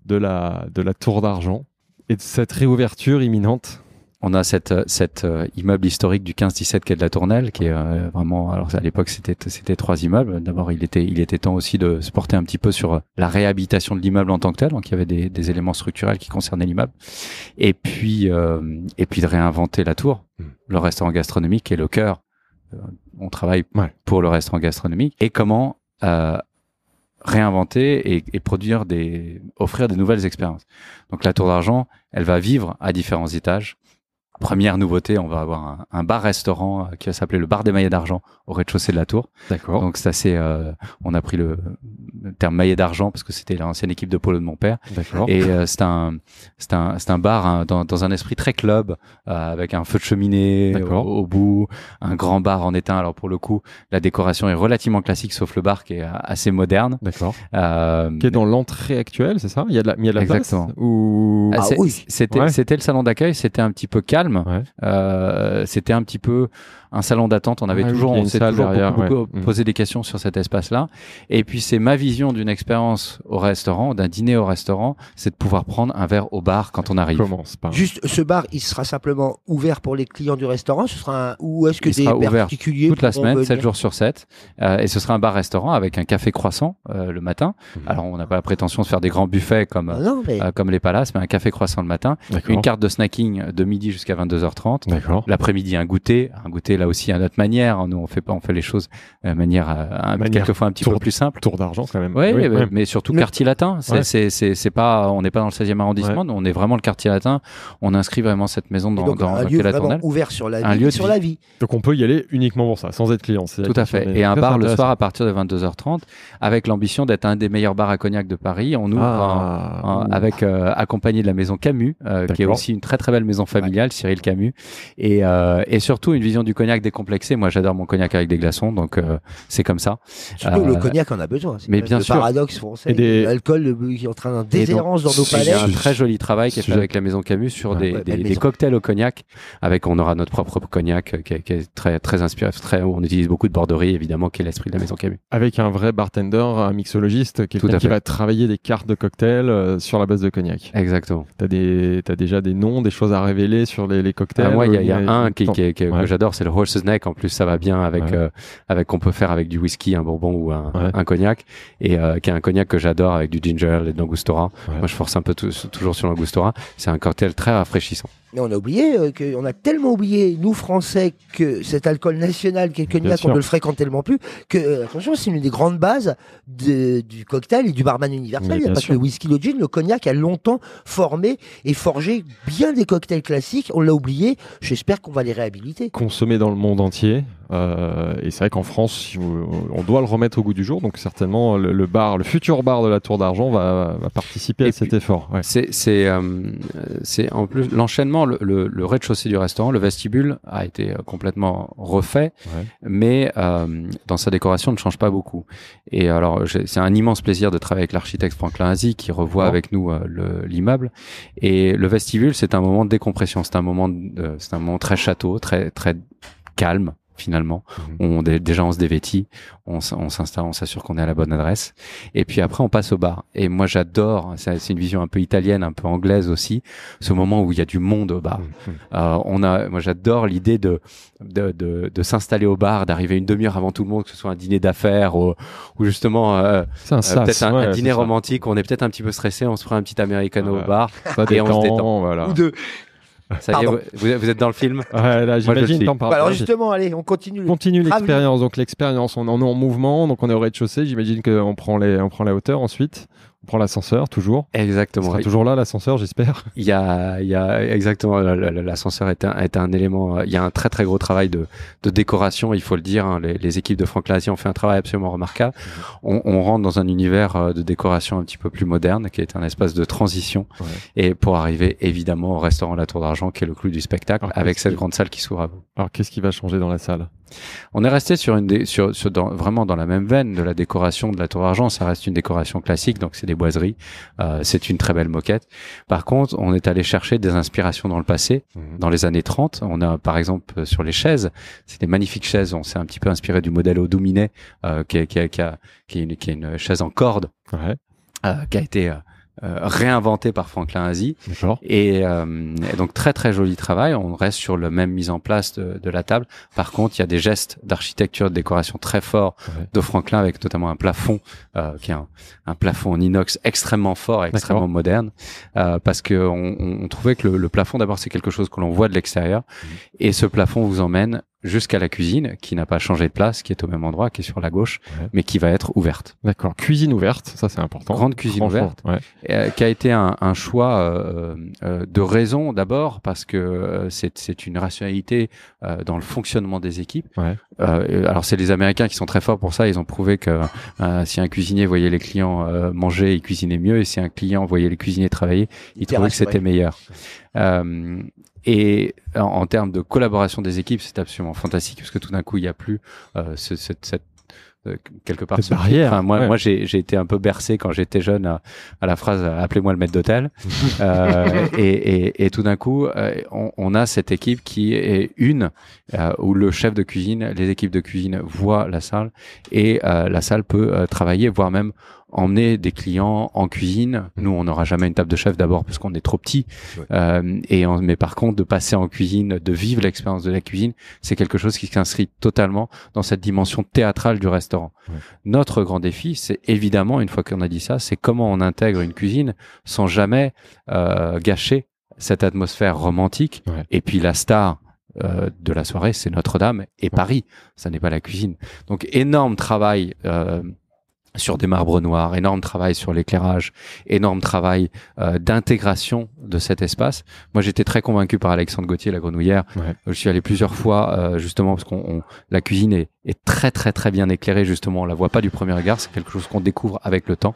de la, de la Tour d'Argent et de cette réouverture imminente on a cette, euh, cette euh, immeuble historique du 15-17 est de la Tournelle, qui est vraiment. Alors à l'époque, c'était c'était trois immeubles. D'abord, il était il était temps aussi de se porter un petit peu sur la réhabilitation de l'immeuble en tant que tel. Donc il y avait des, éléments structurels qui concernaient l'immeuble, et puis et puis de réinventer la tour, hmm. le restaurant gastronomique qui est le cœur. on travaille pour le restaurant gastronomique et comment réinventer et, produire des, offrir des nouvelles expériences. Donc la tour d'argent, elle va vivre à différents étages Première nouveauté, on va avoir un, bar-restaurant euh, qui va s'appeler le Bar des Maillets d'Argent au rez-de-chaussée de la Tour. D'accord. Donc ça c'est, assez. Euh, on a pris le, terme Maillet d'Argent parce que c'était l'ancienne équipe de polo de mon père. D'accord. Et euh, c'est un, c'est un, c'est un bar hein, dans, dans, un esprit très club avec un feu de cheminée au, bout, un grand bar en étain. Alors pour le coup, la décoration est relativement classique sauf le bar qui est assez moderne. D'accord. qui est dans l'entrée actuelle, c'est ça Il y a de la, il y la place ou... Ah oui. C'était, c'était le salon d'accueil, c'était un petit peu calme euh, c'était un petit peu un salon d'attente. On avait ah toujours, on s'est toujours posé mm. des questions sur cet espace-là. Et puis c'est ma vision d'une expérience au restaurant, d'un dîner au restaurant, c'est de pouvoir prendre un verre au bar quand on arrive. Juste, ce bar, il sera simplement ouvert pour les clients du restaurant. Ce sera un... ou est-ce que des particuliers toute la semaine, 7 jours sur 7, euh, et ce sera un bar-restaurant avec un café croissant euh, le matin. Mhm. Alors on n'a pas la prétention de faire des grands buffets comme ah euh, comme les palaces, mais un café croissant le matin, une carte de snacking de midi jusqu'à 22h30, l'après-midi un goûter, un goûter là aussi à notre manière. Hein. Nous, on fait pas, on fait les choses de euh, euh, manière, quelquefois un petit peu plus simple. Tour d'argent quand même. oui, mais, surtout quartier latin. C'est c'est pas, on n'est pas dans le 16e arrondissement. On est vraiment le quartier latin. On inscrit vraiment cette maison dans, dans un lieu vraiment ouvert sur la vie. Un lieu sur la vie. Donc on peut y aller uniquement pour ça, sans être client. Tout à fait. Et un bar le soir à partir de 22h30, avec l'ambition d'être un des meilleurs bars à cognac de Paris. On ouvre ah, avec euh, accompagné de la maison Camus, qui est aussi une très très belle maison familiale, Cyril Camus, et, et surtout une vision du cognac cognac décomplexé. Moi, j'adore mon cognac avec des glaçons, donc euh, c'est comme ça. Surtout le euh, cognac en a besoin. Mais bien le sûr. Paradoxe français. L'alcool qui est en train déshérence dans nos palais. C'est un très joli travail qui est fait avec la maison Camus sur des, cocktails au cognac. Avec, on aura notre propre cognac euh, qui est, très très inspiré. Très, on utilise beaucoup de borderie évidemment, qui est l'esprit de la maison Camus. Avec un vrai bartender, un mixologiste, à qui va travailler des cartes de cocktails sur la base de cognac. Exactement. T'as des, as déjà des noms, des choses à révéler sur les, cocktails. Ah, moi, il y, a un qui, qui, que j'adore, c'est le Horse's en plus ça va bien avec euh, avec qu'on peut faire avec du whisky, un bourbon ou un, cognac et euh, qui est un cognac que j'adore avec du ginger ale et Moi je force un peu toujours sur l'angostura, c'est un cocktail très rafraîchissant. Mais on a oublié, euh, que, on a tellement oublié, nous Français, que cet alcool national qu'est le cognac, on ne le fréquente tellement plus, que, euh, c'est une des grandes bases du cocktail et du barman universel. parce que le whisky, le gin, le cognac a longtemps formé et forgé bien des cocktails classiques. On l'a oublié, j'espère qu'on va les réhabiliter. Consommé dans le monde entier, euh, et c'est vrai qu'en France, on doit le remettre au goût du jour. Donc certainement, le, bar, le futur bar de la Tour d'Argent va, va participer à cet effort. Ouais. Euh, c'est, en plus l'enchaînement, le, le, rez-de-chaussée du restaurant, le vestibule a été complètement refait, mais euh, dans sa décoration ne change pas beaucoup. Et alors, c'est un immense plaisir de travailler avec l'architecte Franklin Asie qui revoit avec nous l'immeuble. Et le vestibule, c'est un moment de décompression, c'est un moment, c'est un moment très château, très très calme, finalement. Mhm. On, déjà, on se dévêtit, on, s'installe, on s'assure qu'on est à la bonne adresse. Et puis après, on passe au bar. Et moi, j'adore, c'est une vision un peu italienne, un peu anglaise aussi, ce moment où il y a du monde au bar. Mhm. Euh, on a, moi, j'adore l'idée de, de, s'installer au bar, d'arriver une demi-heure avant tout le monde, que ce soit un dîner d'affaires ou, justement euh, euh, peut-être un, dîner romantique. On est peut-être un petit peu stressé, on se prend un petit americano ah au bar et on se détend. Voilà. Ça vous, êtes dans le film. Ouais, là, j'imagine. Bah, alors justement, allez, on continue. Continue l'expérience. Donc l'expérience, on en est en mouvement, donc on est au rez-de-chaussée. J'imagine qu'on prend les, on prend la hauteur ensuite prend l'ascenseur, toujours. Exactement. Il toujours là, l'ascenseur, j'espère. Il y a, il y a exactement, l'ascenseur est un, est un élément, il y a un très très gros travail de, de décoration, il faut le dire. Hein. Les, équipes de Franck Lazier ont fait un travail absolument remarquable. Mm-hmm. On, rentre dans un univers euh, de décoration un petit peu plus moderne, qui est un espace de transition. Et pour arriver évidemment au restaurant La Tour d'Argent, qui est le clou du spectacle, avec cette grande salle qui s'ouvre à vous. Alors qu'est-ce qui va changer dans la salle on est resté sur une sur, vraiment dans la même veine de la décoration de la tour argent. Ça reste une décoration classique, donc c'est des boiseries. Euh, c'est une très belle moquette. Par contre, on est allé chercher des inspirations dans le passé, mhm. dans les années 30. On a par exemple euh, sur les chaises, c'est des magnifiques chaises. On s'est un petit peu inspiré du modèle au euh, qui, est, qui, qui, qui, une, chaise en corde. Euh, qui a été euh, réinventé par Franklin Asie. Et, euh, et, donc très très joli travail. On reste sur le même mise en place de, la table. Par contre, il y a des gestes d'architecture, de décoration très forts de Franklin, avec notamment un plafond euh, qui est un, plafond en inox extrêmement fort, et extrêmement moderne, parce que on, trouvait que le, plafond d'abord c'est quelque chose que l'on voit de l'extérieur, mmh. et ce plafond vous emmène jusqu'à la cuisine qui n'a pas changé de place, qui est au même endroit, qui est sur la gauche, mais qui va être ouverte. D'accord. Cuisine ouverte, ça c'est important. Grande cuisine ouverte, ouais. Euh, qui a été un, un choix euh, euh de raison d'abord parce que euh, c'est une rationalité dans le fonctionnement des équipes. Ouais. alors c'est les Américains qui sont très forts pour ça. Ils ont prouvé que si un cuisinier voyait les clients manger, il cuisinait mieux, et si un client voyait les cuisiniers travailler, il, il trouvait que c'était meilleur. Euh, et en, termes de collaboration des équipes, c'est absolument fantastique parce que tout d'un coup, il n'y a plus euh, cette, euh, quelque part cette barrière. moi, moi j'ai été un peu bercé quand j'étais jeune à, la phrase euh, appelez-moi le maître d'hôtel. et, tout d'un coup, on, on, a cette équipe qui est une où le chef de cuisine, les équipes de cuisine voient la salle et la salle peut travailler, voire même emmener des clients en cuisine. Mmh. Nous, on n'aura jamais une table de chef d'abord parce qu'on est trop petit. Euh, et on, mais par contre, de passer en cuisine, de vivre l'expérience de la cuisine, c'est quelque chose qui s'inscrit totalement dans cette dimension théâtrale du restaurant. Notre grand défi, c'est évidemment, une fois qu'on a dit ça, c'est comment on intègre une cuisine sans jamais euh, gâcher cette atmosphère romantique. Et puis la star, euh, de la soirée, c'est Notre-Dame et Paris. Ça n'est pas la cuisine. Donc énorme travail euh, sur des marbres noirs, énorme travail sur l'éclairage, énorme travail euh, d'intégration de cet espace. Moi, j'étais très convaincu par Alexandre Gauthier, la grenouillère. Euh, je suis allé plusieurs fois, euh, justement, parce qu'on la cuisine est, est, très très très bien éclairée. Justement, on la voit pas du premier regard. C'est quelque chose qu'on découvre avec le temps.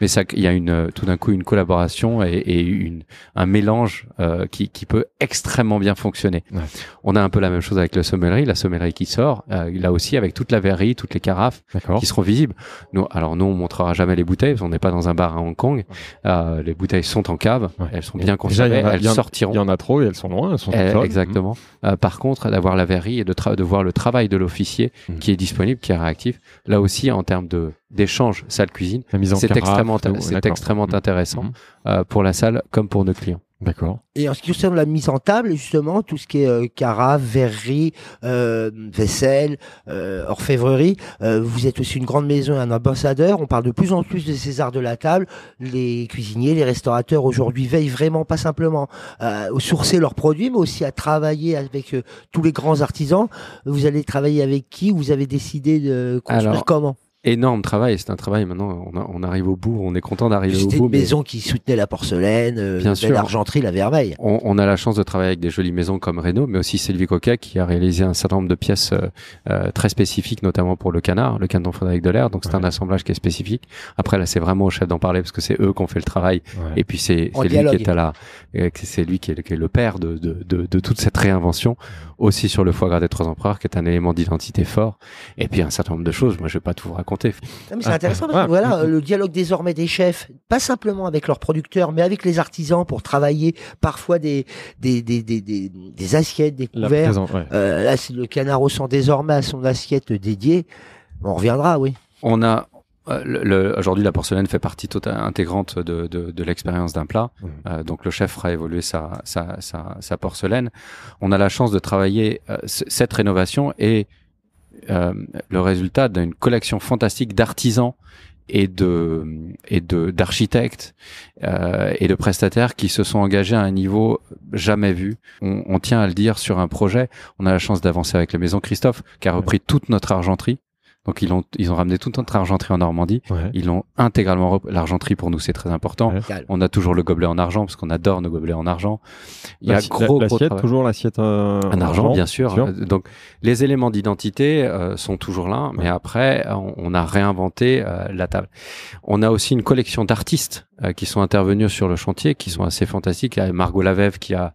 Mais ça, il y a une tout d'un coup une collaboration et, une, un mélange qui, qui, peut extrêmement bien fonctionner. On a un peu la même chose avec la sommellerie, la sommellerie qui sort. là aussi, avec toute la verrerie, toutes les carafes qui seront visibles. alors, alors nous, on montrera jamais les bouteilles, on n'est pas dans un bar à Hong Kong. Euh, les bouteilles sont en cave, elles sont bien conservées, elles sortiront. Il y en a trop et elles sont loin, elles sont eh, Exactement. Mm. Euh, par contre, d'avoir la verrie et de, voir le travail de l'officier mm. qui est disponible, qui est réactif, là aussi, en termes d'échange salle cuisine, c'est extrêmement, c'est extrêmement mm. intéressant euh, pour la salle comme pour nos clients. D'accord. Et en ce qui concerne la mise en table, justement, tout ce qui est euh, carafe, verrerie, euh, vaisselle, euh, orfèvrerie, vous êtes aussi une grande maison, et un ambassadeur. On parle de plus en plus de ces arts de la table. Les cuisiniers, les restaurateurs aujourd'hui veillent vraiment pas simplement à sourcer leurs produits, mais aussi à travailler avec tous les grands artisans. Vous allez travailler avec qui Vous avez décidé de construire comment énorme travail. C'est un travail. Maintenant, on, arrive au bout. On est content d'arriver au bout. C'était une maison qui soutenait la porcelaine, euh, l'argenterie, la verveille. On, a la chance de travailler avec des jolies maisons comme Renault, mais aussi Sylvie Coquet qui a réalisé un certain nombre de pièces euh, euh, très spécifiques, notamment pour le canard, le canton de l'air, Donc c'est un assemblage qui est spécifique. Après là, c'est vraiment au chef d'en parler parce que c'est eux qui ont fait le travail. Et puis c'est lui qui est à c'est lui qui est, le père de, de toute cette réinvention aussi sur le foie gras des trois empereurs, qui est un élément d'identité fort, et puis un certain nombre de choses. Moi, je vais pas tout vous raconter. mais c'est intéressant parce que ah. voilà, euh, le dialogue désormais des chefs, pas simplement avec leurs producteurs, mais avec les artisans pour travailler parfois des des des des, des, assiettes, des couverts. Euh, là, c'est le canard au sang désormais à son assiette dédiée. On reviendra, oui. On a, Aujourd'hui, la porcelaine fait partie totale, intégrante de, de, de l'expérience d'un plat. Mmh. Euh, donc, le chef fera évoluer sa, sa, sa, sa, porcelaine. On a la chance de travailler euh, cette rénovation et euh, le résultat d'une collection fantastique d'artisans et de et de d'architectes et de prestataires qui se sont engagés à un niveau jamais vu. On, on tient à le dire sur un projet. On a la chance d'avancer avec la maison Christophe qui a repris toute notre argenterie donc ils ont ils ont ramené tout notre argenterie en Normandie. Ils l'ont intégralement l'argenterie pour nous c'est très important. On a toujours le gobelet en argent parce qu'on adore nos gobelets en argent. Il y a gros l'assiette toujours l'assiette en, euh, argent, argent bien sûr. Euh, donc les éléments d'identité euh, sont toujours là, mais après on, a réinventé la table. On a aussi une collection d'artistes qui sont intervenus sur le chantier, qui sont assez fantastiques. Il y a Margot Lavève qui a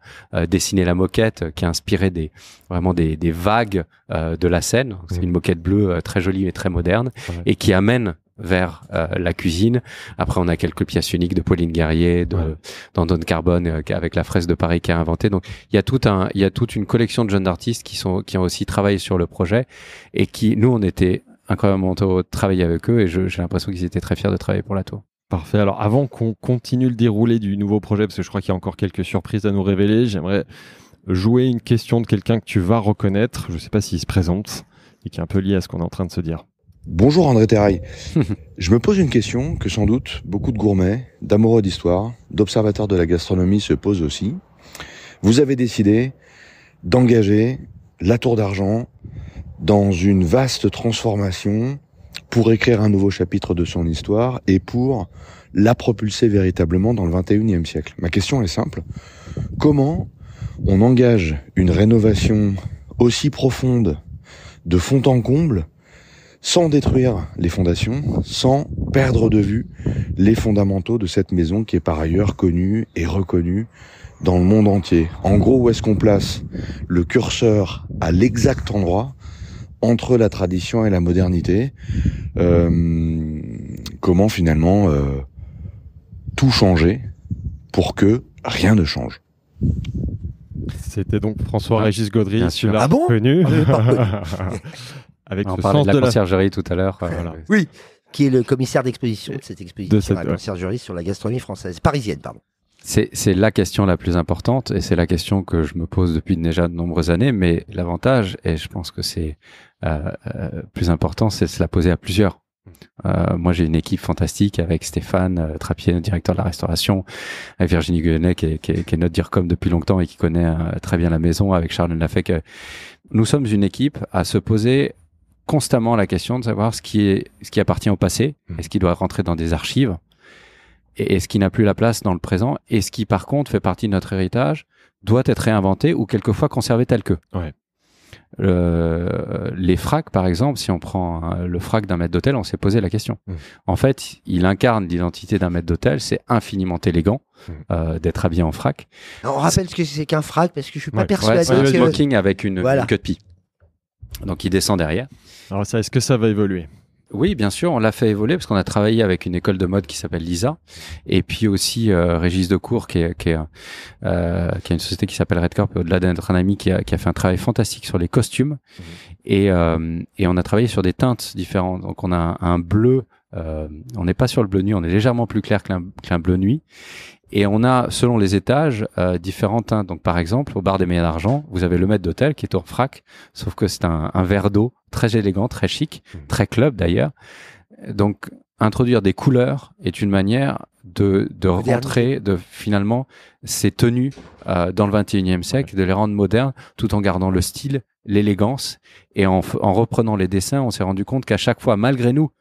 dessiné la moquette, qui a inspiré des vraiment des, vagues de la scène C'est une moquette bleue très jolie est très moderne et qui amène vers euh, la cuisine. Après, on a quelques pièces uniques de Pauline Guerrier, de Carbone euh, avec la fraise de Paris qui a inventé. Donc, il y a toute une collection de jeunes artistes qui qui ont aussi travaillé sur le projet et qui, nous, on était incroyablement heureux de travailler avec eux et j'ai l'impression qu'ils étaient très fiers de travailler pour la tour. Parfait. Alors, avant qu'on continue le déroulé du nouveau projet, parce que je crois qu'il y a encore quelques surprises à nous révéler, j'aimerais jouer une question de quelqu'un que tu vas reconnaître. Je ne sais pas s'il se présente et qui est un peu lié à ce qu'on est en train de se dire. Bonjour André Terrail. je me pose une question que sans doute beaucoup de gourmets, d'amoureux d'histoire, d'observateurs de la gastronomie se posent aussi. Vous avez décidé d'engager la Tour d'Argent dans une vaste transformation pour écrire un nouveau chapitre de son histoire et pour la propulser véritablement dans le 21e siècle. Ma question est simple. Comment on engage une rénovation aussi profonde de fond en comble, sans détruire les fondations, sans perdre de vue les fondamentaux de cette maison qui est par ailleurs connue et reconnue dans le monde entier. En gros, où est-ce qu'on place le curseur à l'exact endroit entre la tradition et la modernité euh, Comment finalement euh, tout changer pour que rien ne change c'était donc François-Régis Gaudry, celui-là ah On parlait de la, conciergerie tout à l'heure. Euh, oui, qui est le commissaire d'exposition de cette exposition de la conciergerie sur la gastronomie française, parisienne, pardon. C'est la question la plus importante et c'est la question que je me pose depuis déjà de nombreuses années. Mais l'avantage, et je pense que c'est euh, euh, plus important, c'est de se la poser à plusieurs. Euh, moi, j'ai une équipe fantastique avec Stéphane euh, directeur de la restauration, avec Virginie Guenet, qui est, notre DIRCOM depuis longtemps et qui connaît euh, très bien la maison, avec Charles que Nous sommes une équipe à se poser constamment la question de savoir ce qui, appartient au passé, hmm. est-ce qu'il doit rentrer dans des archives, et, et ce qui n'a plus la place dans le présent, et ce qui, par contre, fait partie de notre héritage, doit être réinventé ou quelquefois conservé tel que. Euh, les fracs, par exemple, si on prend hein, le frac d'un maître d'hôtel, on s'est posé la question. Mmh. En fait, il incarne l'identité d'un maître d'hôtel, c'est infiniment élégant mmh. euh, d'être habillé en frac. On rappelle ce que c'est qu'un frac parce que je suis pas persuadé. c'est le smoking avec une, voilà. queue de pie. Donc il descend derrière. Alors ça, est-ce que ça va évoluer oui, bien sûr, on l'a fait évoluer parce qu'on a travaillé avec une école de mode qui s'appelle Lisa et puis aussi euh, Régis Decourt qui qui, est, euh, qui a une société qui s'appelle Red Corp au-delà d'être un ami qui a, fait un travail fantastique sur les costumes mhm. euh, et, on a travaillé sur des teintes différentes. Donc on a un, bleu, euh, on n'est pas sur le bleu nuit, on est légèrement plus clair qu'un bleu nuit et on a, selon les étages, euh, différentes teintes. Donc, par exemple, au bar des Meilleurs d'Argent, vous avez le maître d'hôtel qui est en frac, sauf que c'est un verre d'eau très élégant, très chic, mmh. très club d'ailleurs. Donc, introduire des couleurs est une manière de, rentrer de finalement ces tenues euh, dans le 21e siècle, de les rendre modernes tout en gardant le style, l'élégance et en, reprenant les dessins, on s'est rendu compte qu'à chaque fois, malgré nous,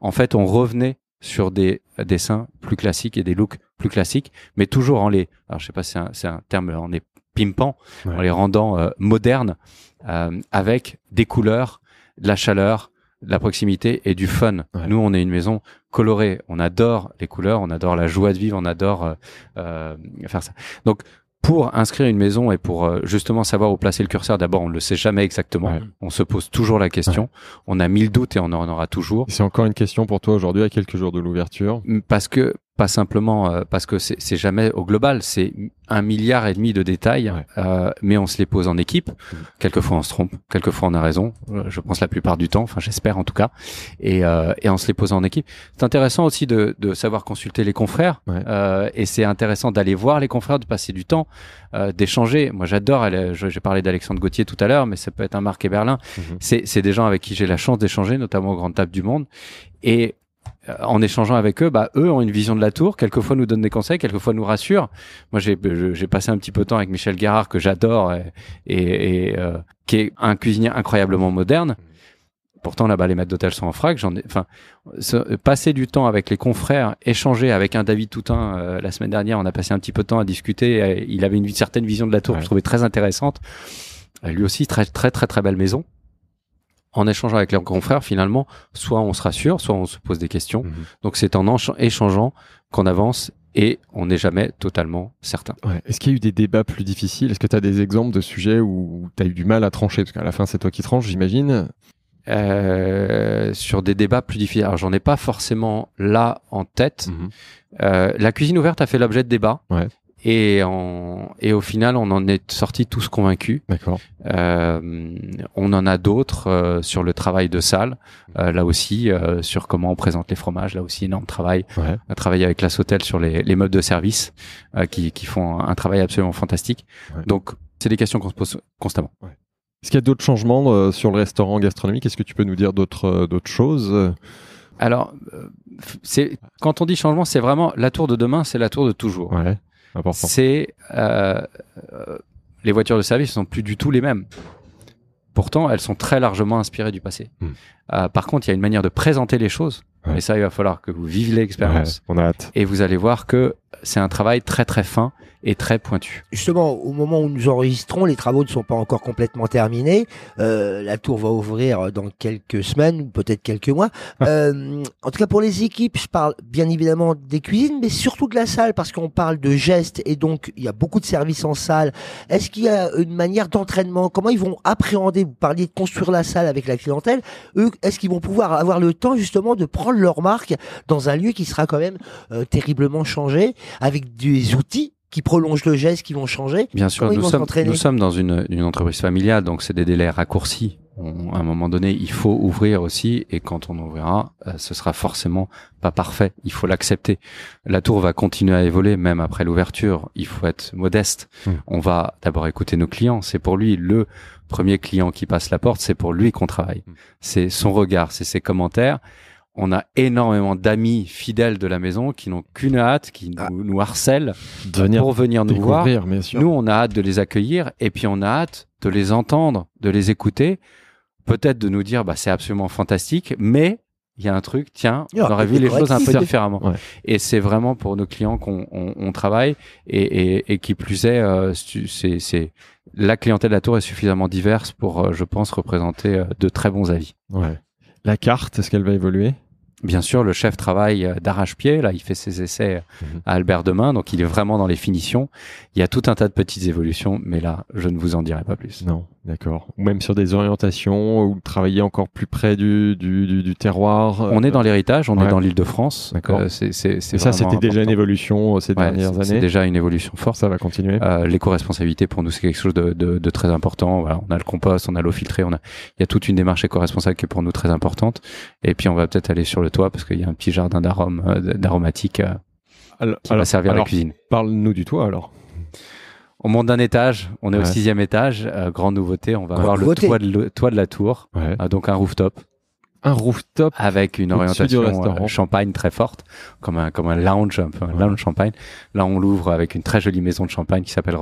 en fait, on revenait sur des dessins plus classiques et des looks plus classiques, mais toujours en les, alors je sais pas, c'est un, terme, en les pimpant, en les rendant euh, modernes, euh, avec des couleurs, de la chaleur, de la proximité et du fun. Nous, on est une maison colorée. On adore les couleurs, on adore la joie de vivre, on adore euh, euh, faire ça. Donc, pour inscrire une maison et pour euh, justement savoir où placer le curseur, d'abord, on ne le sait jamais exactement. On se pose toujours la question. On a mille doutes et on en aura toujours. C'est encore une question pour toi aujourd'hui, à quelques jours de l'ouverture. Parce que pas simplement euh, parce que c'est jamais au global, c'est un milliard et demi de détails, euh, mais on se les pose en équipe. Quelquefois on se trompe, quelquefois on a raison. Euh, je pense la plupart du temps, enfin j'espère en tout cas, et, et on se les pose en équipe. C'est intéressant aussi de, de, savoir consulter les confrères, et c'est intéressant d'aller voir les confrères, de passer du temps, d'échanger. Moi j'adore, j'ai parlé d'Alexandre Gauthier tout à l'heure, mais ça peut être un Marc et Berlin. Mhm. c'est C'est des gens avec qui j'ai la chance d'échanger, notamment aux grandes tables du monde, et euh, en échangeant avec eux, bah, eux ont une vision de la tour, quelquefois nous donnent des conseils, quelquefois nous rassurent. Moi, j'ai passé un petit peu de temps avec Michel Guérard, que j'adore, et, et, euh, qui est un cuisinier incroyablement moderne. Pourtant, là-bas, les maîtres d'hôtel sont en frac. J'en ai, enfin, passer du temps avec les confrères, échanger avec un David Toutain euh, la semaine dernière, on a passé un petit peu de temps à discuter. il avait une certaine vision de la tour que je trouvais très intéressante. lui aussi, très, très, très, très belle maison en échangeant avec leurs confrères, finalement, soit on se rassure, soit on se pose des questions. Mhm. Donc c'est en échangeant qu'on avance et on n'est jamais totalement certain. Est-ce qu'il y a eu des débats plus difficiles Est-ce que tu as des exemples de sujets où tu as eu du mal à trancher Parce qu'à la fin, c'est toi qui tranches, j'imagine. Euh, sur des débats plus difficiles. Alors, j'en ai pas forcément là en tête. Mhm. Euh, la cuisine ouverte a fait l'objet de débats. Ouais. Et, et au final, on en est sorti tous convaincus. D'accord. Euh, on en a d'autres euh, sur le travail de salle, euh, là aussi, sur comment on présente les fromages, là aussi, énorme travail. Ouais. On avec la Sautel sur les, les meubles de service, qui, font un, travail absolument fantastique. Donc, c'est des questions qu'on se pose constamment. Est-ce qu'il y a d'autres changements sur le restaurant gastronomique Est-ce que tu peux nous dire d'autres choses alors, quand on dit changement, c'est vraiment la tour de demain, c'est la tour de toujours. Ouais c'est euh, euh, les voitures de service ne sont plus du tout les mêmes. Pourtant, elles sont très largement inspirées du passé. Hmm. Euh, par contre, il y a une manière de présenter les choses. mais Et ça, il va falloir que vous viviez l'expérience. on a hâte. Et vous allez voir que c'est un travail très très fin et très pointu. Justement, au moment où nous enregistrons, les travaux ne sont pas encore complètement terminés. Euh, la tour va ouvrir dans quelques semaines, peut-être quelques mois. Euh, en tout cas, pour les équipes, je parle bien évidemment des cuisines, mais surtout de la salle, parce qu'on parle de gestes et donc il y a beaucoup de services en salle. Est-ce qu'il y a une manière d'entraînement Comment ils vont appréhender Vous parliez de construire la salle avec la clientèle. Eux, est-ce qu'ils vont pouvoir avoir le temps justement de prendre leur marque dans un lieu qui sera quand même euh, terriblement changé, avec des outils qui prolongent le geste, qui vont changer Bien sûr, nous sommes, dans une, entreprise familiale, donc c'est des délais raccourcis. à un moment donné, il faut ouvrir aussi, et quand on ouvrira, euh, ce sera forcément pas parfait. Il faut l'accepter. La tour va continuer à évoluer même après l'ouverture. Il faut être modeste. Mmh. On va d'abord écouter nos clients. C'est pour lui le premier client qui passe la porte, c'est pour lui qu'on travaille. Hmm. C'est son regard, c'est ses commentaires. On a énormément d'amis fidèles de la maison qui n'ont qu'une hâte, qui ah. nous, harcèlent pour venir nous voir. Nous, on a hâte de les accueillir et puis on a hâte de les entendre, de les écouter, peut-être de nous dire bah, c'est absolument fantastique, mais il y a un truc, tiens, on aurait vu les choses un peu différemment. Et c'est vraiment pour nos clients qu'on travaille et, qui plus est, euh, c'est la clientèle de la tour est suffisamment diverse pour, euh, je pense, représenter euh, de très bons avis. Ouais. La carte, est-ce qu'elle va évoluer Bien sûr, le chef travaille d'arrache-pied. Là, il fait ses essais mhm. à Albert Demain, donc il est vraiment dans les finitions. Il y a tout un tas de petites évolutions, mais là, je ne vous en dirai pas plus. Non. D'accord. Ou même sur des orientations, ou travailler encore plus près du, terroir. Euh, on est dans l'héritage, on est dans l'île de France. D'accord. Euh, c'est, ça, c'était déjà une évolution euh, ces dernières années. C'est déjà une évolution forte. Ça va continuer. l'éco-responsabilité, pour nous, c'est quelque chose de, très important. on a le compost, on a l'eau filtrée, on a... il y a toute une démarche éco-responsable qui est pour nous très importante. Et puis, on va peut-être aller sur le toit parce qu'il y a un petit jardin d'arômes, d'aromatiques. à qui va servir à la cuisine. Parle-nous du toit alors. On monte d'un étage, on est au sixième étage, euh, grande nouveauté, on va voir le toit de, toit de la tour, euh, donc un rooftop un rooftop avec une orientation euh, champagne très forte, comme un comme un lounge un un lounge champagne. Là, on l'ouvre avec une très jolie maison de champagne qui s'appelle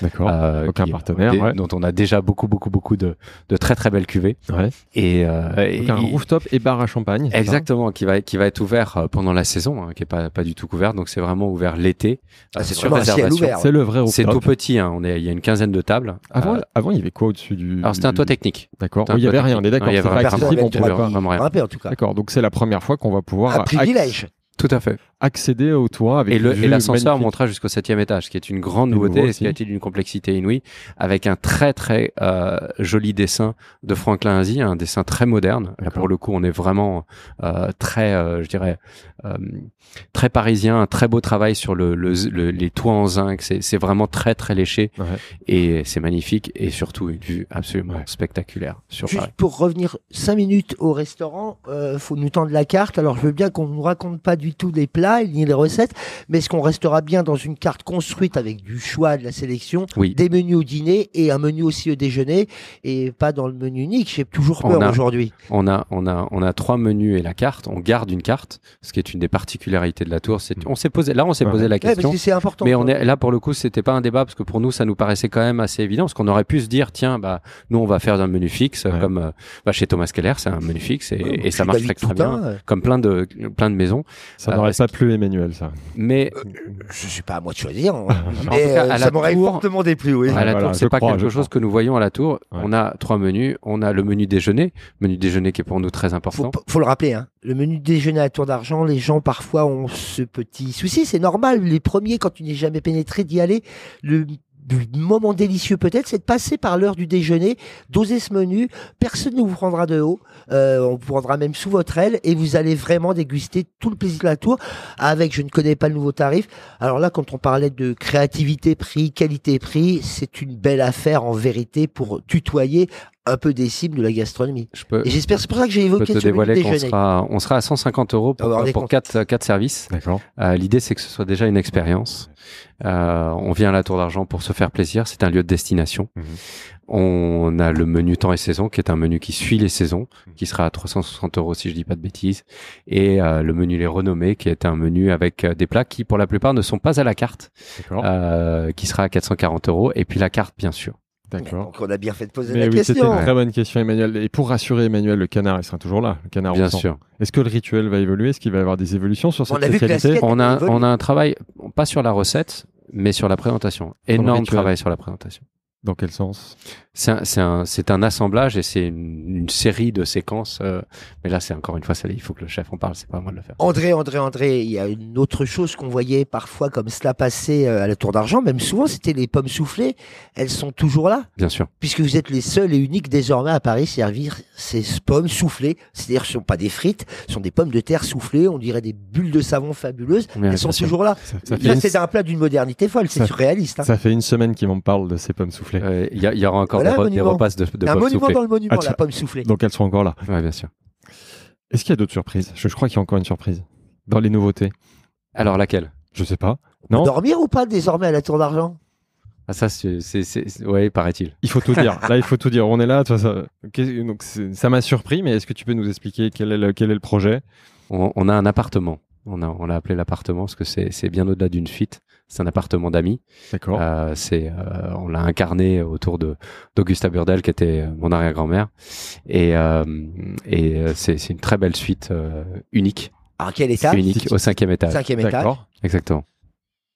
d'accord euh, aucun qui, partenaire, dont on a déjà beaucoup beaucoup beaucoup de, de très très belles cuvées. Ouais. Et, euh, un rooftop et bar à champagne. Exactement, qui va qui va être ouvert euh, pendant la saison, hein, qui est pas pas du tout couvert. Donc c'est vraiment ouvert l'été. Ah, ah, c'est sur réservation. C'est le vrai rooftop. C'est tout petit. Hein. on est il y a une quinzaine de tables. Avant avant il y avait quoi au-dessus du Alors c'était un toit technique. D'accord. Il y avait rien. On est d'accord vraiment en tout cas. D'accord, donc c'est la première fois qu'on va pouvoir. Un privilège. Tout à fait accéder au toit avec et l'ascenseur montera jusqu'au septième étage, ce qui est une grande nouveauté, ce qui a été d'une complexité inouïe, avec un très très euh, joli dessin de Franklin Asie, un dessin très moderne. pour le coup, on est vraiment euh, très, euh, je dirais, euh, très parisien, un très beau travail sur le, le, les toits en zinc. C'est vraiment très très léché et c'est magnifique et surtout une vue absolument spectaculaire sur Juste pour revenir cinq minutes au restaurant, euh, faut nous tendre la carte. Alors je veux bien qu'on nous raconte pas du tout des plats y ni les recettes, mais est-ce qu'on restera bien dans une carte construite avec du choix de la sélection, des menus au dîner et un menu aussi au déjeuner, et pas dans le menu unique J'ai toujours peur aujourd'hui. On a, on, a, on a trois menus et la carte, on garde une carte, ce qui est une des particularités de la tour. On s'est posé, là, on s'est posé la question. Mais on est, là, pour le coup, c'était pas un débat, parce que pour nous, ça nous paraissait quand même assez évident, parce qu'on aurait pu se dire, tiens, bah, nous, on va faire un menu fixe, comme euh, bah, chez Thomas Keller, c'est un menu fixe, et, ça marche très, bien, comme plein de, plein de maisons. Ça n'aurait euh, pas plus Emmanuel, ça. Mais euh, euh, je suis pas hein. à moi de choisir. ça m'aurait fortement déplu, À la tour, c'est pas quelque chose que nous voyons à la tour. On a trois menus. On a le menu déjeuner, menu déjeuner qui est pour nous très important. Faut, faut le rappeler, hein. Le menu déjeuner à la tour d'argent, les gens parfois ont ce petit souci. C'est normal. Les premiers, quand tu n'es jamais pénétré, d'y aller. Le du moment délicieux peut-être, c'est de passer par l'heure du déjeuner, d'oser ce menu. Personne ne vous prendra de haut. Euh, on vous prendra même sous votre aile et vous allez vraiment déguster tout le plaisir de la tour avec, je ne connais pas le nouveau tarif. Alors là, quand on parlait de créativité, prix, qualité, prix, c'est une belle affaire en vérité pour tutoyer un peu des cibles de la gastronomie. Je peux, et j'espère, c'est pour ça que j'ai évoqué ce sera, on sera à 150 euros pour, 4, euh, services. Euh, l'idée, c'est que ce soit déjà une expérience. Euh, on vient à la Tour d'Argent pour se faire plaisir. C'est un lieu de destination. Mhm. On a le menu temps et saison, qui est un menu qui suit les saisons, mhm. qui sera à 360 euros si je dis pas de bêtises. Et le menu Les Renommés, qui est un menu avec des plats qui, pour la plupart, ne sont pas à la carte, qui sera à 440 euros. Et puis la carte, bien sûr. D'accord. Donc on a bien fait de poser la question. C'était une très bonne question, Emmanuel. Et pour rassurer Emmanuel, le canard, il sera toujours là. Le canard bien sûr. Est-ce que le rituel va évoluer Est-ce qu'il va y avoir des évolutions sur cette on spécialité on a, on a un travail, pas sur la recette, mais sur la présentation. Énorme travail sur la présentation. Dans quel sens C'est un, assemblage et c'est une, série de séquences. Euh, mais là, c'est encore une fois, ça, il faut que le chef en parle, c'est pas à moi de le faire. André, André, André, il y a une autre chose qu'on voyait parfois comme cela passer euh, à la Tour d'Argent, même souvent, c'était les pommes soufflées. Elles sont toujours là. Bien sûr. Puisque vous êtes les seuls et uniques désormais à Paris servir ces pommes soufflées. C'est-à-dire, ce ne sont pas des frites, ce sont des pommes de terre soufflées, on dirait des bulles de savon fabuleuses. Elles sont toujours là. c'est un plat d'une modernité folle, c'est surréaliste. Hein. Ça fait une semaine qu'ils m'en parlent de ces pommes soufflées. Il y, aura encore des, repas repasses de, de un ah, la pomme soufflée. Donc elles sont encore là. bien sûr. Est-ce qu'il y a d'autres surprises je, crois qu'il y a encore une surprise dans les nouveautés. Alors laquelle Je sais pas. non. dormir ou pas désormais à la Tour d'Argent ah ça, c'est... oui paraît-il. Il faut tout dire. là, il faut tout dire. On est là. ça... donc, ça m'a surpris, mais est-ce que tu peux nous expliquer quel est le, quel est le projet on, a un appartement. On l'a on appelé l'appartement parce que c'est bien au-delà d'une fuite c'est un appartement d'amis. D'accord. Euh, c'est, euh, on l'a incarné autour de d'Augusta Burdel, qui était euh, mon arrière-grand-mère, et, c'est, une très belle suite unique. À quel étage Unique au cinquième étage. Cinquième étage. D'accord. Exactement.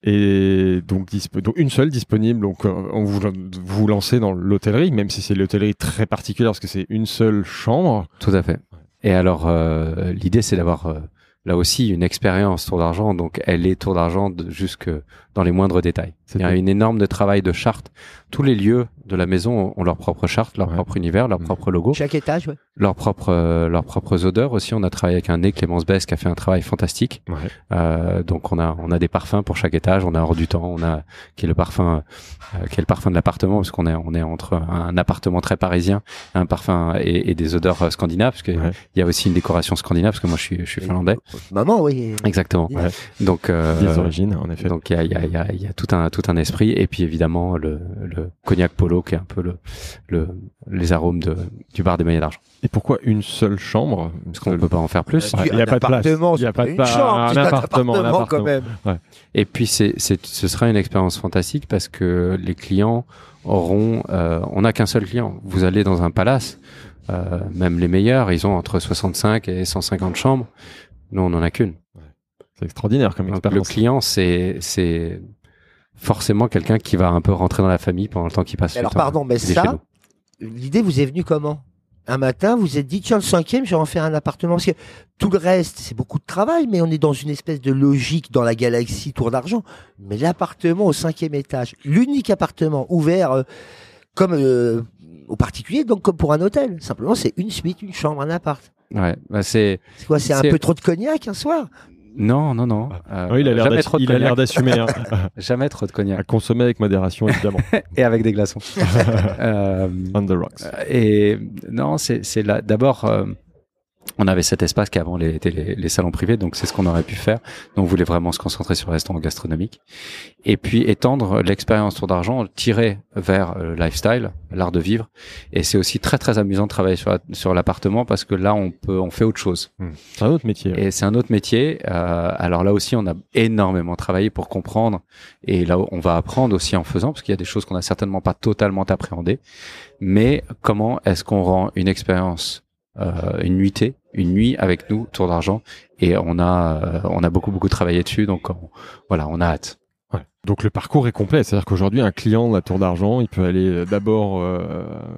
Et donc, donc, une seule disponible. Donc on vous, vous lancez dans l'hôtellerie, même si c'est l'hôtellerie très particulière parce que c'est une seule chambre. Tout à fait. Et alors l'idée c'est d'avoir là aussi une expérience Tour d'argent. Donc elle est Tour d'argent jusque dans les moindres détails. Il y a une énorme de travail de charte. Tous les lieux de la maison ont leur propre charte, leur propre univers, leur mmh. propre logo. Chaque étage, ouais. Leur propre, euh, leurs propres odeurs aussi. On a travaillé avec un nez, Clémence Bess, qui a fait un travail fantastique. Ouais. Euh, donc on a, on a des parfums pour chaque étage. On a hors du temps, on a qui est le parfum, euh, est le parfum de l'appartement, parce qu'on est, on est entre un appartement très parisien, un parfum et, des odeurs euh, scandinaves, parce qu'il y a aussi une décoration scandinave, parce que moi je suis, je suis finlandais. Maman, oui. Exactement. Donc des euh, origines, en effet. Donc il y a il y, a, tout un tout un esprit. Et puis évidemment le, cognac polo qui est un peu le, le les arômes de, du bar des maillets d'argent. Et pourquoi une seule chambre Parce qu'on ne peut pas en faire plus. Euh, il n'y a, pas de place. Il n'y a pas de Un appartement, quand même. Et puis ce sera une expérience fantastique parce que les clients auront. Euh, on n'a qu'un seul client. Vous allez dans un palace. Euh, même les meilleurs, ils ont entre 65 et 150 chambres. Nous, on n'en a qu'une extraordinaire comme expérience. le client, c'est forcément quelqu'un qui va un peu rentrer dans la famille pendant le temps qu'il passe. Alors, pardon, mais ça, l'idée vous est venue comment un matin, vous êtes dit, tiens, le cinquième, je vais en faire un appartement. Parce que tout le reste, c'est beaucoup de travail, mais on est dans une espèce de logique dans la galaxie Tour d'Argent. Mais l'appartement au cinquième étage, l'unique appartement ouvert euh, comme euh, au particulier, donc comme pour un hôtel. Simplement, c'est une suite, une chambre, un appart. Ouais, bah, C'est quoi C'est un peu trop de cognac un soir non, non, non. Ah. Euh, il a l'air d'assumer. Hein. jamais trop de cognac. À consommer avec modération, évidemment. et avec des glaçons. euh, On the rocks. Et non, c'est c'est là. d'abord, euh, on avait cet espace qui avant les, les, salons privés, donc c'est ce qu'on aurait pu faire. Donc on voulait vraiment se concentrer sur le restaurant gastronomique. Et puis étendre l'expérience Tour d'Argent, tirer vers le euh, lifestyle, l'art de vivre. Et c'est aussi très très amusant de travailler sur, l'appartement parce que là on peut on fait autre chose. Hmm. C'est un autre métier. Et c'est un autre métier. Euh, alors là aussi on a énormément travaillé pour comprendre et là on va apprendre aussi en faisant parce qu'il y a des choses qu'on n'a certainement pas totalement appréhendées. Mais comment est-ce qu'on rend une expérience euh, une nuitée, une nuit avec nous, Tour d'Argent, et on a, euh, on a beaucoup beaucoup travaillé dessus, donc voilà, on a hâte. Donc le parcours est complet, c'est-à-dire qu'aujourd'hui un client de la Tour d'Argent, il peut aller euh, d'abord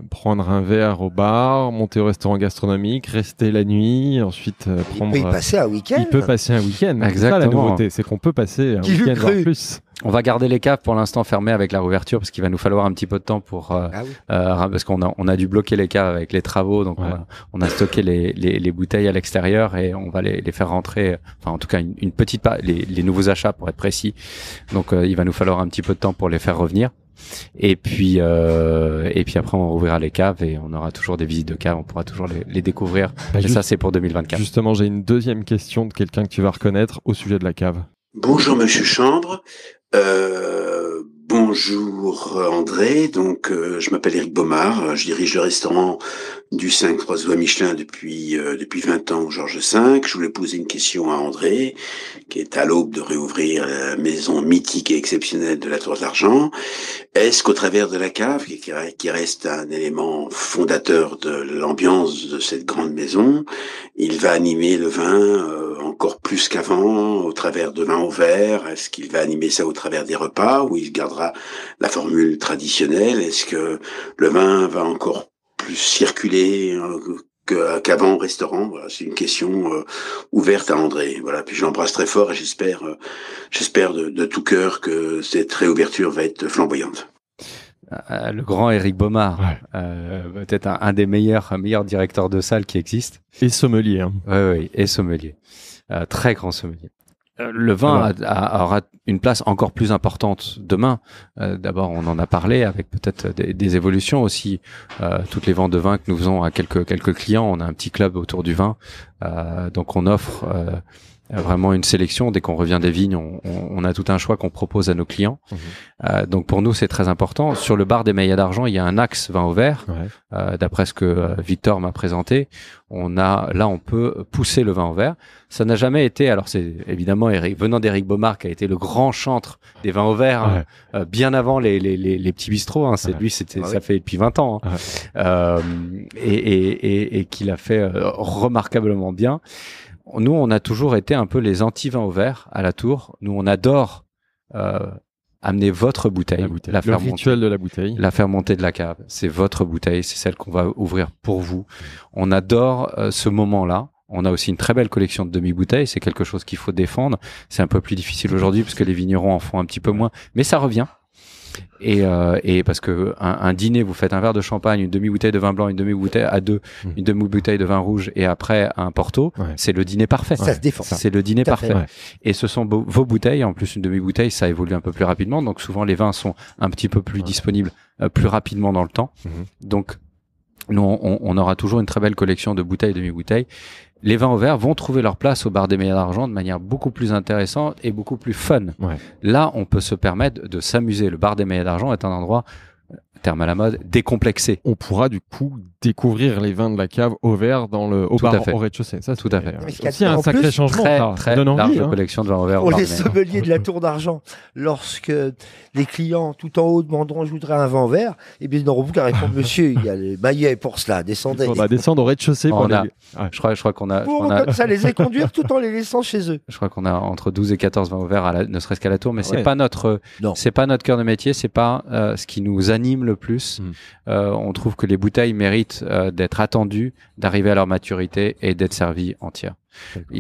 prendre un verre au bar, monter au restaurant gastronomique, rester la nuit, ensuite prendre. Il peut passer un week-end. Il peut passer un week-end. Exactement. C'est ça la nouveauté, c'est qu'on peut passer un week-end en plus. On va garder les caves pour l'instant fermées avec la réouverture parce qu'il va nous falloir un petit peu de temps pour euh, ah euh, parce qu'on a on a dû bloquer les caves avec les travaux donc on, a, stocké les, les, bouteilles à l'extérieur et on va les, les, faire rentrer enfin en tout cas une, petite les, les nouveaux achats pour être précis donc euh, il va nous falloir un petit peu de temps pour les faire revenir et puis et puis après on rouvrira les caves et on aura toujours des visites de caves on pourra toujours les, découvrir bah, et ça c'est pour 2024 justement j'ai une deuxième question de quelqu'un que tu vas reconnaître au sujet de la cave Bonjour Monsieur Chambre, euh, bonjour André, donc euh, je m'appelle Eric Baumard, je dirige le restaurant du 5 Michelin depuis, euh, depuis 20 ans, Georges V. Je voulais poser une question à André, qui est à l'aube de réouvrir la maison mythique et exceptionnelle de la Tour d'Argent. Est-ce qu'au travers de la cave, qui, reste un élément fondateur de l'ambiance de cette grande maison, il va animer le vin euh, encore plus qu'avant, au travers de vins au verre Est-ce qu'il va animer ça au travers des repas, où il gardera la formule traditionnelle Est-ce que le vin va encore plus circuler euh, qu'avant au restaurant. c'est une question euh, ouverte à André. Voilà, puis je l'embrasse très fort et j'espère, euh, j'espère de, tout cœur que cette réouverture va être flamboyante. Le grand Eric Baumard, peut-être un, des meilleurs, un meilleur de salle qui existe. Et sommelier. Oui, hein. oui, et sommelier. très grand sommelier. Euh, le vin aura une place encore plus importante demain. Euh, d'abord, on en a parlé avec peut-être des, évolutions aussi. Euh, toutes les ventes de vin que nous faisons à quelques quelques clients, on a un petit club autour du vin, donc on offre euh, vraiment une sélection. Dès qu'on revient des vignes, on, on, a tout un choix qu'on propose à nos clients. Mhm. Euh, donc pour nous, c'est très important. Sur le bar des Maillas d'Argent, il y a un axe vin au vert. Euh, D'après ce que euh, Victor m'a présenté, on a là, on peut pousser le vin au vert. Ça n'a jamais été. Alors c'est évidemment Eric, venant d'Eric Beaumar qui a été le grand chantre des vins au vert, hein, euh, bien avant les, les, les, petits bistrots. Hein, c'est lui, c'était ah ça fait depuis 20 ans hein. et, et, et, et qu'il a fait remarquablement bien nous, on a toujours été un peu les anti-vins au verre à la tour. Nous, on adore euh, amener votre bouteille, la, bouteille. le de la bouteille, la faire monter de la cave. C'est votre bouteille, c'est celle qu'on va ouvrir pour vous. On adore euh, ce moment-là. On a aussi une très belle collection de demi-bouteilles. C'est quelque chose qu'il faut défendre. C'est un peu plus difficile aujourd'hui parce que les vignerons en font un petit peu moins, mais ça revient. Euh, et, parce que un, dîner, vous faites un verre de champagne, une demi-bouteille de vin blanc, une demi-bouteille à deux, mmh. une demi-bouteille de vin rouge et après un porto, c'est le dîner parfait. Ça se défend. C'est le dîner parfait. et ce sont vos bouteilles. En plus, une demi-bouteille, ça évolue un peu plus rapidement. Donc souvent, les vins sont un petit peu plus disponibles euh, plus rapidement dans le temps. Mmh. Donc, nous, on, on, aura toujours une très belle collection de bouteilles, demi-bouteilles les vins au verre vont trouver leur place au bar des meilleurs d'argent de manière beaucoup plus intéressante et beaucoup plus fun. Là, on peut se permettre de s'amuser. Le bar des meilleurs d'argent est un endroit terme à la mode, décomplexé. On pourra du coup découvrir les vins de la cave au vert dans le au bar au rez-de-chaussée. Ça, tout à fait. C'est aussi un sacré changement. Très, ça, très hein. collection de vins au vert Pour les sommeliers de la Tour d'Argent, lorsque les clients tout en haut demanderont je voudrais un vin au vert, et eh bien ils n'auront plus qu'à répondre monsieur, il y a les maillet pour cela, descendez. On va bah, descendre au rez-de-chaussée. Pour Je crois, je crois qu'on a. a... comme ça les conduire tout en les laissant chez eux. Je crois qu'on a entre 12 et 14 vins au verre, ne serait-ce qu'à la Tour, mais ah c'est pas notre, c'est pas notre cœur de métier, c'est pas euh, ce qui nous anime le plus. Hmm. Euh, on trouve que les bouteilles méritent euh, d'être attendues, d'arriver à leur maturité et d'être servies entières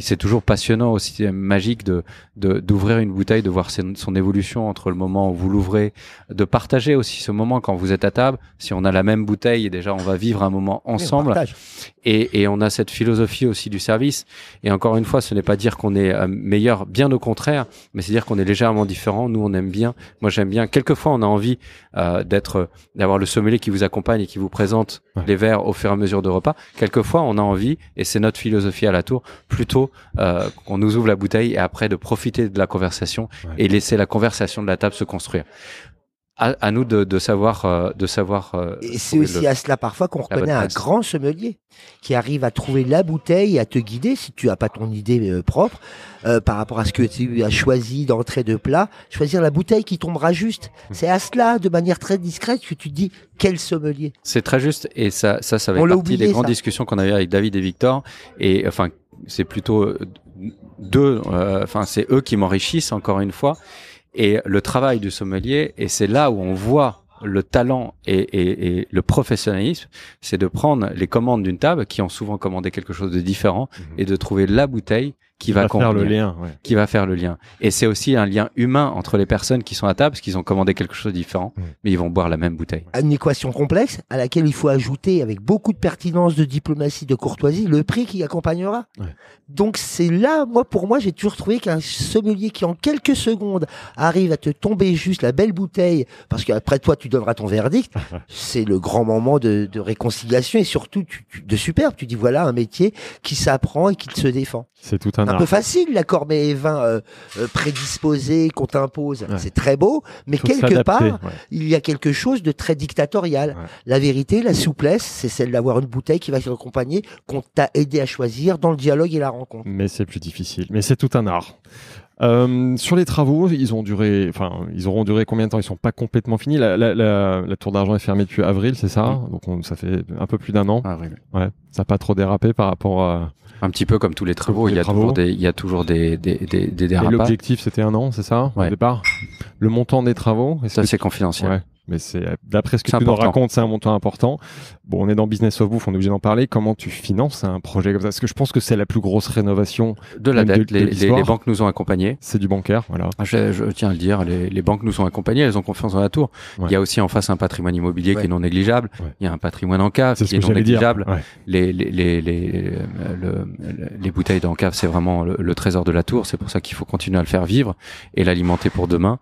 c'est toujours passionnant aussi euh, magique de d'ouvrir une bouteille, de voir son, évolution entre le moment où vous l'ouvrez, de partager aussi ce moment quand vous êtes à table. Si on a la même bouteille, déjà on va vivre un moment ensemble. Et, et on a cette philosophie aussi du service. Et encore une fois, ce n'est pas dire qu'on est euh, meilleur, bien au contraire, mais c'est dire qu'on est légèrement différent. Nous, on aime bien. Moi, j'aime bien. Quelquefois, on a envie euh, d'être, d'avoir le sommelier qui vous accompagne et qui vous présente les verres au fur et à mesure de repas. Quelquefois, on a envie, et c'est notre philosophie à la tour, plutôt euh, qu'on nous ouvre la bouteille et après de profiter de la conversation et laisser la conversation de la table se construire. À, nous de, savoir, de savoir. Euh, euh, et c'est aussi à cela parfois qu'on reconnaît un grand sommelier qui arrive à trouver la bouteille, à te guider si tu n'as pas ton idée propre par rapport à ce que tu as choisi d'entrée de plat, choisir la bouteille qui tombera juste. Mmh. C'est à cela, de manière très discrète, que tu dis quel sommelier. C'est très juste et ça, ça, ça va être partie des grandes discussions qu'on avait avec David et Victor et enfin c'est plutôt euh, deux, euh, enfin, c'est eux qui m'enrichissent encore une fois. Et le travail du sommelier, et c'est là où on voit le talent et, le professionnalisme, c'est de prendre les commandes d'une table qui ont souvent commandé quelque chose de différent mhm. et de trouver la bouteille qui va, faire le lien, qui va faire le lien. Et c'est aussi un lien humain entre les personnes qui sont à table, parce qu'ils ont commandé quelque chose de différent, mm. mais ils vont boire la même bouteille. Une équation complexe à laquelle il faut ajouter, avec beaucoup de pertinence, de diplomatie, de courtoisie, le prix qui accompagnera. Donc c'est là, moi pour moi, j'ai toujours trouvé qu'un sommelier qui en quelques secondes arrive à te tomber juste la belle bouteille, parce qu'après toi tu donneras ton verdict, c'est le grand moment de, réconciliation et surtout de superbe. Tu dis voilà un métier qui s'apprend et qui se défend. C'est tout un un, peu facile, l'accord mais et vin euh, euh, qu'on t'impose. C'est très beau, mais quelque part, il y a quelque chose de très dictatorial. La vérité, la souplesse, c'est celle d'avoir une bouteille qui va te accompagner, qu'on t'a aidé à choisir dans le dialogue et la rencontre. Mais c'est plus difficile. Mais c'est tout un art. Euh, sur les travaux, ils ont duré, enfin, ils auront duré combien de temps Ils sont pas complètement finis. La, tour d'argent est fermée depuis avril, c'est ça Donc ça fait un peu plus d'un an. Ça n'a pas trop dérapé par rapport à un petit peu comme tous les travaux, il y, a Des, il y, a toujours des, des, des dérapages. L'objectif, c'était un an, c'est ça, au départ Le montant des travaux Ça, c'est confidentiel. Ouais mais c'est d'après ce que tu important. nous racontes, c'est un montant important. Bon, on est dans Business of Bouffe, on est obligé d'en parler. Comment tu finances un projet comme ça Parce que je pense que c'est la plus grosse rénovation de la dette. les, banques nous ont accompagnés. C'est du bancaire, voilà. Ah, je, tiens à le dire, les, banques nous ont accompagnés, elles ont confiance dans la tour. Il y a aussi en face un patrimoine immobilier qui est non négligeable. Il y a un patrimoine en cave qui est non négligeable. Les, les, euh, bouteilles d'en cave, c'est vraiment le, trésor de la tour. C'est pour ça qu'il faut continuer à le faire vivre et l'alimenter pour demain.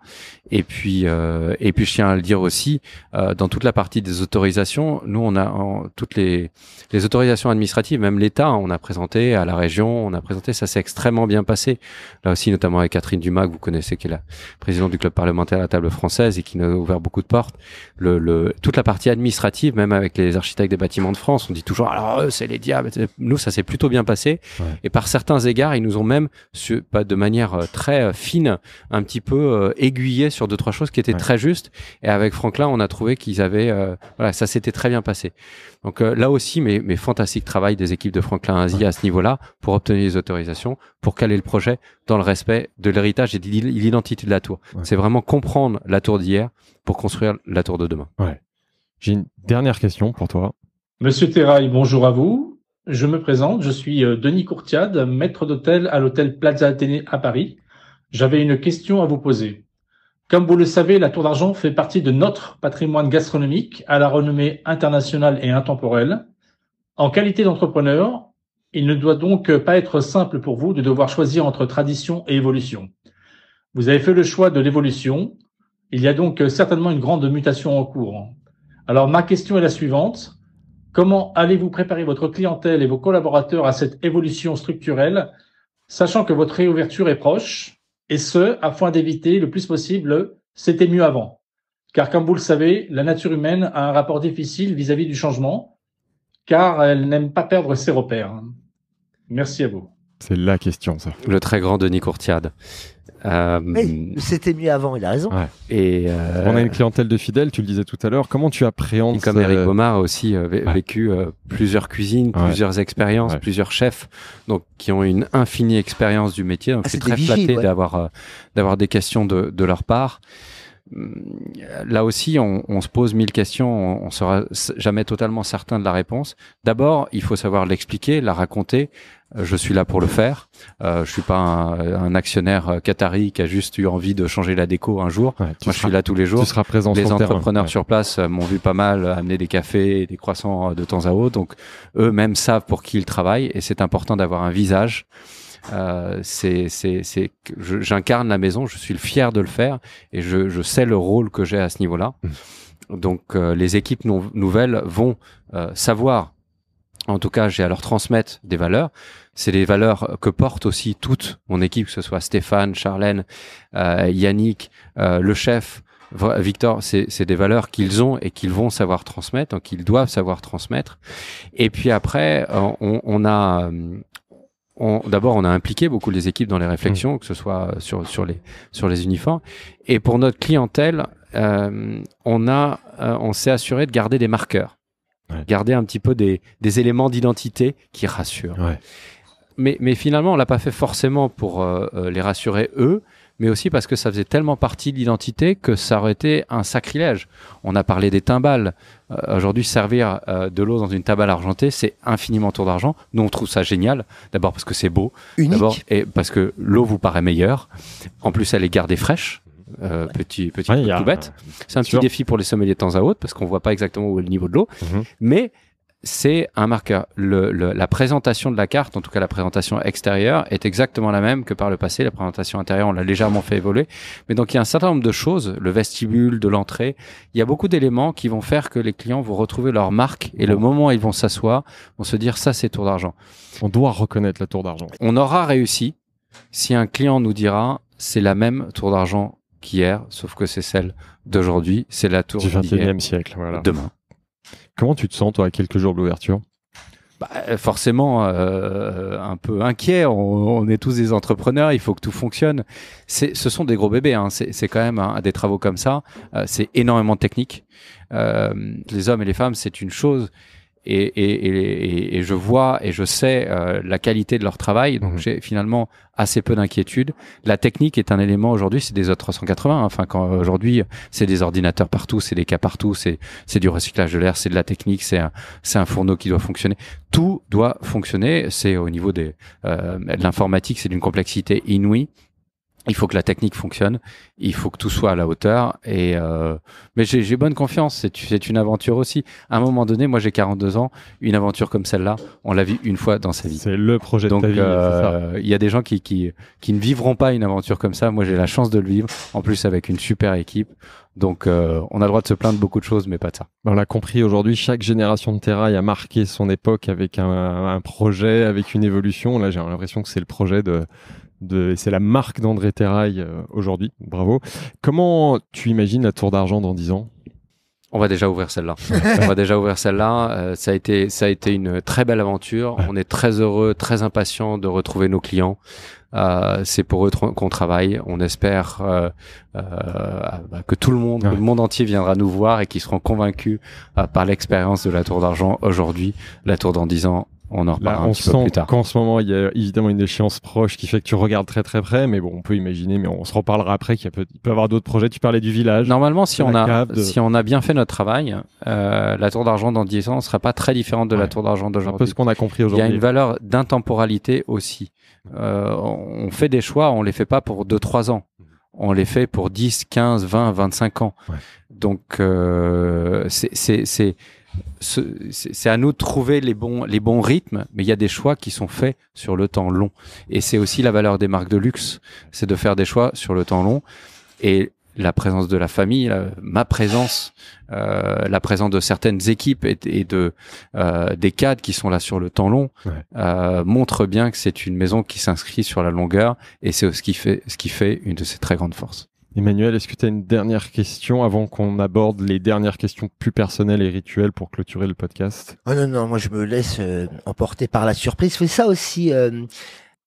Et puis, euh, et puis je tiens à le dire aussi aussi euh, dans toute la partie des autorisations. Nous, on a toutes les, les autorisations administratives, même l'État, on a présenté à la région, on a présenté, ça s'est extrêmement bien passé. Là aussi, notamment avec Catherine Dumas, que vous connaissez, qui est la présidente du club parlementaire à la table française et qui nous a ouvert beaucoup de portes. Le, toute la partie administrative, même avec les architectes des bâtiments de France, on dit toujours, alors ah, oh, eux, c'est les diables. Nous, ça s'est plutôt bien passé. Et par certains égards, ils nous ont même, pas de manière euh, très euh, fine, un petit peu aiguillé sur deux, trois choses qui étaient très justes. Et avec Franklin, on a trouvé qu'ils avaient, euh, ça s'était très bien passé. Donc euh, là aussi, mais, fantastique travail des équipes de Franklin Asie à ce niveau-là pour obtenir les autorisations, pour caler le projet dans le respect de l'héritage et de l'identité de la tour. C'est vraiment comprendre la tour d'hier pour construire la tour de demain. J'ai une dernière question pour toi. Monsieur Terrail, bonjour à vous. Je me présente, je suis euh, Denis Courtiade, maître d'hôtel à l'hôtel Plaza Athénée à Paris. J'avais une question à vous poser. Comme vous le savez, la Tour d'Argent fait partie de notre patrimoine gastronomique à la renommée internationale et intemporelle. En qualité d'entrepreneur, il ne doit donc pas être simple pour vous de devoir choisir entre tradition et évolution. Vous avez fait le choix de l'évolution. Il y a donc certainement une grande mutation en cours. Alors ma question est la suivante. Comment allez-vous préparer votre clientèle et vos collaborateurs à cette évolution structurelle, sachant que votre réouverture est proche et ce, afin d'éviter le plus possible c'était mieux avant. Car comme vous le savez, la nature humaine a un rapport difficile vis à -vis du changement, car elle n'aime pas perdre ses repères. Merci à vous. C'est la question, ça. Le très grand Denis Courtiade. Euh, c'était mieux avant, il a raison. Et On a une euh, clientèle de fidèles, tu le disais tout à l'heure. Comment tu appréhendes Comme Eric euh... a aussi euh, vécu euh, plusieurs cuisines, plusieurs expériences, plusieurs chefs, donc qui ont une infinie expérience du métier. Ah, c'est très flatté d'avoir d'avoir des questions de, leur part. Hum, là aussi, on, se pose mille questions, on, on sera jamais totalement certain de la réponse. D'abord, il faut savoir l'expliquer, la raconter, euh, je suis là pour le faire. Euh, je suis pas un, actionnaire euh, qatari qui a juste eu envie de changer la déco un jour. Moi, je suis là tous les jours. Tu seras présent. Les entrepreneurs sur place euh, m'ont vu pas mal amener des cafés, et des croissants de temps à autre. Donc, eux-mêmes savent pour qui ils travaillent et c'est important d'avoir un visage. Euh, c'est, c'est, c'est, j'incarne la maison. Je suis fier de le faire et je, je sais le rôle que j'ai à ce niveau-là. Mm. Donc, les équipes nouvelles vont savoir en tout cas, j'ai à leur transmettre des valeurs c'est les valeurs que porte aussi toute mon équipe, que ce soit Stéphane, Charlène, euh, Yannick, euh, le chef, Victor, c'est des valeurs qu'ils ont et qu'ils vont savoir transmettre, qu'ils doivent savoir transmettre. Et puis après, euh, on, a d'abord, on a impliqué beaucoup les équipes dans les réflexions, mmh. que ce soit sur, sur, les, sur les uniformes. Et pour notre clientèle, on, a, on s'est assuré de garder des marqueurs, garder un petit peu des, éléments d'identité qui rassurent mais, mais finalement, on l'a pas fait forcément pour euh, euh, les rassurer eux, mais aussi parce que ça faisait tellement partie de l'identité que ça aurait été un sacrilège. On a parlé des timbales. Euh, aujourd'hui, servir de l'eau dans une timbale argentée, c'est infiniment tour d'argent. Nous, on trouve ça génial. D'abord parce que c'est beau. D'abord et parce que l'eau vous paraît meilleure. En plus, elle est gardée fraîche. petit petit tout bête. C'est un petit défi pour les sommeliers de temps à autre parce qu'on voit pas exactement où est le niveau de l'eau. Mm-hmm. Mais c'est un marqueur. la présentation de la carte, en tout cas la présentation extérieure, est exactement la même que par le passé. La présentation intérieure, on l'a légèrement fait évoluer. Mais donc il y a un certain nombre de choses, le vestibule, de l'entrée, il y a beaucoup d'éléments qui vont faire que les clients vont retrouver leur marque et le moment où ils vont s'asseoir, vont se dire ça c'est Tour d'argent. On doit reconnaître la Tour d'argent. On aura réussi si un client nous dira c'est la même Tour d'argent qu'hier, sauf que c'est celle d'aujourd'hui, c'est la Tour du 21e siècle. Voilà. Demain. Comment tu te sens, toi, à quelques jours de l'ouverture bah, forcément euh, un peu inquiet. On, est tous des entrepreneurs, il faut que tout fonctionne. Ce sont des gros bébés, hein. c'est quand même hein, des travaux comme ça. Euh, c'est énormément technique. Euh, les hommes et les femmes, c'est une chose, et, et, et, je vois et je sais euh, la qualité de leur travail. Donc mhm. j'ai finalement assez peu d'inquiétude. La technique est un élément aujourd'hui, c'est des autres 380 Enfin, quand euh, aujourd'hui c'est des ordinateurs partout, c'est des cas partout, c'est c'est du recyclage de l'air, c'est de la technique, c'est un c'est un fourneau qui doit fonctionner. Tout doit fonctionner. C'est au niveau des euh, de l'informatique, c'est d'une complexité inouïe il faut que la technique fonctionne, il faut que tout soit à la hauteur. Et euh, mais j'ai bonne confiance. C'est une aventure aussi. À un moment donné, moi j'ai 42 ans, une aventure comme celle-là, on la vit une fois dans sa vie. C'est le projet de ta vie. Euh, il y a des gens qui, qui ne vivront pas une aventure comme ça. Moi j'ai la chance de le vivre. En plus avec une super équipe. Donc, euh, on a le droit de se plaindre beaucoup de choses, mais pas de ça. Ben, on l'a compris aujourd'hui, chaque génération de Terrail a marqué son époque avec un, un projet, avec une évolution. Là, j'ai l'impression que c'est le projet de, c'est la marque d'André Terrail euh, aujourd'hui. Bravo. Comment tu imagines la Tour d'Argent dans 10 ans on va déjà ouvrir celle-là. on va déjà ouvrir celle-là. Euh, ça a été, ça a été une très belle aventure. On est très heureux, très impatient de retrouver nos clients. Euh, c'est pour eux qu'on travaille. On espère bah, que tout le monde, le monde entier viendra nous voir et qu'ils seront convaincus par l'expérience de la Tour d'Argent aujourd'hui, la Tour dans 10 ans on en reparlera un petit sent peu plus tard. qu'en ce moment, il y a évidemment une échéance proche qui fait que tu regardes très très près, mais bon, on peut imaginer, mais on se reparlera après qu'il peut, y avoir d'autres projets. Tu parlais du village. Normalement, si, on a, si on a bien fait notre travail, euh, la tour d'argent dans 10 ans ne sera pas très différente de la tour d'argent d'aujourd'hui. un peu ce qu'on a compris aujourd'hui. Il y a une valeur d'intemporalité aussi. Euh, on fait des choix, on les fait pas pour 2-3 ans on les fait pour 10, 15, 20, 25 ans. Donc, euh, c'est c'est à nous de trouver les bons, les bons rythmes, mais il y a des choix qui sont faits sur le temps long. Et c'est aussi la valeur des marques de luxe, c'est de faire des choix sur le temps long. Et la présence de la famille, euh, ma présence, euh, la présence de certaines équipes et, de euh, des cadres qui sont là sur le temps long montre bien que c'est une maison qui s'inscrit sur la longueur et c'est ce qui fait ce qui fait une de ses très grandes forces. Emmanuel, est-ce que tu as une dernière question avant qu'on aborde les dernières questions plus personnelles et rituelles pour clôturer le podcast oh Non, non, moi je me laisse euh, emporter par la surprise. C'est ça aussi, euh,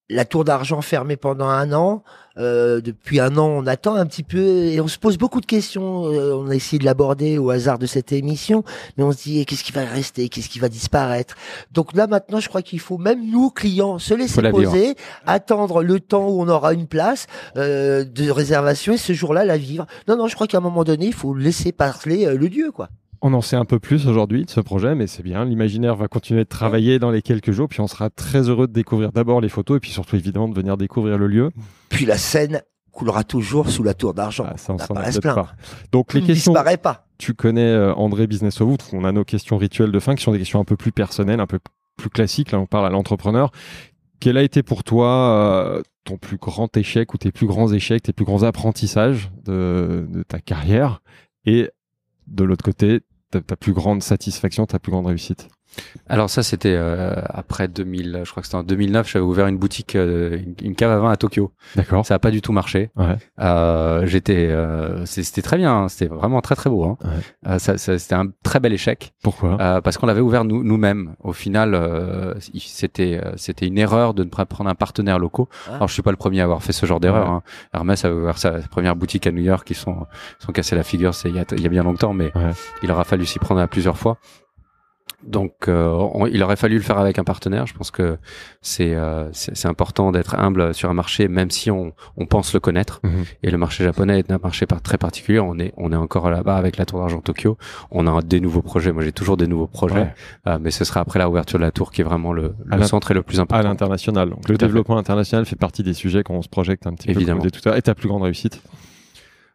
la tour d'argent fermée pendant un an, euh, depuis un an, on attend un petit peu et on se pose beaucoup de questions. Euh, on a essayé de l'aborder au hasard de cette émission, mais on se dit eh, qu'est-ce qui va rester, qu'est-ce qui va disparaître. Donc là maintenant, je crois qu'il faut même nous clients se laisser poser, attendre le temps où on aura une place euh, de réservation et ce jour-là la vivre. Non, non, je crois qu'à un moment donné, il faut laisser parler le Dieu, quoi. On en sait un peu plus aujourd'hui de ce projet, mais c'est bien. L'imaginaire va continuer de travailler dans les quelques jours, puis on sera très heureux de découvrir d'abord les photos et puis surtout évidemment de venir découvrir le lieu. Puis la scène coulera toujours sous la tour d'argent. Ah, ça, Donc les questions. disparaît pas. Tu connais euh, André Business of On a nos questions rituelles de fin qui sont des questions un peu plus personnelles, un peu plus classiques. Là, on parle à l'entrepreneur. Quel a été pour toi euh, ton plus grand échec ou tes plus grands échecs, tes plus grands apprentissages de, de ta carrière Et de l'autre côté, ta, plus grande satisfaction, ta plus grande réussite alors ça, c'était euh, après 2000, je crois que c'était en 2009, j'avais ouvert une boutique, euh, une cave à vin à Tokyo. D'accord. Ça n'a pas du tout marché. Euh, j'étais, c'était très bien, hein. c'était vraiment très très beau. Hein. c'était un très bel échec. Pourquoi Parce qu'on l'avait ouvert nous, nous, mêmes Au final, c'était c'était une erreur de ne pas prendre un partenaire local. Ah. Alors je suis pas le premier à avoir fait ce genre d'erreur. Hein. Hermès a ouvert sa première boutique à New York, ils sont sont cassés la figure, c'est il y a, y a, bien longtemps, mais il aura fallu s'y prendre à plusieurs fois. Donc, euh, il aurait fallu le faire avec un partenaire. Je pense que euh, c'est important d'être humble sur un marché, même si on, on pense le connaître. Mhm. Et le marché japonais est un marché par, très particulier. On est, on est encore là-bas avec la Tour d'Argent Tokyo. On a des nouveaux projets. Moi, j'ai toujours des nouveaux projets, euh, mais ce sera après la ouverture de la tour qui est vraiment le, le centre et le plus important. À l'international. le développement international fait partie des sujets qu'on se projette un petit peu. Évidemment. Et ta plus grande réussite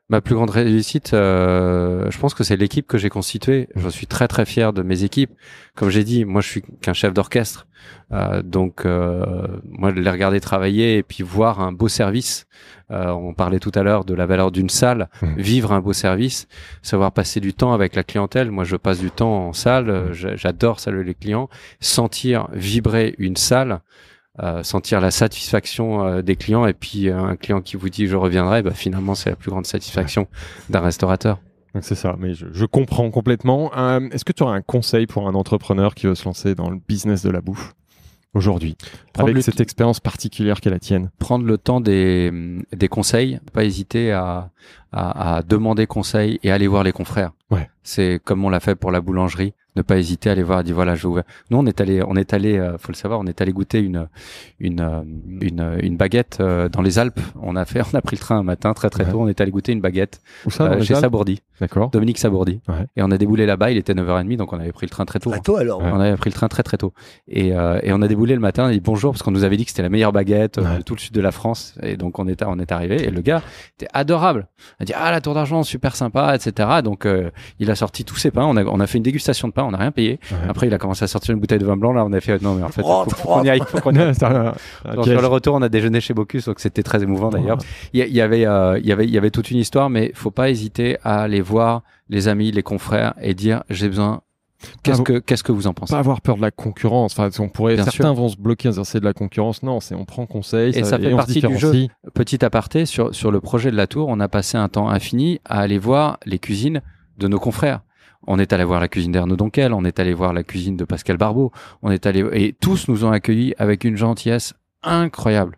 Ma plus grande réussite, euh, je pense que c'est l'équipe que j'ai constituée. Je suis très très fier de mes équipes. Comme j'ai dit, moi je suis qu'un chef d'orchestre, euh, donc euh, moi, moi les regarder travailler et puis voir un beau service. on parlait tout à l'heure de la valeur d'une salle, mmh. vivre un beau service, savoir passer du temps avec la clientèle. Moi je passe du temps en salle, mmh. j'adore saluer les clients, sentir vibrer une salle. Euh, sentir la satisfaction euh, des clients et puis euh, un client qui vous dit je reviendrai, bah, finalement c'est la plus grande satisfaction d'un restaurateur. C'est ça, mais je, comprends complètement. Est-ce que tu aurais un conseil pour un entrepreneur qui veut se lancer dans le business de la bouffe aujourd'hui, avec cette expérience particulière qu'elle la tienne Prendre le temps des, des conseils, pas hésiter à, à, à, demander conseil et aller voir les confrères. Ouais. C'est comme on l'a fait pour la boulangerie, ne pas hésiter à aller voir, dire voilà, je ouvert. Nous, on est allé, on est allé, euh, faut le savoir, on est allé goûter une une euh, une, une baguette euh, dans les Alpes. On a fait, on a pris le train un matin très très tôt, on est allé goûter une baguette chez Sabourdi. D'accord. Dominique Sabourdi. Ouais. Et on a déboulé là-bas, il était 9h30 donc on avait pris le train très tôt. Très tôt alors. On avait pris le train très très tôt et, et on a déboulé le matin, on a dit bonjour parce qu'on nous avait dit que c'était la meilleure baguette de tout le sud de la France et donc on est on est arrivé et le gars était adorable a dit ah la tour d'argent super sympa, etc. Donc euh, il a sorti tous ses pains. On a, on a fait une dégustation de pain, on n'a rien payé. Après il a commencé à sortir une bouteille de vin blanc. Là on a fait non mais en fait il oh, faut, oh. qu'on y aille. Faut qu'on sur le retour on a déjeuné chez Bocuse, donc c'était très émouvant d'ailleurs. Il y, avait euh, il y avait il y avait toute une histoire, mais faut pas hésiter à aller voir les amis, les confrères et dire j'ai besoin Qu'est-ce que, qu'est-ce que vous en pensez Pas avoir peur de la concurrence. Enfin, on pourrait, certains vont se bloquer en hein, c'est de la concurrence. Non, c'est on prend conseil. Et ça, fait partie du jeu. Petit aparté, sur, sur le projet de la tour, on a passé un temps infini à aller voir les cuisines de nos confrères. On est allé voir la cuisine d'Arnaud Donquel, on est allé voir la cuisine de Pascal Barbeau, on est allé, et tous nous ont accueillis avec une gentillesse incroyable.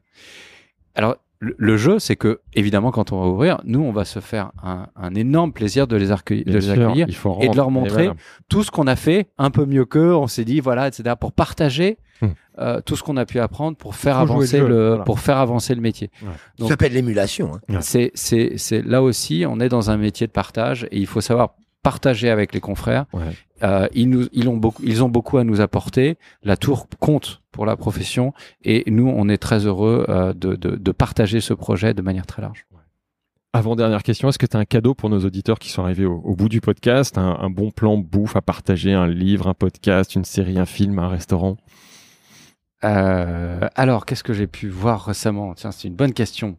Alors, le jeu, c'est que, évidemment, quand on va ouvrir, nous, on va se faire un, énorme plaisir de les, accueillir et de leur montrer tout ce qu'on a fait un peu mieux qu'eux. On s'est dit, voilà, etc., pour partager hmm. euh, tout ce qu'on a pu apprendre pour faire, avancer le, pour faire avancer le métier. Ça s'appelle l'émulation. Hein. C'est, là aussi, on est dans un métier de partage et il faut savoir Partager avec les confrères. Euh, ils, nous, ils, ont beaucoup, ils ont beaucoup à nous apporter. La tour compte pour la profession et nous, on est très heureux euh, de, partager ce projet de manière très large. Avant-dernière question, est-ce que tu as un cadeau pour nos auditeurs qui sont arrivés au, bout du podcast un, bon plan bouffe à partager, un livre, un podcast, une série, un film, un restaurant euh, alors, qu'est-ce que j'ai pu voir récemment Tiens, c'est une bonne question.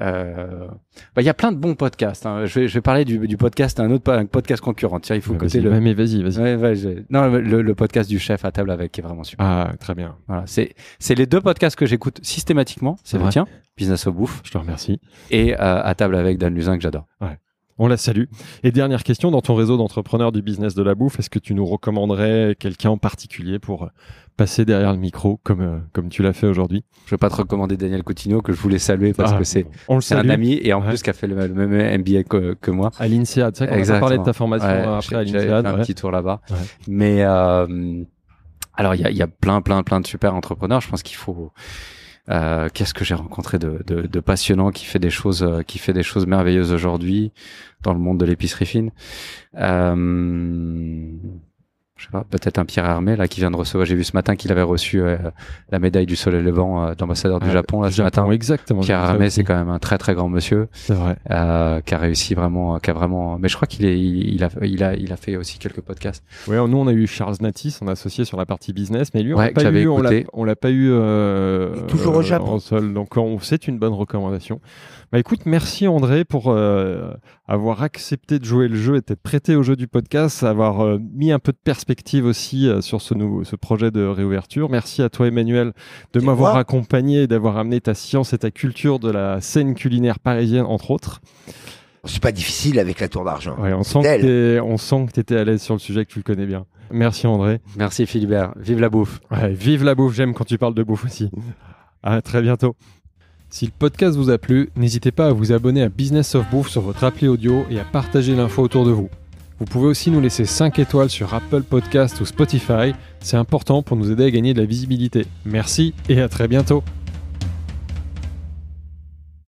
Euh, bah, il y a plein de bons podcasts. Hein. Je, vais, parler du, podcast, un autre podcast concurrent. Tiens, il faut côté le. Mais vas-y, vas-y. non, le, podcast du chef à table avec qui est vraiment super. Ah, très bien. Voilà, c'est c'est les deux podcasts que j'écoute systématiquement. C'est vrai Business au bouffe. Je te remercie. Et euh, à table avec Dan Luzin que j'adore. Ouais. On la salue. Et dernière question, dans ton réseau d'entrepreneurs du business de la bouffe, est-ce que tu nous recommanderais quelqu'un en particulier pour euh, passer derrière le micro comme, euh, comme tu l'as fait aujourd'hui Je ne vais pas te recommander Daniel Coutinho, que je voulais saluer parce que ah, c'est un ami et en plus qui a fait le, même MBA que, moi. À l'INSEAD, tu sais, on a parlé de ta formation euh, après à l'INSEAD. un petit tour là-bas. Mais alors, il y a, y a plein, plein, plein de super entrepreneurs. Je pense qu'il faut euh, qu'est-ce que j'ai rencontré de, passionnant qui fait des choses, euh, qui fait des choses merveilleuses aujourd'hui dans le monde de l'épicerie fine. Euh, je peut-être un Pierre Armé là qui vient de recevoir. J'ai vu ce matin qu'il avait reçu euh, la médaille du Soleil Levant euh, d'ambassadeur du Japon là ce matin. Exactement. Pierre Armé c'est quand même un très très grand monsieur. Euh, qui a réussi vraiment, qui a vraiment. Mais je crois qu'il est, il, a, il a, il a fait aussi quelques podcasts. oui nous on a eu Charles Natis, on a associé sur la partie business, mais lui on l'a pas, eu, on l'a pas eu. Toujours au Japon. En donc c'est une bonne recommandation. Bah, écoute, merci André pour euh, avoir accepté de jouer le jeu et d'être prêté au jeu du podcast, avoir euh, mis un peu de perspective aussi euh, sur ce projet de réouverture. Merci à toi Emmanuel de m'avoir accompagné et d'avoir amené ta science et ta culture de la scène culinaire parisienne entre autres. C'est pas difficile avec la tour d'argent. on, sent que on sent que tu étais à l'aise sur le sujet, que tu le connais bien. Merci André. Merci Philibert. Vive la bouffe. vive la bouffe, j'aime quand tu parles de bouffe aussi. à très bientôt. Si le podcast vous a plu, n'hésitez pas à vous abonner à Business of Bouffe sur votre appli audio et à partager l'info autour de vous. Vous pouvez aussi nous laisser 5 étoiles sur Apple Podcast ou Spotify, c'est important pour nous aider à gagner de la visibilité. Merci et à très bientôt.